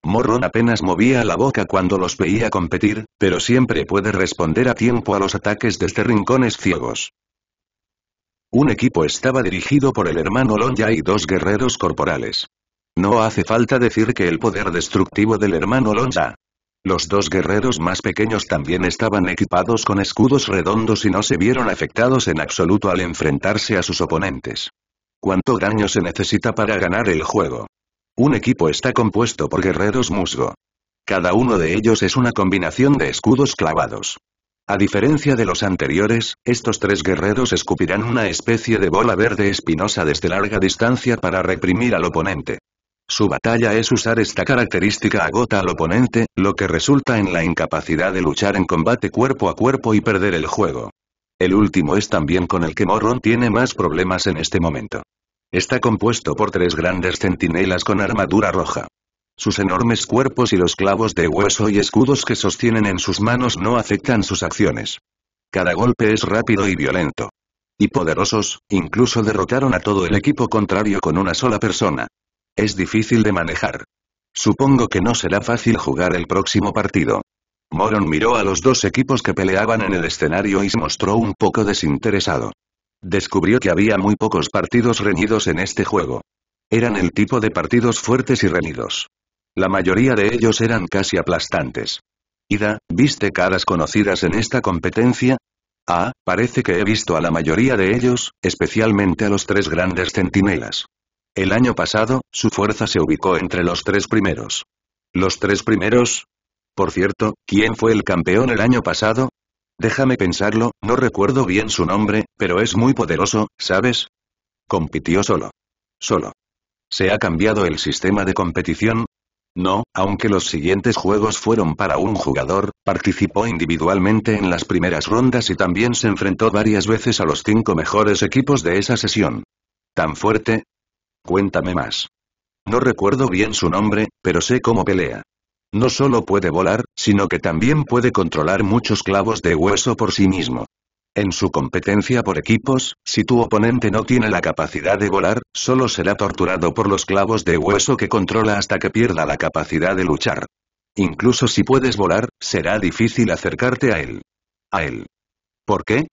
Morron apenas movía la boca cuando los veía competir, pero siempre puede responder a tiempo a los ataques desde este rincones ciegos. Un equipo estaba dirigido por el hermano Lonja y dos guerreros corporales. No hace falta decir que el poder destructivo del hermano Lonja. Los dos guerreros más pequeños también estaban equipados con escudos redondos y no se vieron afectados en absoluto al enfrentarse a sus oponentes. ¿Cuánto daño se necesita para ganar el juego? Un equipo está compuesto por guerreros musgo. Cada uno de ellos es una combinación de escudos clavados. A diferencia de los anteriores, estos tres guerreros escupirán una especie de bola verde espinosa desde larga distancia para reprimir al oponente. Su batalla es usar esta característica agota al oponente, lo que resulta en la incapacidad de luchar en combate cuerpo a cuerpo y perder el juego. El último es también con el que Morron tiene más problemas en este momento. Está compuesto por tres grandes centinelas con armadura roja. Sus enormes cuerpos y los clavos de hueso y escudos que sostienen en sus manos no afectan sus acciones. Cada golpe es rápido y violento. Y poderosos, incluso derrotaron a todo el equipo contrario con una sola persona. Es difícil de manejar. Supongo que no será fácil jugar el próximo partido. Moron miró a los dos equipos que peleaban en el escenario y se mostró un poco desinteresado. Descubrió que había muy pocos partidos reñidos en este juego. Eran el tipo de partidos fuertes y reñidos. La mayoría de ellos eran casi aplastantes. Ida, ¿viste caras conocidas en esta competencia? Ah, parece que he visto a la mayoría de ellos, especialmente a los tres grandes centinelas. El año pasado, su fuerza se ubicó entre los tres primeros. Los tres primeros, por cierto, ¿quién fue el campeón el año pasado? Déjame pensarlo, no recuerdo bien su nombre, pero es muy poderoso, ¿sabes? Compitió solo. Solo. ¿Se ha cambiado el sistema de competición? No, aunque los siguientes juegos fueron para un jugador, participó individualmente en las primeras rondas y también se enfrentó varias veces a los cinco mejores equipos de esa sesión. ¿Tan fuerte? Cuéntame más. No recuerdo bien su nombre, pero sé cómo pelea. No solo puede volar, sino que también puede controlar muchos clavos de hueso por sí mismo. En su competencia por equipos, si tu oponente no tiene la capacidad de volar, solo será torturado por los clavos de hueso que controla hasta que pierda la capacidad de luchar. Incluso si puedes volar, será difícil acercarte a él. A él. ¿Por qué?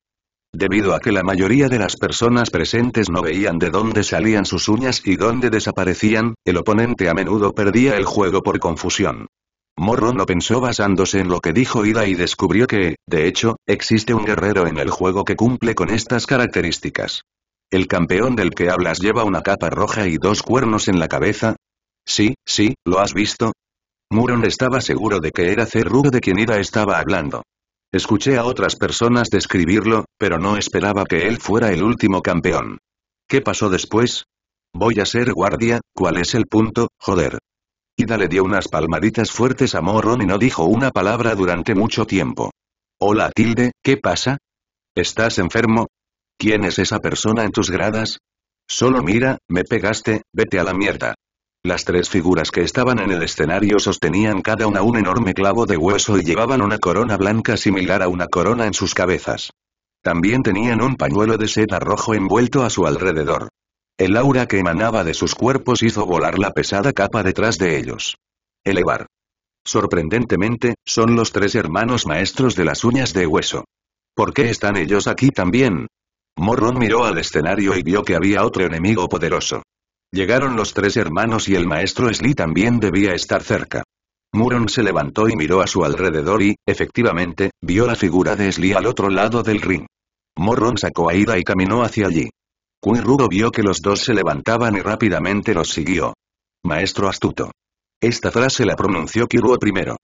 Debido a que la mayoría de las personas presentes no veían de dónde salían sus uñas y dónde desaparecían, el oponente a menudo perdía el juego por confusión. Morron lo pensó basándose en lo que dijo Ida y descubrió que, de hecho, existe un guerrero en el juego que cumple con estas características. ¿El campeón del que hablas lleva una capa roja y dos cuernos en la cabeza? Sí, sí, ¿lo has visto? Morron estaba seguro de que era Cerrugo de quien Ida estaba hablando. Escuché a otras personas describirlo, pero no esperaba que él fuera el último campeón. ¿Qué pasó después? Voy a ser guardia, ¿cuál es el punto, joder? Ida le dio unas palmaditas fuertes a Morrón y no dijo una palabra durante mucho tiempo. Hola Tilde, ¿qué pasa? ¿Estás enfermo? ¿Quién es esa persona en tus gradas? Solo mira, me pegaste, vete a la mierda. Las tres figuras que estaban en el escenario sostenían cada una un enorme clavo de hueso y llevaban una corona blanca similar a una corona en sus cabezas. También tenían un pañuelo de seda rojo envuelto a su alrededor. El aura que emanaba de sus cuerpos hizo volar la pesada capa detrás de ellos. Elevar. Sorprendentemente, son los tres hermanos maestros de las uñas de hueso. ¿Por qué están ellos aquí también? Morron miró al escenario y vio que había otro enemigo poderoso. Llegaron los tres hermanos y el maestro Sli también debía estar cerca. Morron se levantó y miró a su alrededor y, efectivamente, vio la figura de Sli al otro lado del ring. Morron sacó a Ida y caminó hacia allí. Rugo vio que los dos se levantaban y rápidamente los siguió. Maestro astuto. Esta frase la pronunció Kiruo primero.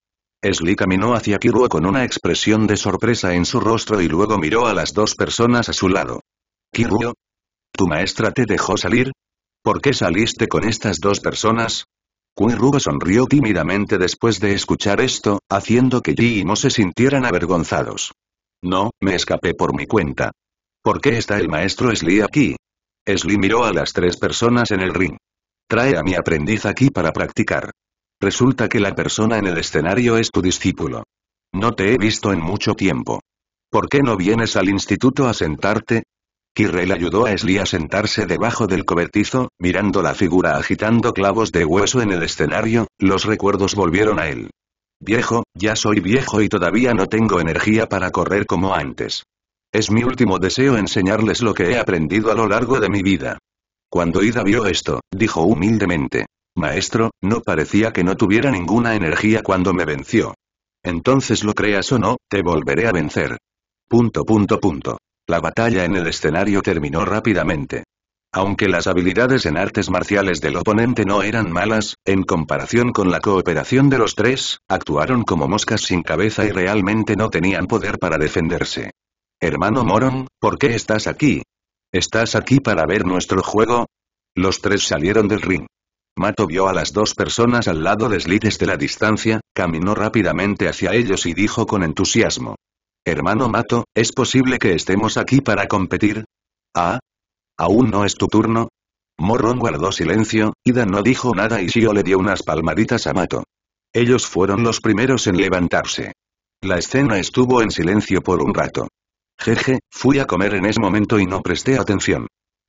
Sli caminó hacia Kiruo con una expresión de sorpresa en su rostro y luego miró a las dos personas a su lado. Kiruo. ¿Tu maestra te dejó salir? ¿Por qué saliste con estas dos personas? Rugo sonrió tímidamente después de escuchar esto, haciendo que Ji y Mo se sintieran avergonzados. No, me escapé por mi cuenta. ¿Por qué está el maestro Sli aquí? Esli miró a las tres personas en el ring. Trae a mi aprendiz aquí para practicar. Resulta que la persona en el escenario es tu discípulo. No te he visto en mucho tiempo. ¿Por qué no vienes al instituto a sentarte? Kirrell ayudó a Esli a sentarse debajo del cobertizo, mirando la figura agitando clavos de hueso en el escenario, los recuerdos volvieron a él. Viejo, ya soy viejo y todavía no tengo energía para correr como antes. Es mi último deseo enseñarles lo que he aprendido a lo largo de mi vida. Cuando Ida vio esto, dijo humildemente. Maestro, no parecía que no tuviera ninguna energía cuando me venció. Entonces lo creas o no, te volveré a vencer. Punto punto punto. La batalla en el escenario terminó rápidamente. Aunque las habilidades en artes marciales del oponente no eran malas, en comparación con la cooperación de los tres, actuaron como moscas sin cabeza y realmente no tenían poder para defenderse. Hermano Moron, ¿por qué estás aquí? ¿Estás aquí para ver nuestro juego? Los tres salieron del ring. Mato vio a las dos personas al lado de desde la distancia, caminó rápidamente hacia ellos y dijo con entusiasmo. Hermano Mato, ¿es posible que estemos aquí para competir? Ah. ¿Aún no es tu turno? Moron guardó silencio, Ida no dijo nada y Shio le dio unas palmaditas a Mato. Ellos fueron los primeros en levantarse. La escena estuvo en silencio por un rato. Jeje, fui a comer en ese momento y no presté atención.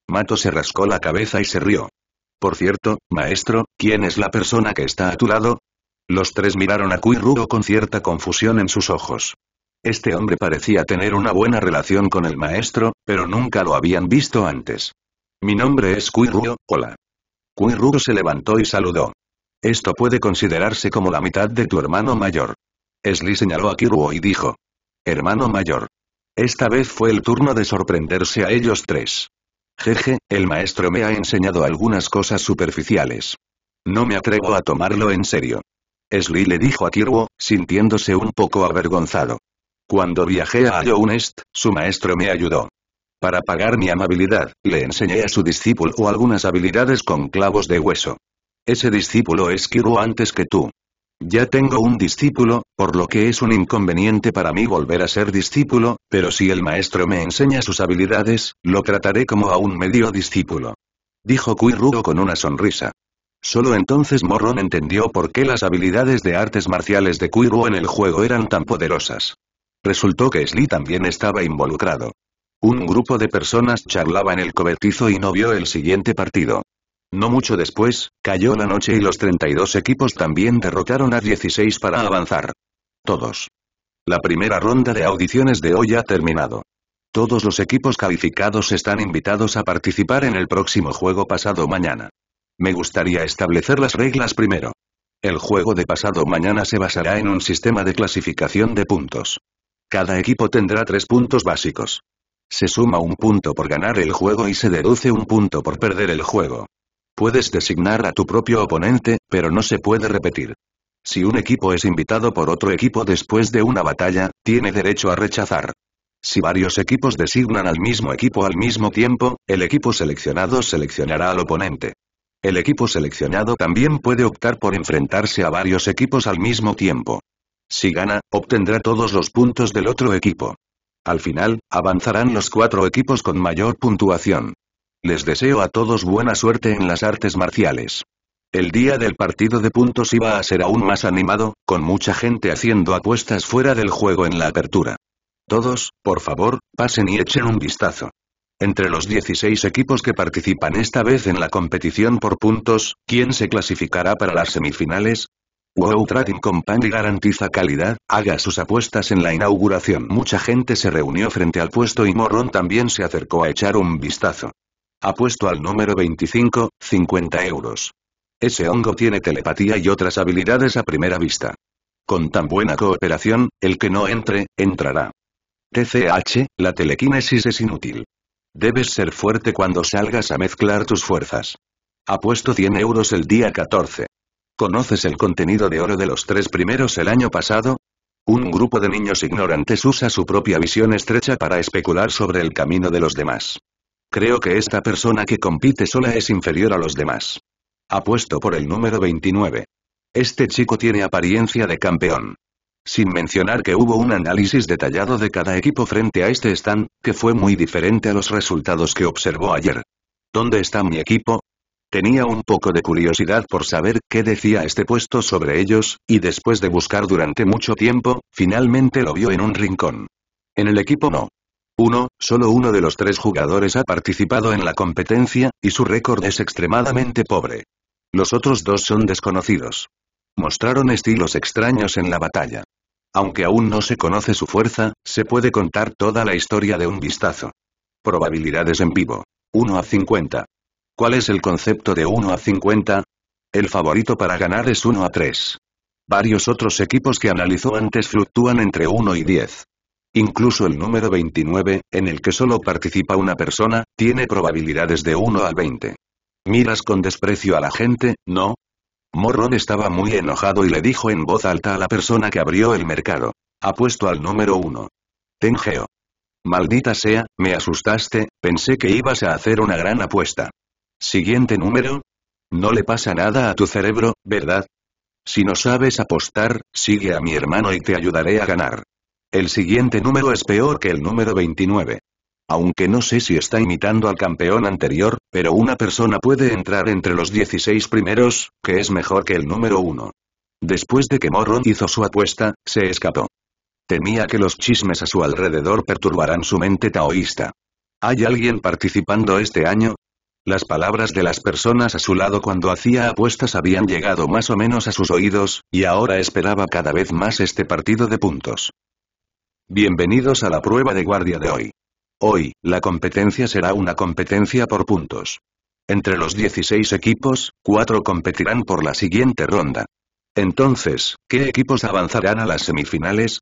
Mato se rascó la cabeza y se rió. Por cierto, maestro, ¿quién es la persona que está a tu lado? Los tres miraron a Ruo con cierta confusión en sus ojos. Este hombre parecía tener una buena relación con el maestro, pero nunca lo habían visto antes. Mi nombre es Ruo. hola. Ruo se levantó y saludó. Esto puede considerarse como la mitad de tu hermano mayor. Esli señaló a Ruo y dijo. Hermano mayor. Esta vez fue el turno de sorprenderse a ellos tres. Jeje, el maestro me ha enseñado algunas cosas superficiales. No me atrevo a tomarlo en serio. Sli le dijo a Kiruo, sintiéndose un poco avergonzado. Cuando viajé a Younest, su maestro me ayudó. Para pagar mi amabilidad, le enseñé a su discípulo algunas habilidades con clavos de hueso. Ese discípulo es Kirwo antes que tú. Ya tengo un discípulo, por lo que es un inconveniente para mí volver a ser discípulo, pero si el maestro me enseña sus habilidades, lo trataré como a un medio discípulo. Dijo Rugo con una sonrisa. Solo entonces Morron entendió por qué las habilidades de artes marciales de Ruo en el juego eran tan poderosas. Resultó que Sli también estaba involucrado. Un grupo de personas charlaba en el cobertizo y no vio el siguiente partido. No mucho después, cayó la noche y los 32 equipos también derrotaron a 16 para avanzar. Todos. La primera ronda de audiciones de hoy ha terminado. Todos los equipos calificados están invitados a participar en el próximo juego pasado mañana. Me gustaría establecer las reglas primero. El juego de pasado mañana se basará en un sistema de clasificación de puntos. Cada equipo tendrá tres puntos básicos. Se suma un punto por ganar el juego y se deduce un punto por perder el juego. Puedes designar a tu propio oponente, pero no se puede repetir. Si un equipo es invitado por otro equipo después de una batalla, tiene derecho a rechazar. Si varios equipos designan al mismo equipo al mismo tiempo, el equipo seleccionado seleccionará al oponente. El equipo seleccionado también puede optar por enfrentarse a varios equipos al mismo tiempo. Si gana, obtendrá todos los puntos del otro equipo. Al final, avanzarán los cuatro equipos con mayor puntuación. Les deseo a todos buena suerte en las artes marciales. El día del partido de puntos iba a ser aún más animado, con mucha gente haciendo apuestas fuera del juego en la apertura. Todos, por favor, pasen y echen un vistazo. Entre los 16 equipos que participan esta vez en la competición por puntos, ¿quién se clasificará para las semifinales? Wow Trading Company garantiza calidad, haga sus apuestas en la inauguración. Mucha gente se reunió frente al puesto y Morrón también se acercó a echar un vistazo. Apuesto al número 25, 50 euros. Ese hongo tiene telepatía y otras habilidades a primera vista. Con tan buena cooperación, el que no entre, entrará. TCH, la telequinesis es inútil. Debes ser fuerte cuando salgas a mezclar tus fuerzas. Apuesto 100 euros el día 14. ¿Conoces el contenido de oro de los tres primeros el año pasado? Un grupo de niños ignorantes usa su propia visión estrecha para especular sobre el camino de los demás. Creo que esta persona que compite sola es inferior a los demás. Apuesto por el número 29. Este chico tiene apariencia de campeón. Sin mencionar que hubo un análisis detallado de cada equipo frente a este stand, que fue muy diferente a los resultados que observó ayer. ¿Dónde está mi equipo? Tenía un poco de curiosidad por saber qué decía este puesto sobre ellos, y después de buscar durante mucho tiempo, finalmente lo vio en un rincón. En el equipo no. 1, solo uno de los tres jugadores ha participado en la competencia, y su récord es extremadamente pobre. Los otros dos son desconocidos. Mostraron estilos extraños en la batalla. Aunque aún no se conoce su fuerza, se puede contar toda la historia de un vistazo. Probabilidades en vivo. 1 a 50. ¿Cuál es el concepto de 1 a 50? El favorito para ganar es 1 a 3. Varios otros equipos que analizó antes fluctúan entre 1 y 10. Incluso el número 29, en el que solo participa una persona, tiene probabilidades de 1 a 20. Miras con desprecio a la gente, ¿no? Morron estaba muy enojado y le dijo en voz alta a la persona que abrió el mercado. Apuesto al número 1. Tengeo. Maldita sea, me asustaste, pensé que ibas a hacer una gran apuesta. Siguiente número. No le pasa nada a tu cerebro, ¿verdad? Si no sabes apostar, sigue a mi hermano y te ayudaré a ganar. El siguiente número es peor que el número 29. Aunque no sé si está imitando al campeón anterior, pero una persona puede entrar entre los 16 primeros, que es mejor que el número 1. Después de que Morron hizo su apuesta, se escapó. Temía que los chismes a su alrededor perturbaran su mente taoísta. ¿Hay alguien participando este año? Las palabras de las personas a su lado cuando hacía apuestas habían llegado más o menos a sus oídos, y ahora esperaba cada vez más este partido de puntos. Bienvenidos a la prueba de guardia de hoy. Hoy, la competencia será una competencia por puntos. Entre los 16 equipos, 4 competirán por la siguiente ronda. Entonces, ¿qué equipos avanzarán a las semifinales?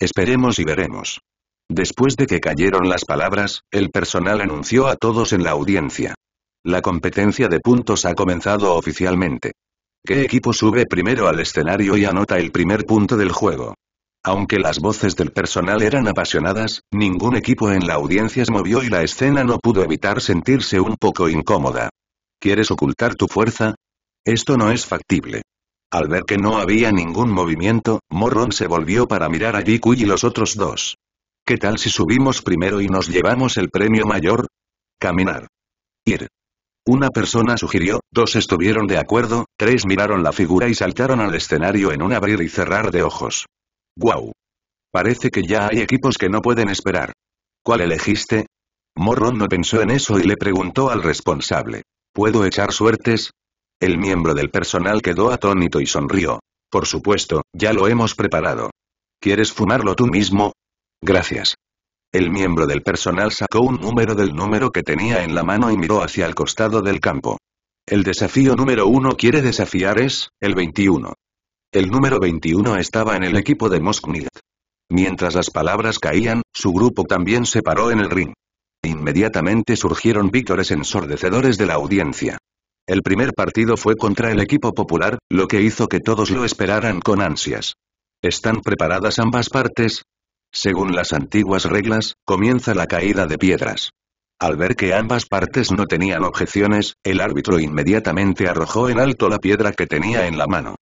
Esperemos y veremos. Después de que cayeron las palabras, el personal anunció a todos en la audiencia. La competencia de puntos ha comenzado oficialmente. ¿Qué equipo sube primero al escenario y anota el primer punto del juego? Aunque las voces del personal eran apasionadas, ningún equipo en la audiencia se movió y la escena no pudo evitar sentirse un poco incómoda. ¿Quieres ocultar tu fuerza? Esto no es factible. Al ver que no había ningún movimiento, Morron se volvió para mirar a Jiku y los otros dos. ¿Qué tal si subimos primero y nos llevamos el premio mayor? Caminar. Ir. Una persona sugirió, dos estuvieron de acuerdo, tres miraron la figura y saltaron al escenario en un abrir y cerrar de ojos. ¡Guau! Parece que ya hay equipos que no pueden esperar. ¿Cuál elegiste? Morron no pensó en eso y le preguntó al responsable. ¿Puedo echar suertes? El miembro del personal quedó atónito y sonrió. Por supuesto, ya lo hemos preparado. ¿Quieres fumarlo tú mismo? Gracias. El miembro del personal sacó un número del número que tenía en la mano y miró hacia el costado del campo. El desafío número uno quiere desafiar es, el 21. El número 21 estaba en el equipo de Moskvnit. Mientras las palabras caían, su grupo también se paró en el ring. Inmediatamente surgieron víctores ensordecedores de la audiencia. El primer partido fue contra el equipo popular, lo que hizo que todos lo esperaran con ansias. ¿Están preparadas ambas partes? Según las antiguas reglas, comienza la caída de piedras. Al ver que ambas partes no tenían objeciones, el árbitro inmediatamente arrojó en alto la piedra que tenía en la mano.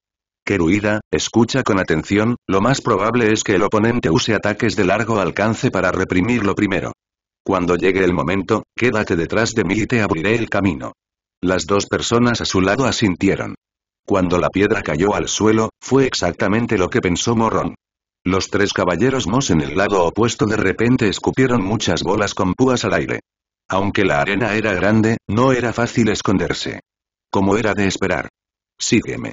Keruida, escucha con atención, lo más probable es que el oponente use ataques de largo alcance para reprimirlo primero. Cuando llegue el momento, quédate detrás de mí y te abriré el camino. Las dos personas a su lado asintieron. Cuando la piedra cayó al suelo, fue exactamente lo que pensó Morrón. Los tres caballeros Moss en el lado opuesto de repente escupieron muchas bolas con púas al aire. Aunque la arena era grande, no era fácil esconderse. Como era de esperar. Sígueme.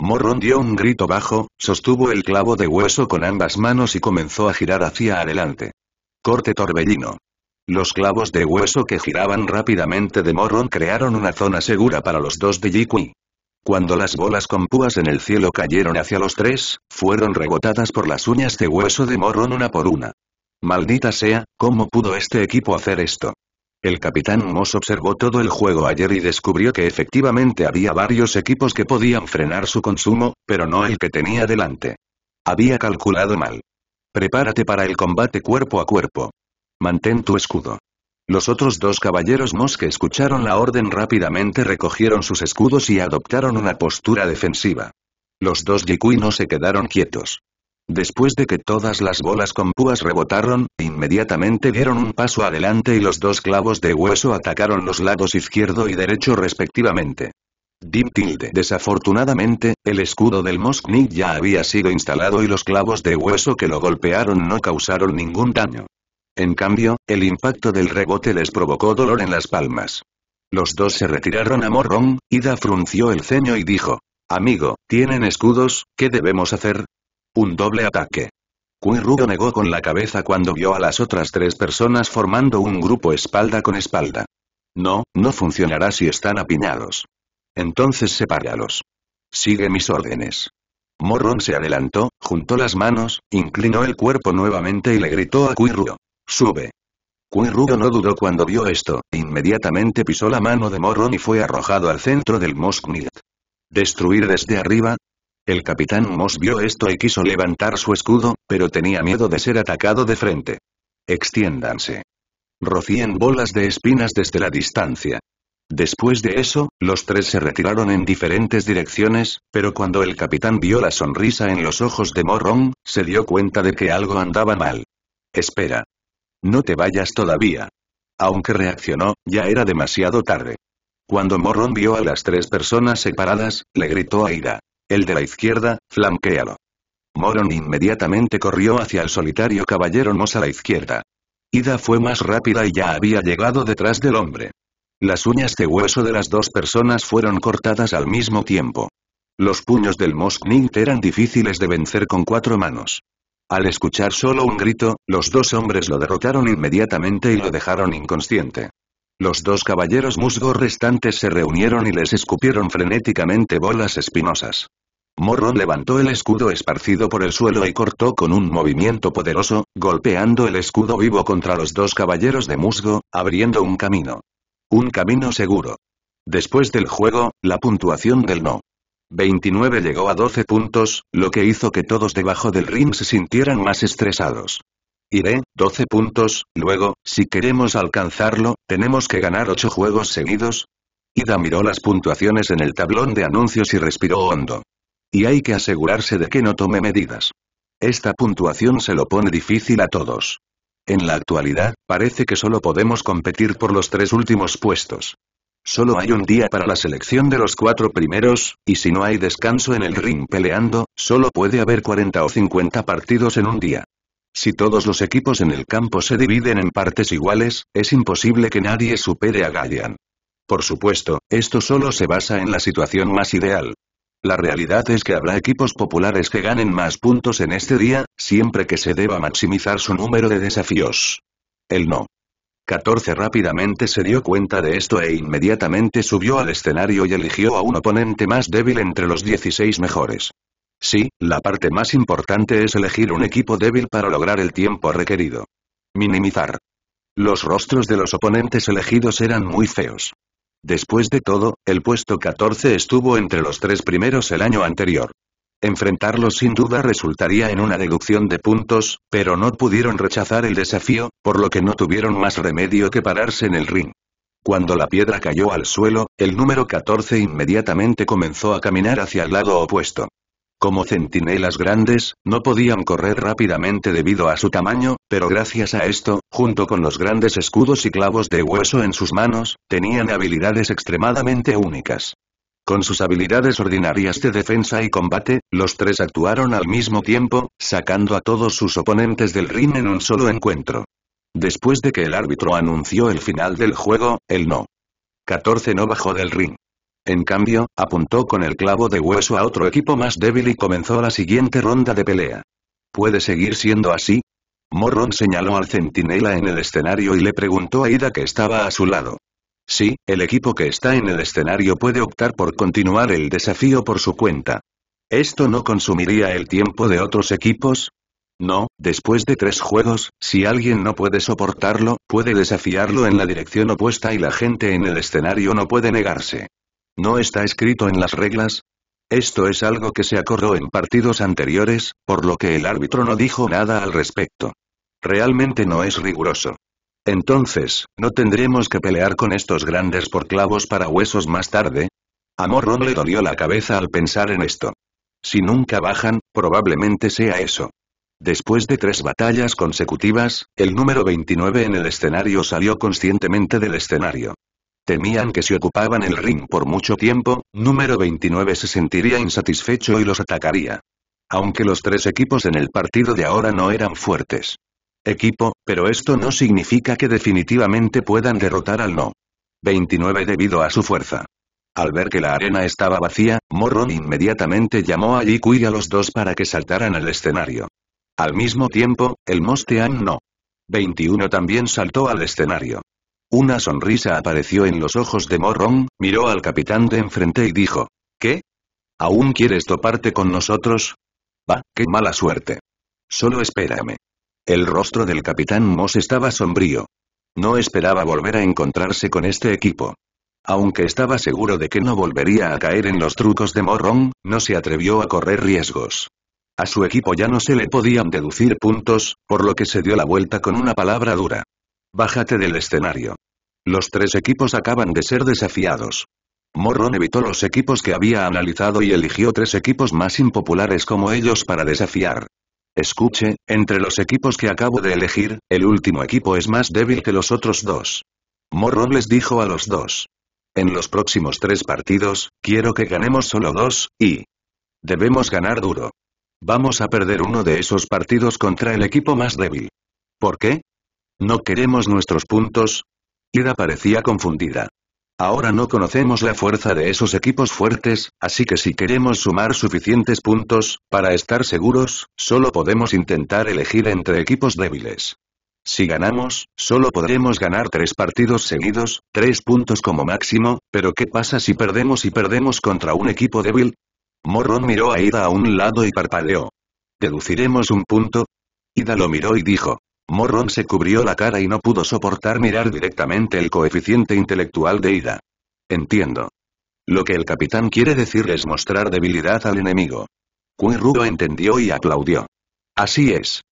Morron dio un grito bajo, sostuvo el clavo de hueso con ambas manos y comenzó a girar hacia adelante. Corte torbellino. Los clavos de hueso que giraban rápidamente de Morron crearon una zona segura para los dos de Yiqui. Cuando las bolas con púas en el cielo cayeron hacia los tres, fueron rebotadas por las uñas de hueso de Morron una por una. Maldita sea, ¿cómo pudo este equipo hacer esto? El capitán Moss observó todo el juego ayer y descubrió que efectivamente había varios equipos que podían frenar su consumo, pero no el que tenía delante. Había calculado mal. Prepárate para el combate cuerpo a cuerpo. Mantén tu escudo. Los otros dos caballeros Moss que escucharon la orden rápidamente recogieron sus escudos y adoptaron una postura defensiva. Los dos Yikui no se quedaron quietos. Después de que todas las bolas con púas rebotaron, inmediatamente dieron un paso adelante y los dos clavos de hueso atacaron los lados izquierdo y derecho respectivamente. Dim Desafortunadamente, el escudo del Mosknik ya había sido instalado y los clavos de hueso que lo golpearon no causaron ningún daño. En cambio, el impacto del rebote les provocó dolor en las palmas. Los dos se retiraron a Morrón, Ida frunció el ceño y dijo, Amigo, ¿tienen escudos? ¿Qué debemos hacer? Un doble ataque. Kuirugo negó con la cabeza cuando vio a las otras tres personas formando un grupo espalda con espalda. No, no funcionará si están apiñados. Entonces sepáralos. Sigue mis órdenes. Morron se adelantó, juntó las manos, inclinó el cuerpo nuevamente y le gritó a Kuirugo. Sube. Kuirugo no dudó cuando vio esto, inmediatamente pisó la mano de Morron y fue arrojado al centro del Moskmit. Destruir desde arriba, el capitán Moss vio esto y quiso levantar su escudo, pero tenía miedo de ser atacado de frente. Extiéndanse. Rocíen bolas de espinas desde la distancia. Después de eso, los tres se retiraron en diferentes direcciones, pero cuando el capitán vio la sonrisa en los ojos de Morrón, se dio cuenta de que algo andaba mal. Espera. No te vayas todavía. Aunque reaccionó, ya era demasiado tarde. Cuando Morrón vio a las tres personas separadas, le gritó a Ida. El de la izquierda, flanquéalo. Moron inmediatamente corrió hacia el solitario caballero mos a la izquierda. Ida fue más rápida y ya había llegado detrás del hombre. Las uñas de hueso de las dos personas fueron cortadas al mismo tiempo. Los puños del Mosknint eran difíciles de vencer con cuatro manos. Al escuchar solo un grito, los dos hombres lo derrotaron inmediatamente y lo dejaron inconsciente. Los dos caballeros musgo restantes se reunieron y les escupieron frenéticamente bolas espinosas. Morro levantó el escudo esparcido por el suelo y cortó con un movimiento poderoso, golpeando el escudo vivo contra los dos caballeros de musgo, abriendo un camino. Un camino seguro. Después del juego, la puntuación del no. 29 llegó a 12 puntos, lo que hizo que todos debajo del ring se sintieran más estresados. Iré, 12 puntos, luego, si queremos alcanzarlo, tenemos que ganar 8 juegos seguidos. Ida miró las puntuaciones en el tablón de anuncios y respiró hondo. Y hay que asegurarse de que no tome medidas. Esta puntuación se lo pone difícil a todos. En la actualidad, parece que solo podemos competir por los tres últimos puestos. Solo hay un día para la selección de los cuatro primeros, y si no hay descanso en el ring peleando, solo puede haber 40 o 50 partidos en un día. Si todos los equipos en el campo se dividen en partes iguales, es imposible que nadie supere a Gallian. Por supuesto, esto solo se basa en la situación más ideal. La realidad es que habrá equipos populares que ganen más puntos en este día, siempre que se deba maximizar su número de desafíos. El no. 14 rápidamente se dio cuenta de esto e inmediatamente subió al escenario y eligió a un oponente más débil entre los 16 mejores. Sí, la parte más importante es elegir un equipo débil para lograr el tiempo requerido. Minimizar. Los rostros de los oponentes elegidos eran muy feos. Después de todo, el puesto 14 estuvo entre los tres primeros el año anterior. Enfrentarlos sin duda resultaría en una deducción de puntos, pero no pudieron rechazar el desafío, por lo que no tuvieron más remedio que pararse en el ring. Cuando la piedra cayó al suelo, el número 14 inmediatamente comenzó a caminar hacia el lado opuesto. Como centinelas grandes, no podían correr rápidamente debido a su tamaño, pero gracias a esto, junto con los grandes escudos y clavos de hueso en sus manos, tenían habilidades extremadamente únicas. Con sus habilidades ordinarias de defensa y combate, los tres actuaron al mismo tiempo, sacando a todos sus oponentes del ring en un solo encuentro. Después de que el árbitro anunció el final del juego, el no. 14 no bajó del ring. En cambio, apuntó con el clavo de hueso a otro equipo más débil y comenzó la siguiente ronda de pelea. ¿Puede seguir siendo así? Morron señaló al centinela en el escenario y le preguntó a Ida que estaba a su lado. Sí, el equipo que está en el escenario puede optar por continuar el desafío por su cuenta. ¿Esto no consumiría el tiempo de otros equipos? No, después de tres juegos, si alguien no puede soportarlo, puede desafiarlo en la dirección opuesta y la gente en el escenario no puede negarse. ¿No está escrito en las reglas? Esto es algo que se acordó en partidos anteriores, por lo que el árbitro no dijo nada al respecto. Realmente no es riguroso. Entonces, ¿no tendremos que pelear con estos grandes por clavos para huesos más tarde? A Morron le dolió la cabeza al pensar en esto. Si nunca bajan, probablemente sea eso. Después de tres batallas consecutivas, el número 29 en el escenario salió conscientemente del escenario. Temían que si ocupaban el ring por mucho tiempo, número 29 se sentiría insatisfecho y los atacaría. Aunque los tres equipos en el partido de ahora no eran fuertes. Equipo, pero esto no significa que definitivamente puedan derrotar al no. 29 debido a su fuerza. Al ver que la arena estaba vacía, Morron inmediatamente llamó a Yiku y a los dos para que saltaran al escenario. Al mismo tiempo, el Mostean no. 21 también saltó al escenario. Una sonrisa apareció en los ojos de Morrón, miró al capitán de enfrente y dijo. ¿Qué? ¿Aún quieres toparte con nosotros? Va, qué mala suerte. Solo espérame. El rostro del capitán Moss estaba sombrío. No esperaba volver a encontrarse con este equipo. Aunque estaba seguro de que no volvería a caer en los trucos de Morrón, no se atrevió a correr riesgos. A su equipo ya no se le podían deducir puntos, por lo que se dio la vuelta con una palabra dura. Bájate del escenario. Los tres equipos acaban de ser desafiados. Morrón evitó los equipos que había analizado y eligió tres equipos más impopulares como ellos para desafiar. Escuche, entre los equipos que acabo de elegir, el último equipo es más débil que los otros dos. Morrón les dijo a los dos. En los próximos tres partidos, quiero que ganemos solo dos, y... Debemos ganar duro. Vamos a perder uno de esos partidos contra el equipo más débil. ¿Por qué? No queremos nuestros puntos. Ida parecía confundida. Ahora no conocemos la fuerza de esos equipos fuertes, así que si queremos sumar suficientes puntos, para estar seguros, solo podemos intentar elegir entre equipos débiles. Si ganamos, solo podremos ganar tres partidos seguidos, tres puntos como máximo, pero ¿qué pasa si perdemos y perdemos contra un equipo débil? Morrón miró a Ida a un lado y parpadeó. ¿Deduciremos un punto? Ida lo miró y dijo. Morron se cubrió la cara y no pudo soportar mirar directamente el coeficiente intelectual de Ida. Entiendo. Lo que el capitán quiere decir es mostrar debilidad al enemigo. Quirrugo entendió y aplaudió. Así es.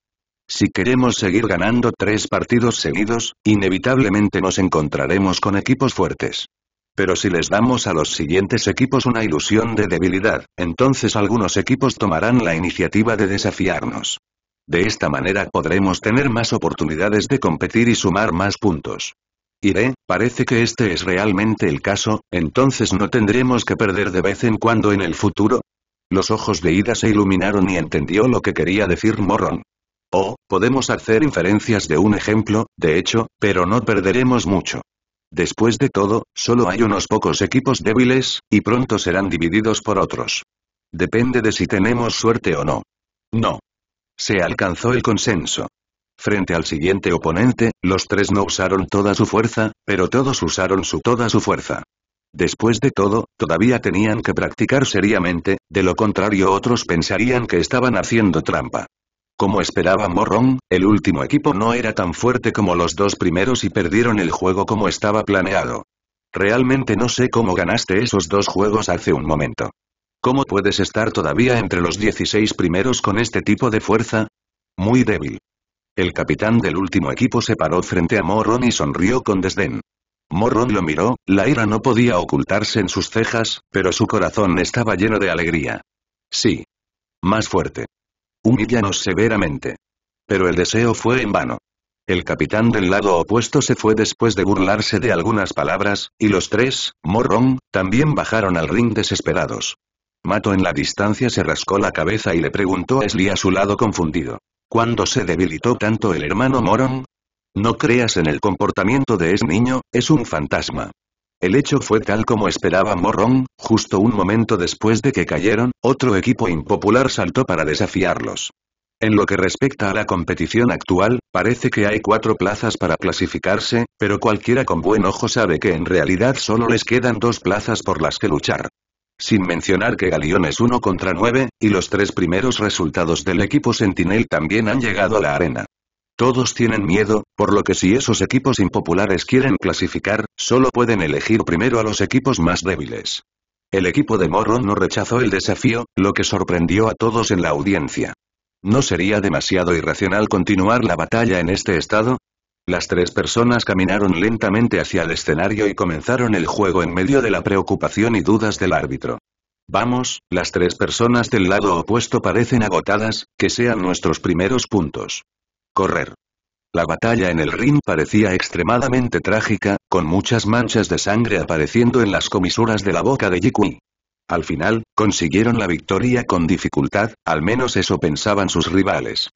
Si queremos seguir ganando tres partidos seguidos, inevitablemente nos encontraremos con equipos fuertes. Pero si les damos a los siguientes equipos una ilusión de debilidad, entonces algunos equipos tomarán la iniciativa de desafiarnos. De esta manera podremos tener más oportunidades de competir y sumar más puntos. Iré, parece que este es realmente el caso, entonces no tendremos que perder de vez en cuando en el futuro. Los ojos de Ida se iluminaron y entendió lo que quería decir Morron. Oh, podemos hacer inferencias de un ejemplo, de hecho, pero no perderemos mucho. Después de todo, solo hay unos pocos equipos débiles, y pronto serán divididos por otros. Depende de si tenemos suerte o no. No. Se alcanzó el consenso. Frente al siguiente oponente, los tres no usaron toda su fuerza, pero todos usaron su toda su fuerza. Después de todo, todavía tenían que practicar seriamente, de lo contrario otros pensarían que estaban haciendo trampa. Como esperaba Morrón, el último equipo no era tan fuerte como los dos primeros y perdieron el juego como estaba planeado. Realmente no sé cómo ganaste esos dos juegos hace un momento. ¿Cómo puedes estar todavía entre los 16 primeros con este tipo de fuerza? Muy débil. El capitán del último equipo se paró frente a Morron y sonrió con desdén. Morron lo miró, la ira no podía ocultarse en sus cejas, pero su corazón estaba lleno de alegría. Sí. Más fuerte. Humillanos severamente. Pero el deseo fue en vano. El capitán del lado opuesto se fue después de burlarse de algunas palabras, y los tres, Morron, también bajaron al ring desesperados. Mato en la distancia se rascó la cabeza y le preguntó a Sly a su lado confundido. ¿Cuándo se debilitó tanto el hermano Moron? No creas en el comportamiento de ese niño, es un fantasma. El hecho fue tal como esperaba Moron, justo un momento después de que cayeron, otro equipo impopular saltó para desafiarlos. En lo que respecta a la competición actual, parece que hay cuatro plazas para clasificarse, pero cualquiera con buen ojo sabe que en realidad solo les quedan dos plazas por las que luchar. Sin mencionar que es 1 contra 9, y los tres primeros resultados del equipo Sentinel también han llegado a la arena. Todos tienen miedo, por lo que si esos equipos impopulares quieren clasificar, solo pueden elegir primero a los equipos más débiles. El equipo de Morro no rechazó el desafío, lo que sorprendió a todos en la audiencia. ¿No sería demasiado irracional continuar la batalla en este estado? Las tres personas caminaron lentamente hacia el escenario y comenzaron el juego en medio de la preocupación y dudas del árbitro. Vamos, las tres personas del lado opuesto parecen agotadas, que sean nuestros primeros puntos. Correr. La batalla en el ring parecía extremadamente trágica, con muchas manchas de sangre apareciendo en las comisuras de la boca de Jikui. Al final, consiguieron la victoria con dificultad, al menos eso pensaban sus rivales.